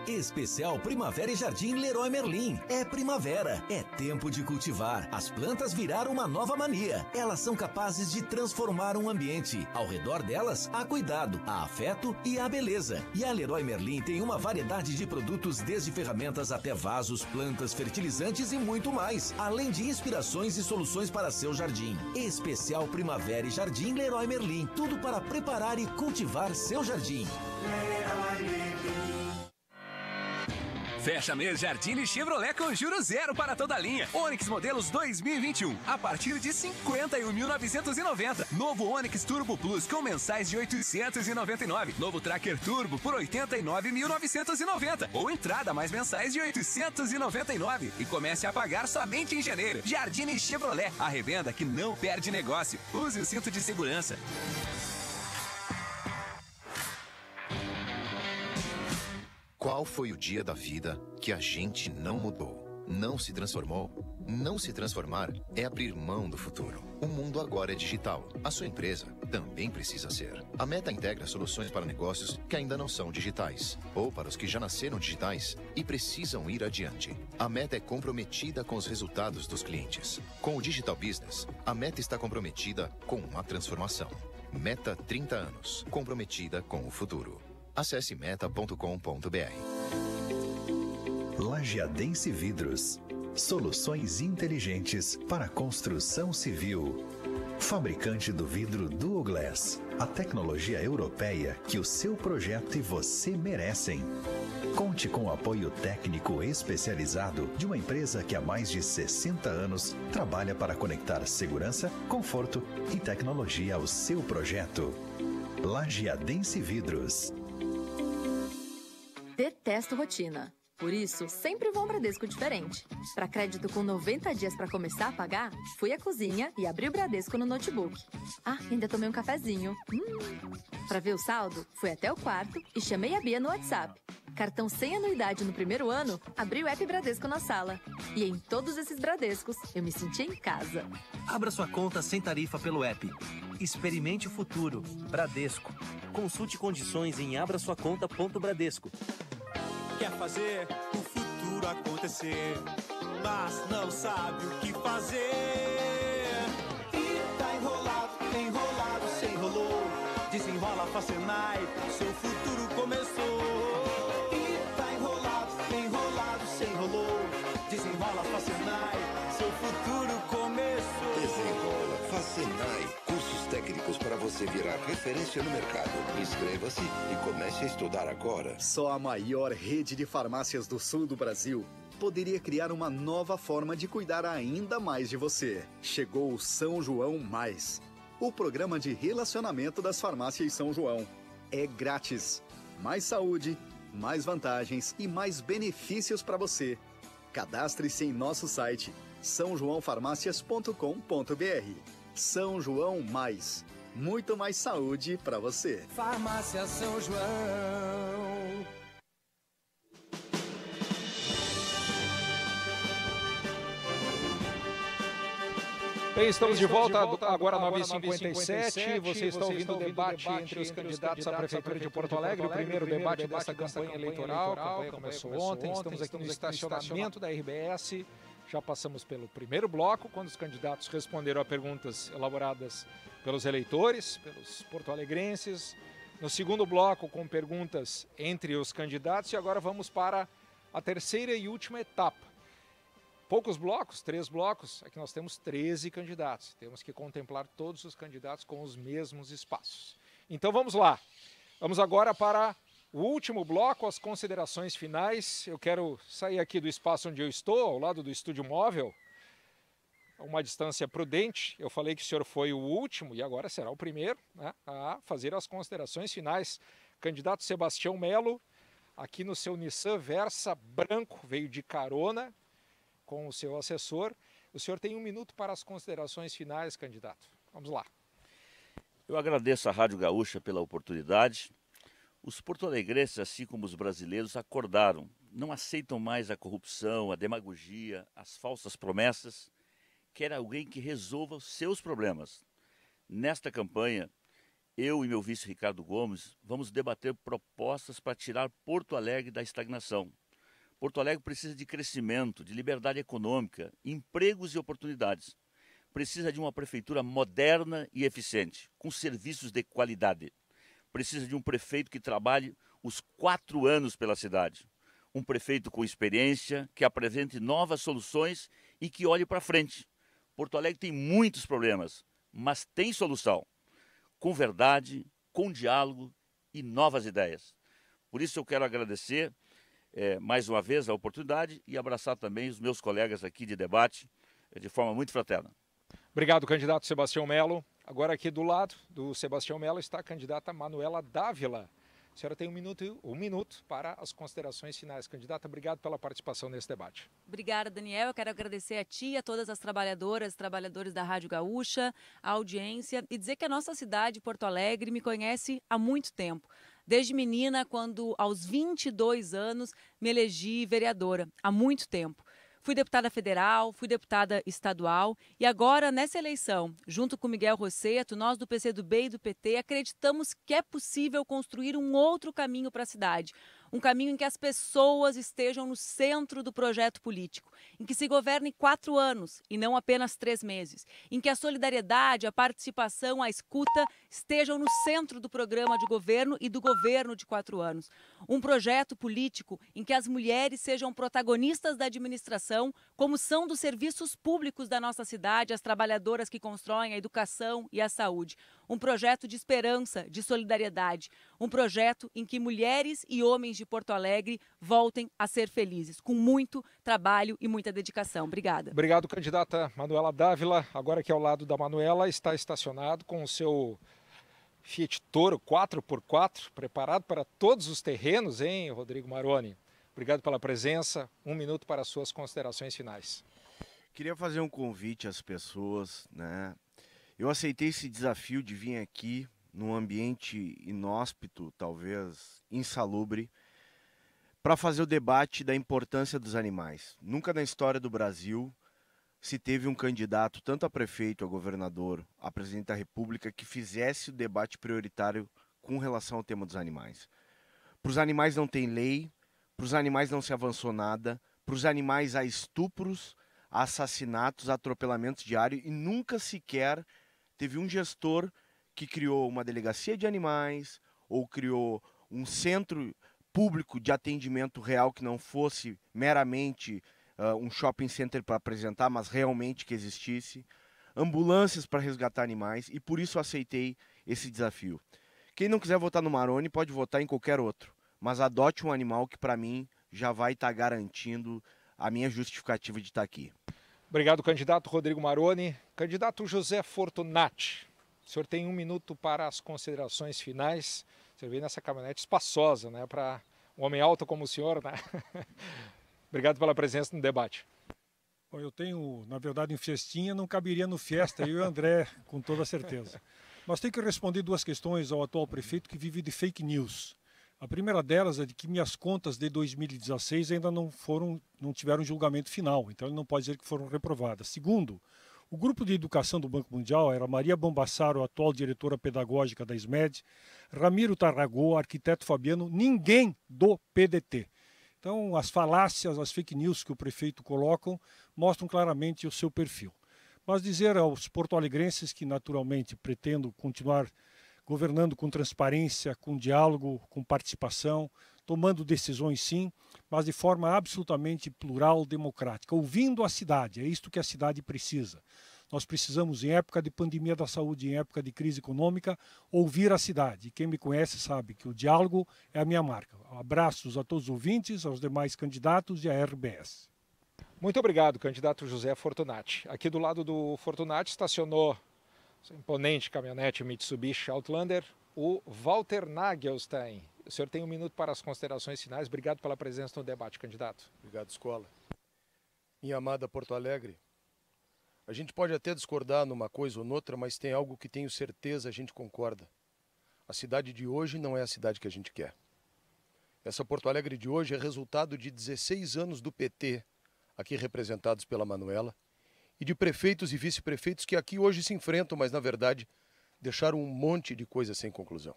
Especial Primavera e Jardim Leroy Merlin. É primavera, é tempo de cultivar. As plantas viraram uma nova mania. Elas são capazes de transformar um ambiente. Ao redor delas, há cuidado, há afeto e há beleza. E a Leroy Merlin tem uma variedade de produtos, desde ferramentas até vasos, plantas, fertilizantes e muito mais, além de inspirações e soluções para seu jardim. Especial Primavera e Jardim Leroy Merlin. Tudo para preparar e cultivar seu jardim. Leroy Merlin. Fecha mês Jardine Chevrolet com juro zero para toda a linha. Onix modelos 2021 a partir de 51.990. Novo Onix Turbo Plus com mensais de 899. Novo Tracker Turbo por 89.990 ou entrada mais mensais de 899 e comece a pagar somente em janeiro. Jardine Chevrolet, a revenda que não perde negócio. Use o cinto de segurança. Qual foi o dia da vida que a gente não mudou, não se transformou? Não se transformar é abrir mão do futuro. O mundo agora é digital. A sua empresa também precisa ser. A Meta integra soluções para negócios que ainda não são digitais, ou para os que já nasceram digitais e precisam ir adiante. A Meta é comprometida com os resultados dos clientes. Com o Digital Business, a Meta está comprometida com uma transformação. Meta 30 anos comprometida com o futuro. Acesse meta.com.br. Lajeadense Vidros. Soluções inteligentes para construção civil. Fabricante do vidro Duoglass, a tecnologia europeia que o seu projeto e você merecem. Conte com o apoio técnico especializado de uma empresa que há mais de 60 anos trabalha para conectar segurança, conforto e tecnologia ao seu projeto. Lajeadense Vidros. Detesto rotina. Por isso, sempre vou um Bradesco diferente. Para crédito com 90 dias para começar a pagar, fui à cozinha e abri o Bradesco no notebook. Ah, ainda tomei um cafezinho. Hum. Para ver o saldo, fui até o quarto e chamei a Bia no WhatsApp. Cartão sem anuidade no primeiro ano, abri o app Bradesco na sala. E em todos esses Bradescos, eu me senti em casa. Abra sua conta sem tarifa pelo app. Experimente o futuro. Bradesco. Consulte condições em abrasuaconta.bradesco quer fazer o futuro acontecer, mas não sabe o que fazer. E tá enrolado, enrolado, se enrolou. Desenrola, pra Senai, seu futuro começou. E tá enrolado, enrolado, se enrolou. Desenrola, pra Senai, seu futuro começou. Desenrola, pra Senai técnicos para você virar referência no mercado. Inscreva-se e comece a estudar agora. Só a maior rede de farmácias do sul do Brasil poderia criar uma nova forma de cuidar ainda mais de você. Chegou o São João Mais, o programa de relacionamento das farmácias São João. É grátis. Mais saúde, mais vantagens e mais benefícios para você. Cadastre-se em nosso site sãojoãofarmácias.com.br são João Mais. Muito mais saúde para você. Farmácia São João. Bem, estamos de volta, agora 9h57. Você está ouvindo o debate entre os candidatos à Prefeitura de Porto Alegre, o primeiro debate dessa campanha eleitoral. A campanha começou ontem, estamos aqui no estacionamento da RBS. Já passamos pelo primeiro bloco, quando os candidatos responderam a perguntas elaboradas pelos eleitores, pelos porto-alegrenses. No segundo bloco, com perguntas entre os candidatos. E agora vamos para a terceira e última etapa. Poucos blocos, três blocos, aqui nós temos 13 candidatos. Temos que contemplar todos os candidatos com os mesmos espaços. Então vamos lá. Vamos agora para o último bloco, as considerações finais. Eu quero sair aqui do espaço onde eu estou, ao lado do estúdio móvel, a uma distância prudente. Eu falei que o senhor foi o último e agora será o primeiro né, a fazer as considerações finais. Candidato Sebastião Melo, aqui no seu Nissan Versa branco, veio de carona com o seu assessor. O senhor tem um minuto para as considerações finais, candidato. Vamos lá. Eu agradeço à Rádio Gaúcha pela oportunidade os porto-alegrenses, assim como os brasileiros, acordaram. Não aceitam mais a corrupção, a demagogia, as falsas promessas. Quer alguém que resolva os seus problemas. Nesta campanha, eu e meu vice Ricardo Gomes vamos debater propostas para tirar Porto Alegre da estagnação. Porto Alegre precisa de crescimento, de liberdade econômica, empregos e oportunidades. Precisa de uma prefeitura moderna e eficiente, com serviços de qualidade precisa de um prefeito que trabalhe os quatro anos pela cidade. Um prefeito com experiência, que apresente novas soluções e que olhe para frente. Porto Alegre tem muitos problemas, mas tem solução. Com verdade, com diálogo e novas ideias. Por isso eu quero agradecer é, mais uma vez a oportunidade e abraçar também os meus colegas aqui de debate eh, de forma muito fraterna. Obrigado, candidato Sebastião Melo. Agora aqui do lado do Sebastião Mello está a candidata Manuela Dávila. A senhora tem um minuto, um minuto para as considerações finais. Candidata, obrigado pela participação nesse debate. Obrigada, Daniel. Eu quero agradecer a ti, a todas as trabalhadoras, trabalhadores da Rádio Gaúcha, a audiência e dizer que a nossa cidade, Porto Alegre, me conhece há muito tempo. Desde menina, quando aos 22 anos me elegi vereadora, há muito tempo. Fui deputada federal, fui deputada estadual e agora, nessa eleição, junto com Miguel Rosseto, nós do PCdoB e do PT acreditamos que é possível construir um outro caminho para a cidade um caminho em que as pessoas estejam no centro do projeto político, em que se governe quatro anos e não apenas três meses, em que a solidariedade, a participação, a escuta estejam no centro do programa de governo e do governo de quatro anos. Um projeto político em que as mulheres sejam protagonistas da administração, como são dos serviços públicos da nossa cidade, as trabalhadoras que constroem a educação e a saúde. Um projeto de esperança, de solidariedade. Um projeto em que mulheres e homens de Porto Alegre voltem a ser felizes, com muito trabalho e muita dedicação. Obrigada. Obrigado, candidata Manuela Dávila. Agora aqui ao lado da Manuela está estacionado com o seu Fiat Toro 4x4, preparado para todos os terrenos, hein, Rodrigo Maroni? Obrigado pela presença. Um minuto para suas considerações finais. Queria fazer um convite às pessoas, né? Eu aceitei esse desafio de vir aqui num ambiente inóspito, talvez insalubre, para fazer o debate da importância dos animais. Nunca na história do Brasil se teve um candidato, tanto a prefeito, a governador, a presidente da República, que fizesse o debate prioritário com relação ao tema dos animais. Para os animais não tem lei, para os animais não se avançou nada, para os animais há estupros, assassinatos, atropelamentos diários e nunca sequer teve um gestor que criou uma delegacia de animais ou criou um centro público de atendimento real que não fosse meramente uh, um shopping center para apresentar, mas realmente que existisse, ambulâncias para resgatar animais e por isso aceitei esse desafio. Quem não quiser votar no Maroni pode votar em qualquer outro, mas adote um animal que para mim já vai estar tá garantindo a minha justificativa de estar tá aqui. Obrigado, candidato Rodrigo Maroni. Candidato José Fortunati. O senhor tem um minuto para as considerações finais. Você veio nessa caminhonete espaçosa, né? Para um homem alto como o senhor, né? Obrigado pela presença no debate. Bom, eu tenho, na verdade, em festinha não caberia no festa, eu e o André, com toda certeza. Mas tenho que responder duas questões ao atual prefeito que vive de fake news. A primeira delas é de que minhas contas de 2016 ainda não foram, não tiveram julgamento final, então ele não pode dizer que foram reprovadas. Segundo, o grupo de educação do Banco Mundial era Maria Bombassaro, atual diretora pedagógica da SMED, Ramiro Tarragô, arquiteto Fabiano, ninguém do PDT. Então, as falácias, as fake news que o prefeito colocam mostram claramente o seu perfil. Mas dizer aos porto-alegrenses que, naturalmente, pretendo continuar governando com transparência, com diálogo, com participação, tomando decisões sim, mas de forma absolutamente plural, democrática, ouvindo a cidade. É isto que a cidade precisa. Nós precisamos, em época de pandemia da saúde, em época de crise econômica, ouvir a cidade. Quem me conhece sabe que o diálogo é a minha marca. Abraços a todos os ouvintes, aos demais candidatos e à RBS. Muito obrigado, candidato José Fortunati. Aqui do lado do Fortunati estacionou imponente caminhonete Mitsubishi Outlander, o Walter Nagelstein. O senhor tem um minuto para as considerações finais. Obrigado pela presença no debate, candidato. Obrigado, escola. Minha amada Porto Alegre, a gente pode até discordar numa coisa ou noutra, mas tem algo que tenho certeza a gente concorda. A cidade de hoje não é a cidade que a gente quer. Essa Porto Alegre de hoje é resultado de 16 anos do PT, aqui representados pela Manuela, e de prefeitos e vice-prefeitos que aqui hoje se enfrentam, mas na verdade deixaram um monte de coisa sem conclusão.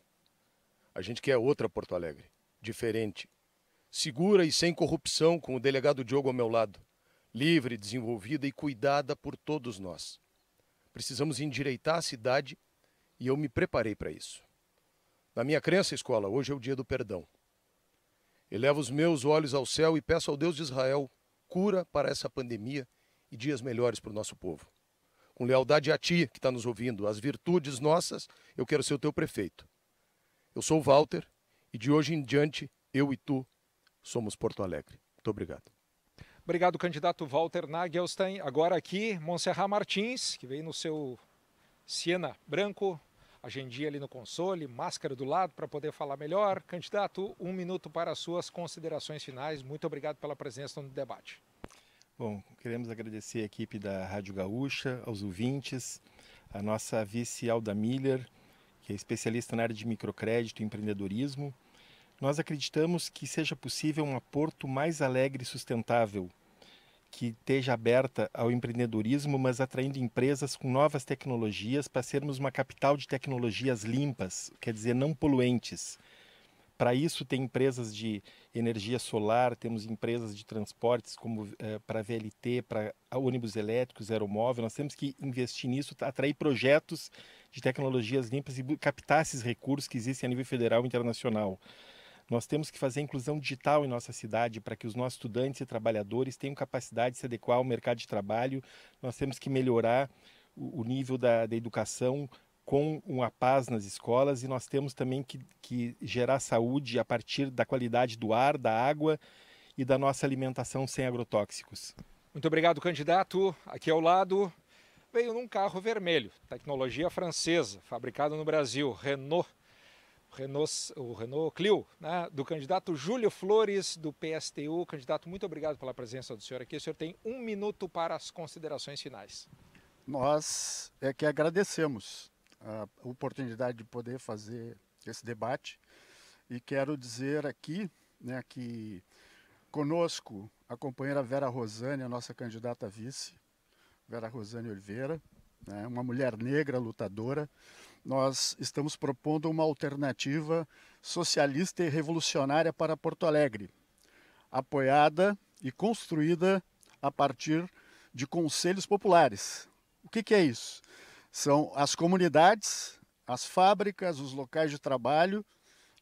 A gente quer outra Porto Alegre, diferente. Segura e sem corrupção, com o delegado Diogo ao meu lado. Livre, desenvolvida e cuidada por todos nós. Precisamos endireitar a cidade e eu me preparei para isso. Na minha crença, escola, hoje é o dia do perdão. Elevo os meus olhos ao céu e peço ao Deus de Israel cura para essa pandemia e dias melhores para o nosso povo. Com lealdade a ti, que está nos ouvindo, as virtudes nossas, eu quero ser o teu prefeito. Eu sou o Walter e de hoje em diante, eu e tu somos Porto Alegre. Muito obrigado. Obrigado, candidato Walter Nagelstein. Agora aqui, Monserrat Martins, que veio no seu Siena branco, agendia ali no console, máscara do lado para poder falar melhor. Candidato, um minuto para suas considerações finais. Muito obrigado pela presença no debate. Bom, queremos agradecer a equipe da Rádio Gaúcha, aos ouvintes, a nossa vice Alda Miller, que é especialista na área de microcrédito e empreendedorismo, nós acreditamos que seja possível um Porto mais alegre e sustentável, que esteja aberta ao empreendedorismo, mas atraindo empresas com novas tecnologias para sermos uma capital de tecnologias limpas, quer dizer, não poluentes. Para isso, tem empresas de energia solar, temos empresas de transportes como eh, para VLT, para ônibus elétricos, aeromóvel. Nós temos que investir nisso, atrair projetos de tecnologias limpas e captar esses recursos que existem a nível federal e internacional. Nós temos que fazer inclusão digital em nossa cidade para que os nossos estudantes e trabalhadores tenham capacidade de se adequar ao mercado de trabalho. Nós temos que melhorar o, o nível da, da educação com uma paz nas escolas e nós temos também que, que, gerar saúde a partir da qualidade do ar, da água e da nossa alimentação sem agrotóxicos. Muito obrigado, candidato. Aqui ao lado, veio num carro vermelho, tecnologia francesa, fabricado no Brasil, Renault. Renault, o Renault Clio, né, do candidato Júlio Flores, do PSTU. Candidato, muito obrigado pela presença do senhor aqui. O senhor tem um minuto para as considerações finais. Nós é que agradecemos a oportunidade de poder fazer esse debate e quero dizer aqui né, que conosco a companheira Vera Rosane, a nossa candidata a vice, Vera Rosane Oliveira, né, uma mulher negra lutadora. Nós estamos propondo uma alternativa socialista e revolucionária para Porto Alegre, apoiada e construída a partir de conselhos populares. O que, que é isso? São as comunidades, as fábricas, os locais de trabalho,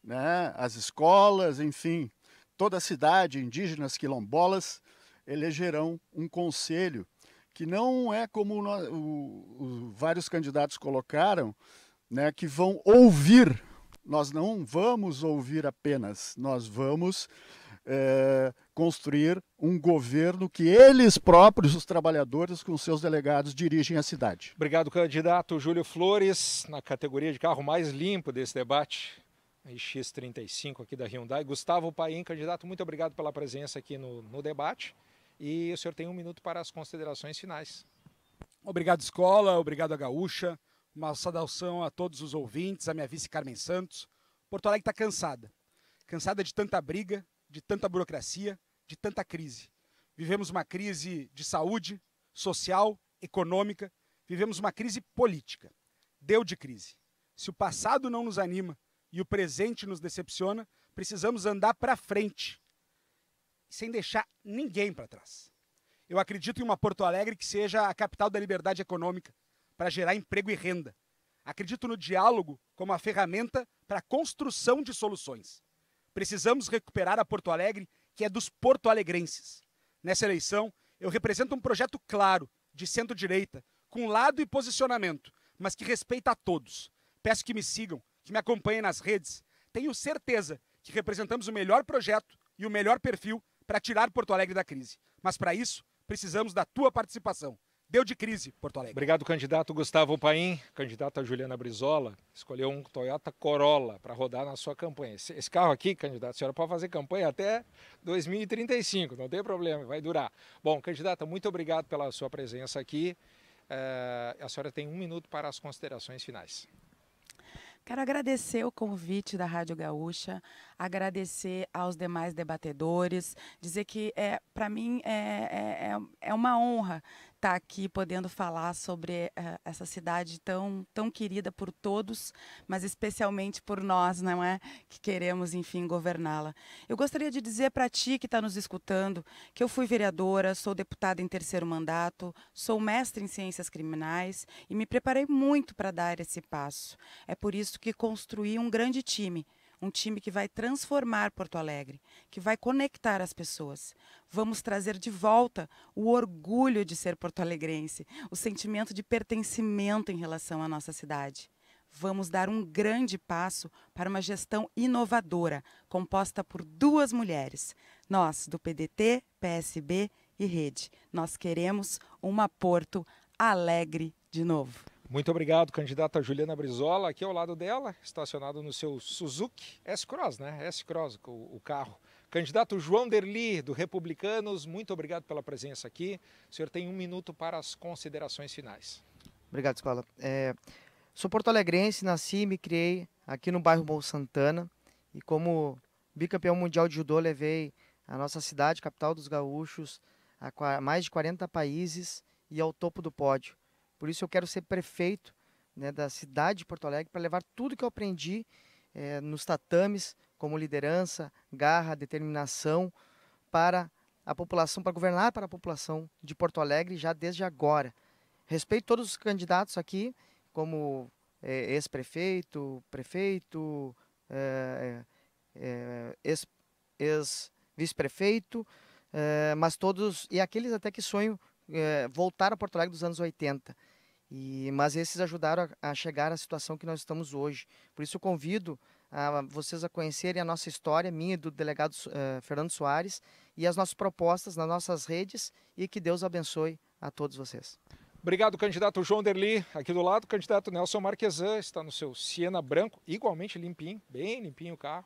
né, as escolas, enfim, toda a cidade, indígenas, quilombolas, elegerão um conselho que não é como o, o, vários candidatos colocaram, né, que vão ouvir. Nós não vamos ouvir apenas, nós vamos é, construir um governo que eles próprios, os trabalhadores, com seus delegados, dirigem a cidade. Obrigado, candidato Júlio Flores, na categoria de carro mais limpo desse debate. X35 aqui da Hyundai. Gustavo Paim, candidato, muito obrigado pela presença aqui no, no debate. E o senhor tem um minuto para as considerações finais. Obrigado, escola. Obrigado, a Gaúcha. Uma saudação a todos os ouvintes, a minha vice Carmen Santos. Porto Alegre está cansada. Cansada de tanta briga, de tanta burocracia, de tanta crise. Vivemos uma crise de saúde, social, econômica. Vivemos uma crise política. Deu de crise. Se o passado não nos anima e o presente nos decepciona, precisamos andar para frente sem deixar ninguém para trás. Eu acredito em uma Porto Alegre que seja a capital da liberdade econômica, para gerar emprego e renda. Acredito no diálogo como a ferramenta para a construção de soluções. Precisamos recuperar a Porto Alegre, que é dos porto-alegrenses. Nessa eleição, eu represento um projeto claro, de centro-direita, com lado e posicionamento, mas que respeita a todos. Peço que me sigam, que me acompanhem nas redes. Tenho certeza que representamos o melhor projeto e o melhor perfil para tirar Porto Alegre da crise. Mas para isso, precisamos da tua participação. Deu de crise, Porto Alegre. Obrigado, candidato Gustavo Paim. Candidata Juliana Brizola escolheu um Toyota Corolla para rodar na sua campanha. Esse, carro aqui, candidato, a senhora pode fazer campanha até 2035, não tem problema, vai durar. Bom, candidata, muito obrigado pela sua presença aqui. Eh, a senhora tem um minuto para as considerações finais. Quero agradecer o convite da Rádio Gaúcha, agradecer aos demais debatedores, dizer que é, para mim é, é, é, é uma honra estar tá aqui podendo falar sobre uh, essa cidade tão, tão querida por todos, mas especialmente por nós, não é? Que queremos, enfim, governá-la. Eu gostaria de dizer para ti que está nos escutando que eu fui vereadora, sou deputada em terceiro mandato, sou mestre em ciências criminais e me preparei muito para dar esse passo. É por isso que construí um grande time um time que vai transformar Porto Alegre, que vai conectar as pessoas. Vamos trazer de volta o orgulho de ser porto-alegrense, o sentimento de pertencimento em relação à nossa cidade. Vamos dar um grande passo para uma gestão inovadora, composta por duas mulheres, nós do PDT, PSB e Rede. Nós queremos uma Porto alegre de novo. Muito obrigado, candidata Juliana Brizola. Aqui ao lado dela, estacionado no seu Suzuki S-Cross, né? S-Cross, o, o, carro. Candidato João Derli, do Republicanos, muito obrigado pela presença aqui. O senhor tem um minuto para as considerações finais. Obrigado, Escola. É, sou porto-alegrense, nasci e me criei aqui no bairro Bom Santana. E como bicampeão mundial de judô, levei a nossa cidade, capital dos gaúchos, a mais de 40 países e ao topo do pódio. Por isso eu quero ser prefeito né, da cidade de Porto Alegre para levar tudo que eu aprendi é, nos tatames, como liderança, garra, determinação, para a população, para governar para a população de Porto Alegre já desde agora. Respeito todos os candidatos aqui, como é, ex-prefeito, prefeito, é, ex-vice-prefeito, mas todos, e aqueles até que sonham voltar a Porto Alegre dos anos 80. E, mas esses ajudaram a, a, chegar à situação que nós estamos hoje. Por isso, eu convido a, a vocês a conhecerem a nossa história, minha e do delegado uh, Fernando Soares, e as nossas propostas nas nossas redes, e que Deus abençoe a todos vocês. Obrigado, candidato João Derli. Aqui do lado, o candidato Nelson Marquesan está no seu Siena branco, igualmente limpinho, bem limpinho o carro.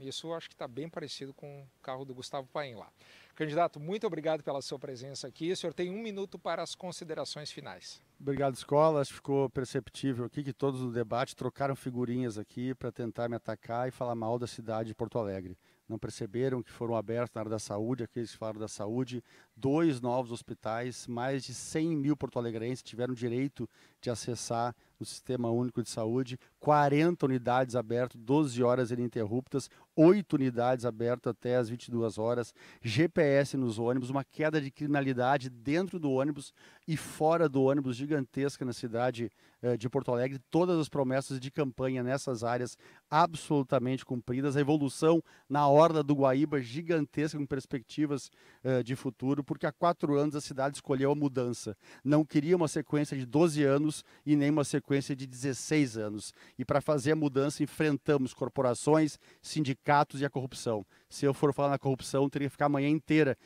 Isso acho que está bem parecido com o carro do Gustavo Paim lá. Candidato, muito obrigado pela sua presença aqui. O senhor tem um minuto para as considerações finais. Obrigado, Escola. Acho que ficou perceptível aqui que todos do debate trocaram figurinhas aqui para tentar me atacar e falar mal da cidade de Porto Alegre. Não perceberam que foram abertos na área da saúde, aqueles que falaram da saúde dois novos hospitais, mais de 100 mil porto-alegrenses tiveram direito de acessar o Sistema Único de Saúde, 40 unidades abertas, 12 horas ininterruptas, 8 unidades abertas até as 22 horas, GPS nos ônibus, uma queda de criminalidade dentro do ônibus e fora do ônibus gigantesca na cidade eh, de Porto Alegre, todas as promessas de campanha nessas áreas absolutamente cumpridas, a evolução na Horda do Guaíba gigantesca com perspectivas eh, de futuro, porque há quatro anos a cidade escolheu a mudança. Não queria uma sequência de 12 anos e nem uma sequência de 16 anos. E para fazer a mudança, enfrentamos corporações, sindicatos e a corrupção. Se eu for falar na corrupção, teria que ficar a manhã inteira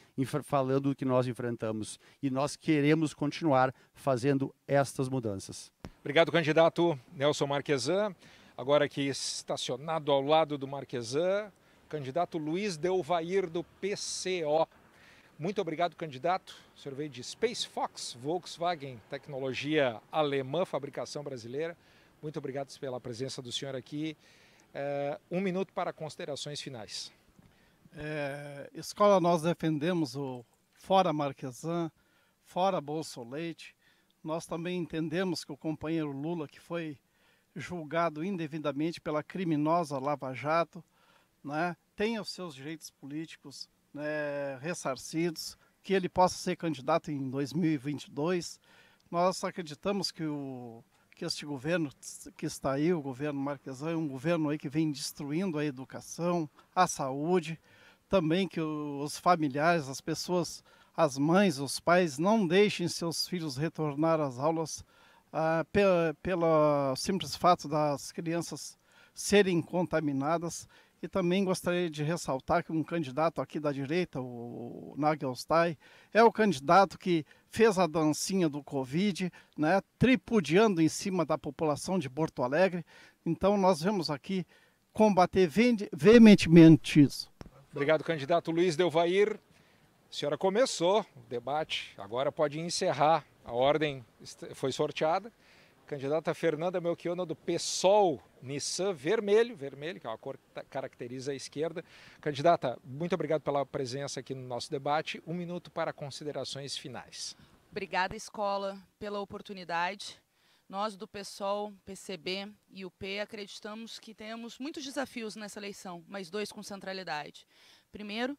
falando do que nós enfrentamos. E nós queremos continuar fazendo estas mudanças. Obrigado, candidato Nelson Marquesan. Agora aqui estacionado ao lado do Marquesan, candidato Luiz Delvair, do PCO. Muito obrigado, candidato. veio de Space Fox, Volkswagen, tecnologia alemã, fabricação brasileira. Muito obrigado pela presença do senhor aqui. É, um minuto para considerações finais. É, escola, nós defendemos o fora Marquesan, fora Bolso Leite. Nós também entendemos que o companheiro Lula, que foi julgado indevidamente pela criminosa Lava Jato, né, tem os seus direitos políticos né, ressarcidos, que ele possa ser candidato em 2022. Nós acreditamos que, o, que este governo que está aí, o governo Marquesão, é um governo aí que vem destruindo a educação, a saúde, também que os familiares, as pessoas, as mães, os pais não deixem seus filhos retornar às aulas ah, pelo, pelo simples fato das crianças serem contaminadas e também gostaria de ressaltar que um candidato aqui da direita, o Nagelstein, é o candidato que fez a dancinha do Covid, né, tripudiando em cima da população de Porto Alegre. Então, nós vemos aqui combater veementemente isso. Obrigado, candidato Luiz Delvair. A senhora começou o debate, agora pode encerrar. A ordem foi sorteada. Candidata Fernanda Melchiona do PSOL Nissan Vermelho, vermelho, que é uma cor que tá, caracteriza a esquerda. Candidata, muito obrigado pela presença aqui no nosso debate. Um minuto para considerações finais. Obrigada, escola, pela oportunidade. Nós do PSOL, PCB e UP acreditamos que temos muitos desafios nessa eleição, mas dois com centralidade. Primeiro,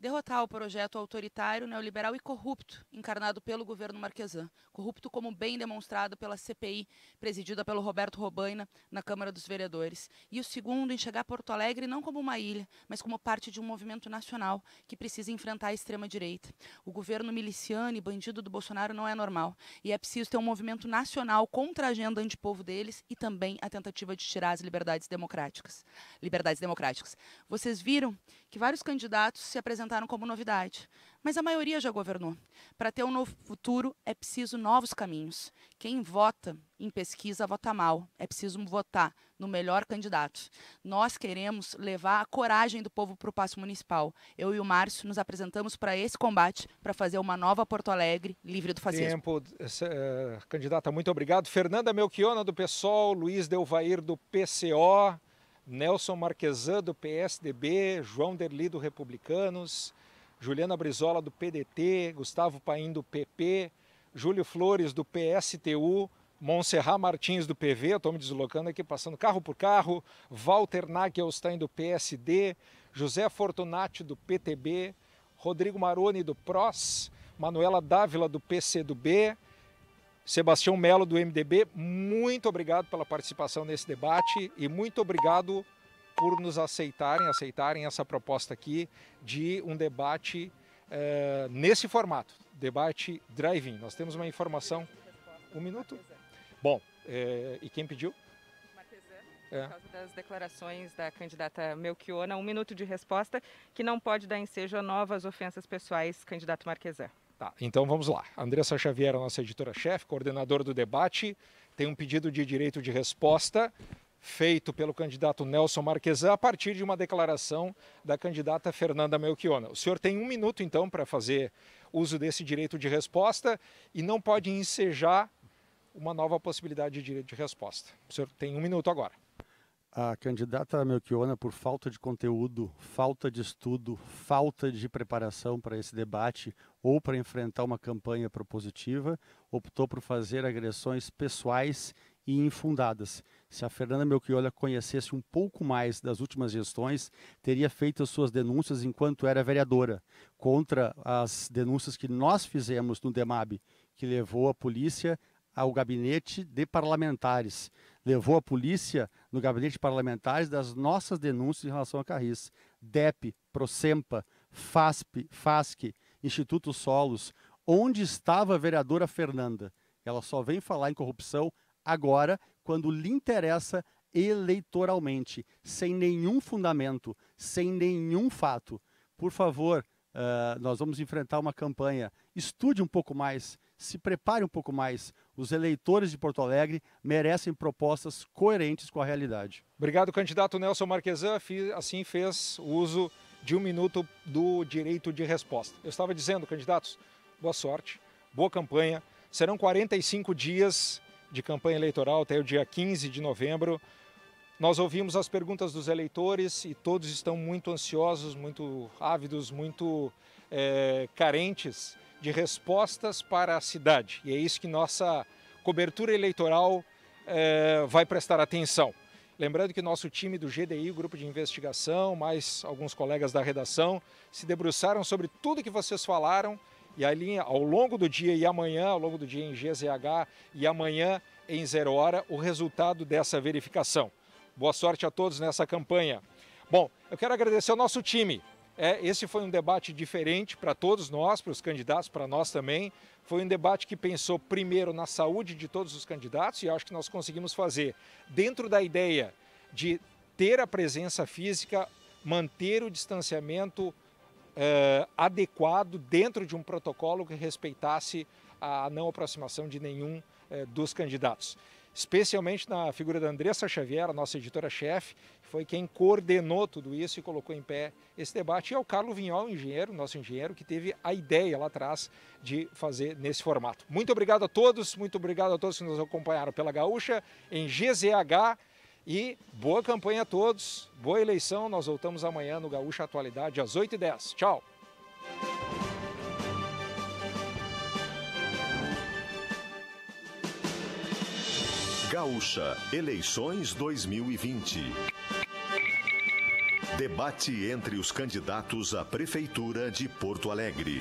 derrotar o projeto autoritário, neoliberal e corrupto encarnado pelo governo Marquesan. Corrupto, como bem demonstrado pela CPI, presidida pelo Roberto Robaina na Câmara dos Vereadores. E o segundo, enxergar Porto Alegre não como uma ilha, mas como parte de um movimento nacional que precisa enfrentar a extrema-direita. O governo miliciano e bandido do Bolsonaro não é normal. E é preciso ter um movimento nacional contra a agenda antipovo deles e também a tentativa de tirar as liberdades democráticas. Liberdades democráticas. Vocês viram que vários candidatos se apresentaram como novidade, mas a maioria já governou. Para ter um novo futuro, é preciso novos caminhos. Quem vota em pesquisa vota mal, é preciso votar no melhor candidato. Nós queremos levar a coragem do povo para o Passo Municipal. Eu e o Márcio nos apresentamos para esse combate, para fazer uma nova Porto Alegre livre do fascismo. Tempo, eh, candidata, muito obrigado. Fernanda Melchiona, do PSOL, Luiz Delvair, do PCO. Nelson Marquesan, do PSDB, João Derli, do Republicanos, Juliana Brizola, do PDT, Gustavo Paim, do PP, Júlio Flores, do PSTU, Monserrat Martins, do PV, eu estou me deslocando aqui, passando carro por carro, Walter Nagelstein, do PSD, José Fortunati, do PTB, Rodrigo Maroni, do PROS, Manuela Dávila, do PCdoB, Sebastião Melo, do MDB, muito obrigado pela participação nesse debate e muito obrigado por nos aceitarem, aceitarem essa proposta aqui de um debate eh, nesse formato, debate drive-in. Nós temos uma informação. Um minuto? Bom, eh, e quem pediu? É. por causa das declarações da candidata Melchiona, um minuto de resposta, que não pode dar ensejo a novas ofensas pessoais, candidato Marquesan. Tá, então vamos lá. Andressa Xavier, nossa editora-chefe, coordenadora do debate, tem um pedido de direito de resposta feito pelo candidato Nelson Marquesan a partir de uma declaração da candidata Fernanda Melchiona. O senhor tem um minuto, então, para fazer uso desse direito de resposta e não pode ensejar uma nova possibilidade de direito de resposta. O senhor tem um minuto agora a candidata Melchiona, por falta de conteúdo, falta de estudo, falta de preparação para esse debate ou para enfrentar uma campanha propositiva, optou por fazer agressões pessoais e infundadas. Se a Fernanda Melchiona conhecesse um pouco mais das últimas gestões, teria feito as suas denúncias enquanto era vereadora, contra as denúncias que nós fizemos no DEMAB, que levou a polícia ao gabinete de parlamentares levou a polícia no gabinete parlamentares das nossas denúncias em relação a Carris. DEP, Procempa, FASP, FASC, Instituto Solos. Onde estava a vereadora Fernanda? Ela só vem falar em corrupção agora, quando lhe interessa eleitoralmente, sem nenhum fundamento, sem nenhum fato. Por favor, uh, nós vamos enfrentar uma campanha. Estude um pouco mais se prepare um pouco mais. Os eleitores de Porto Alegre merecem propostas coerentes com a realidade. Obrigado, candidato Nelson Marquesan. Assim fez uso de um minuto do direito de resposta. Eu estava dizendo, candidatos, boa sorte, boa campanha. Serão 45 dias de campanha eleitoral até o dia 15 de novembro. Nós ouvimos as perguntas dos eleitores e todos estão muito ansiosos, muito ávidos, muito é, carentes de respostas para a cidade. E é isso que nossa cobertura eleitoral eh, vai prestar atenção. Lembrando que nosso time do GDI, Grupo de Investigação, mais alguns colegas da redação, se debruçaram sobre tudo que vocês falaram e ali ao longo do dia e amanhã, ao longo do dia em GZH e amanhã em Zero Hora, o resultado dessa verificação. Boa sorte a todos nessa campanha. Bom, eu quero agradecer ao nosso time, é, esse foi um debate diferente para todos nós, para os candidatos, para nós também. Foi um debate que pensou primeiro na saúde de todos os candidatos e acho que nós conseguimos fazer dentro da ideia de ter a presença física, manter o distanciamento eh, adequado dentro de um protocolo que respeitasse a não aproximação de nenhum eh, dos candidatos especialmente na figura da Andressa Xavier, nossa editora-chefe, que foi quem coordenou tudo isso e colocou em pé esse debate, e ao Carlos Carlo Vinhol, engenheiro, nosso engenheiro, que teve a ideia lá atrás de fazer nesse formato. Muito obrigado a todos, muito obrigado a todos que nos acompanharam pela Gaúcha, em GZH, e boa campanha a todos, boa eleição, nós voltamos amanhã no Gaúcha Atualidade às 8h10. Tchau! Gaúcha, eleições 2020. Debate entre os candidatos à Prefeitura de Porto Alegre.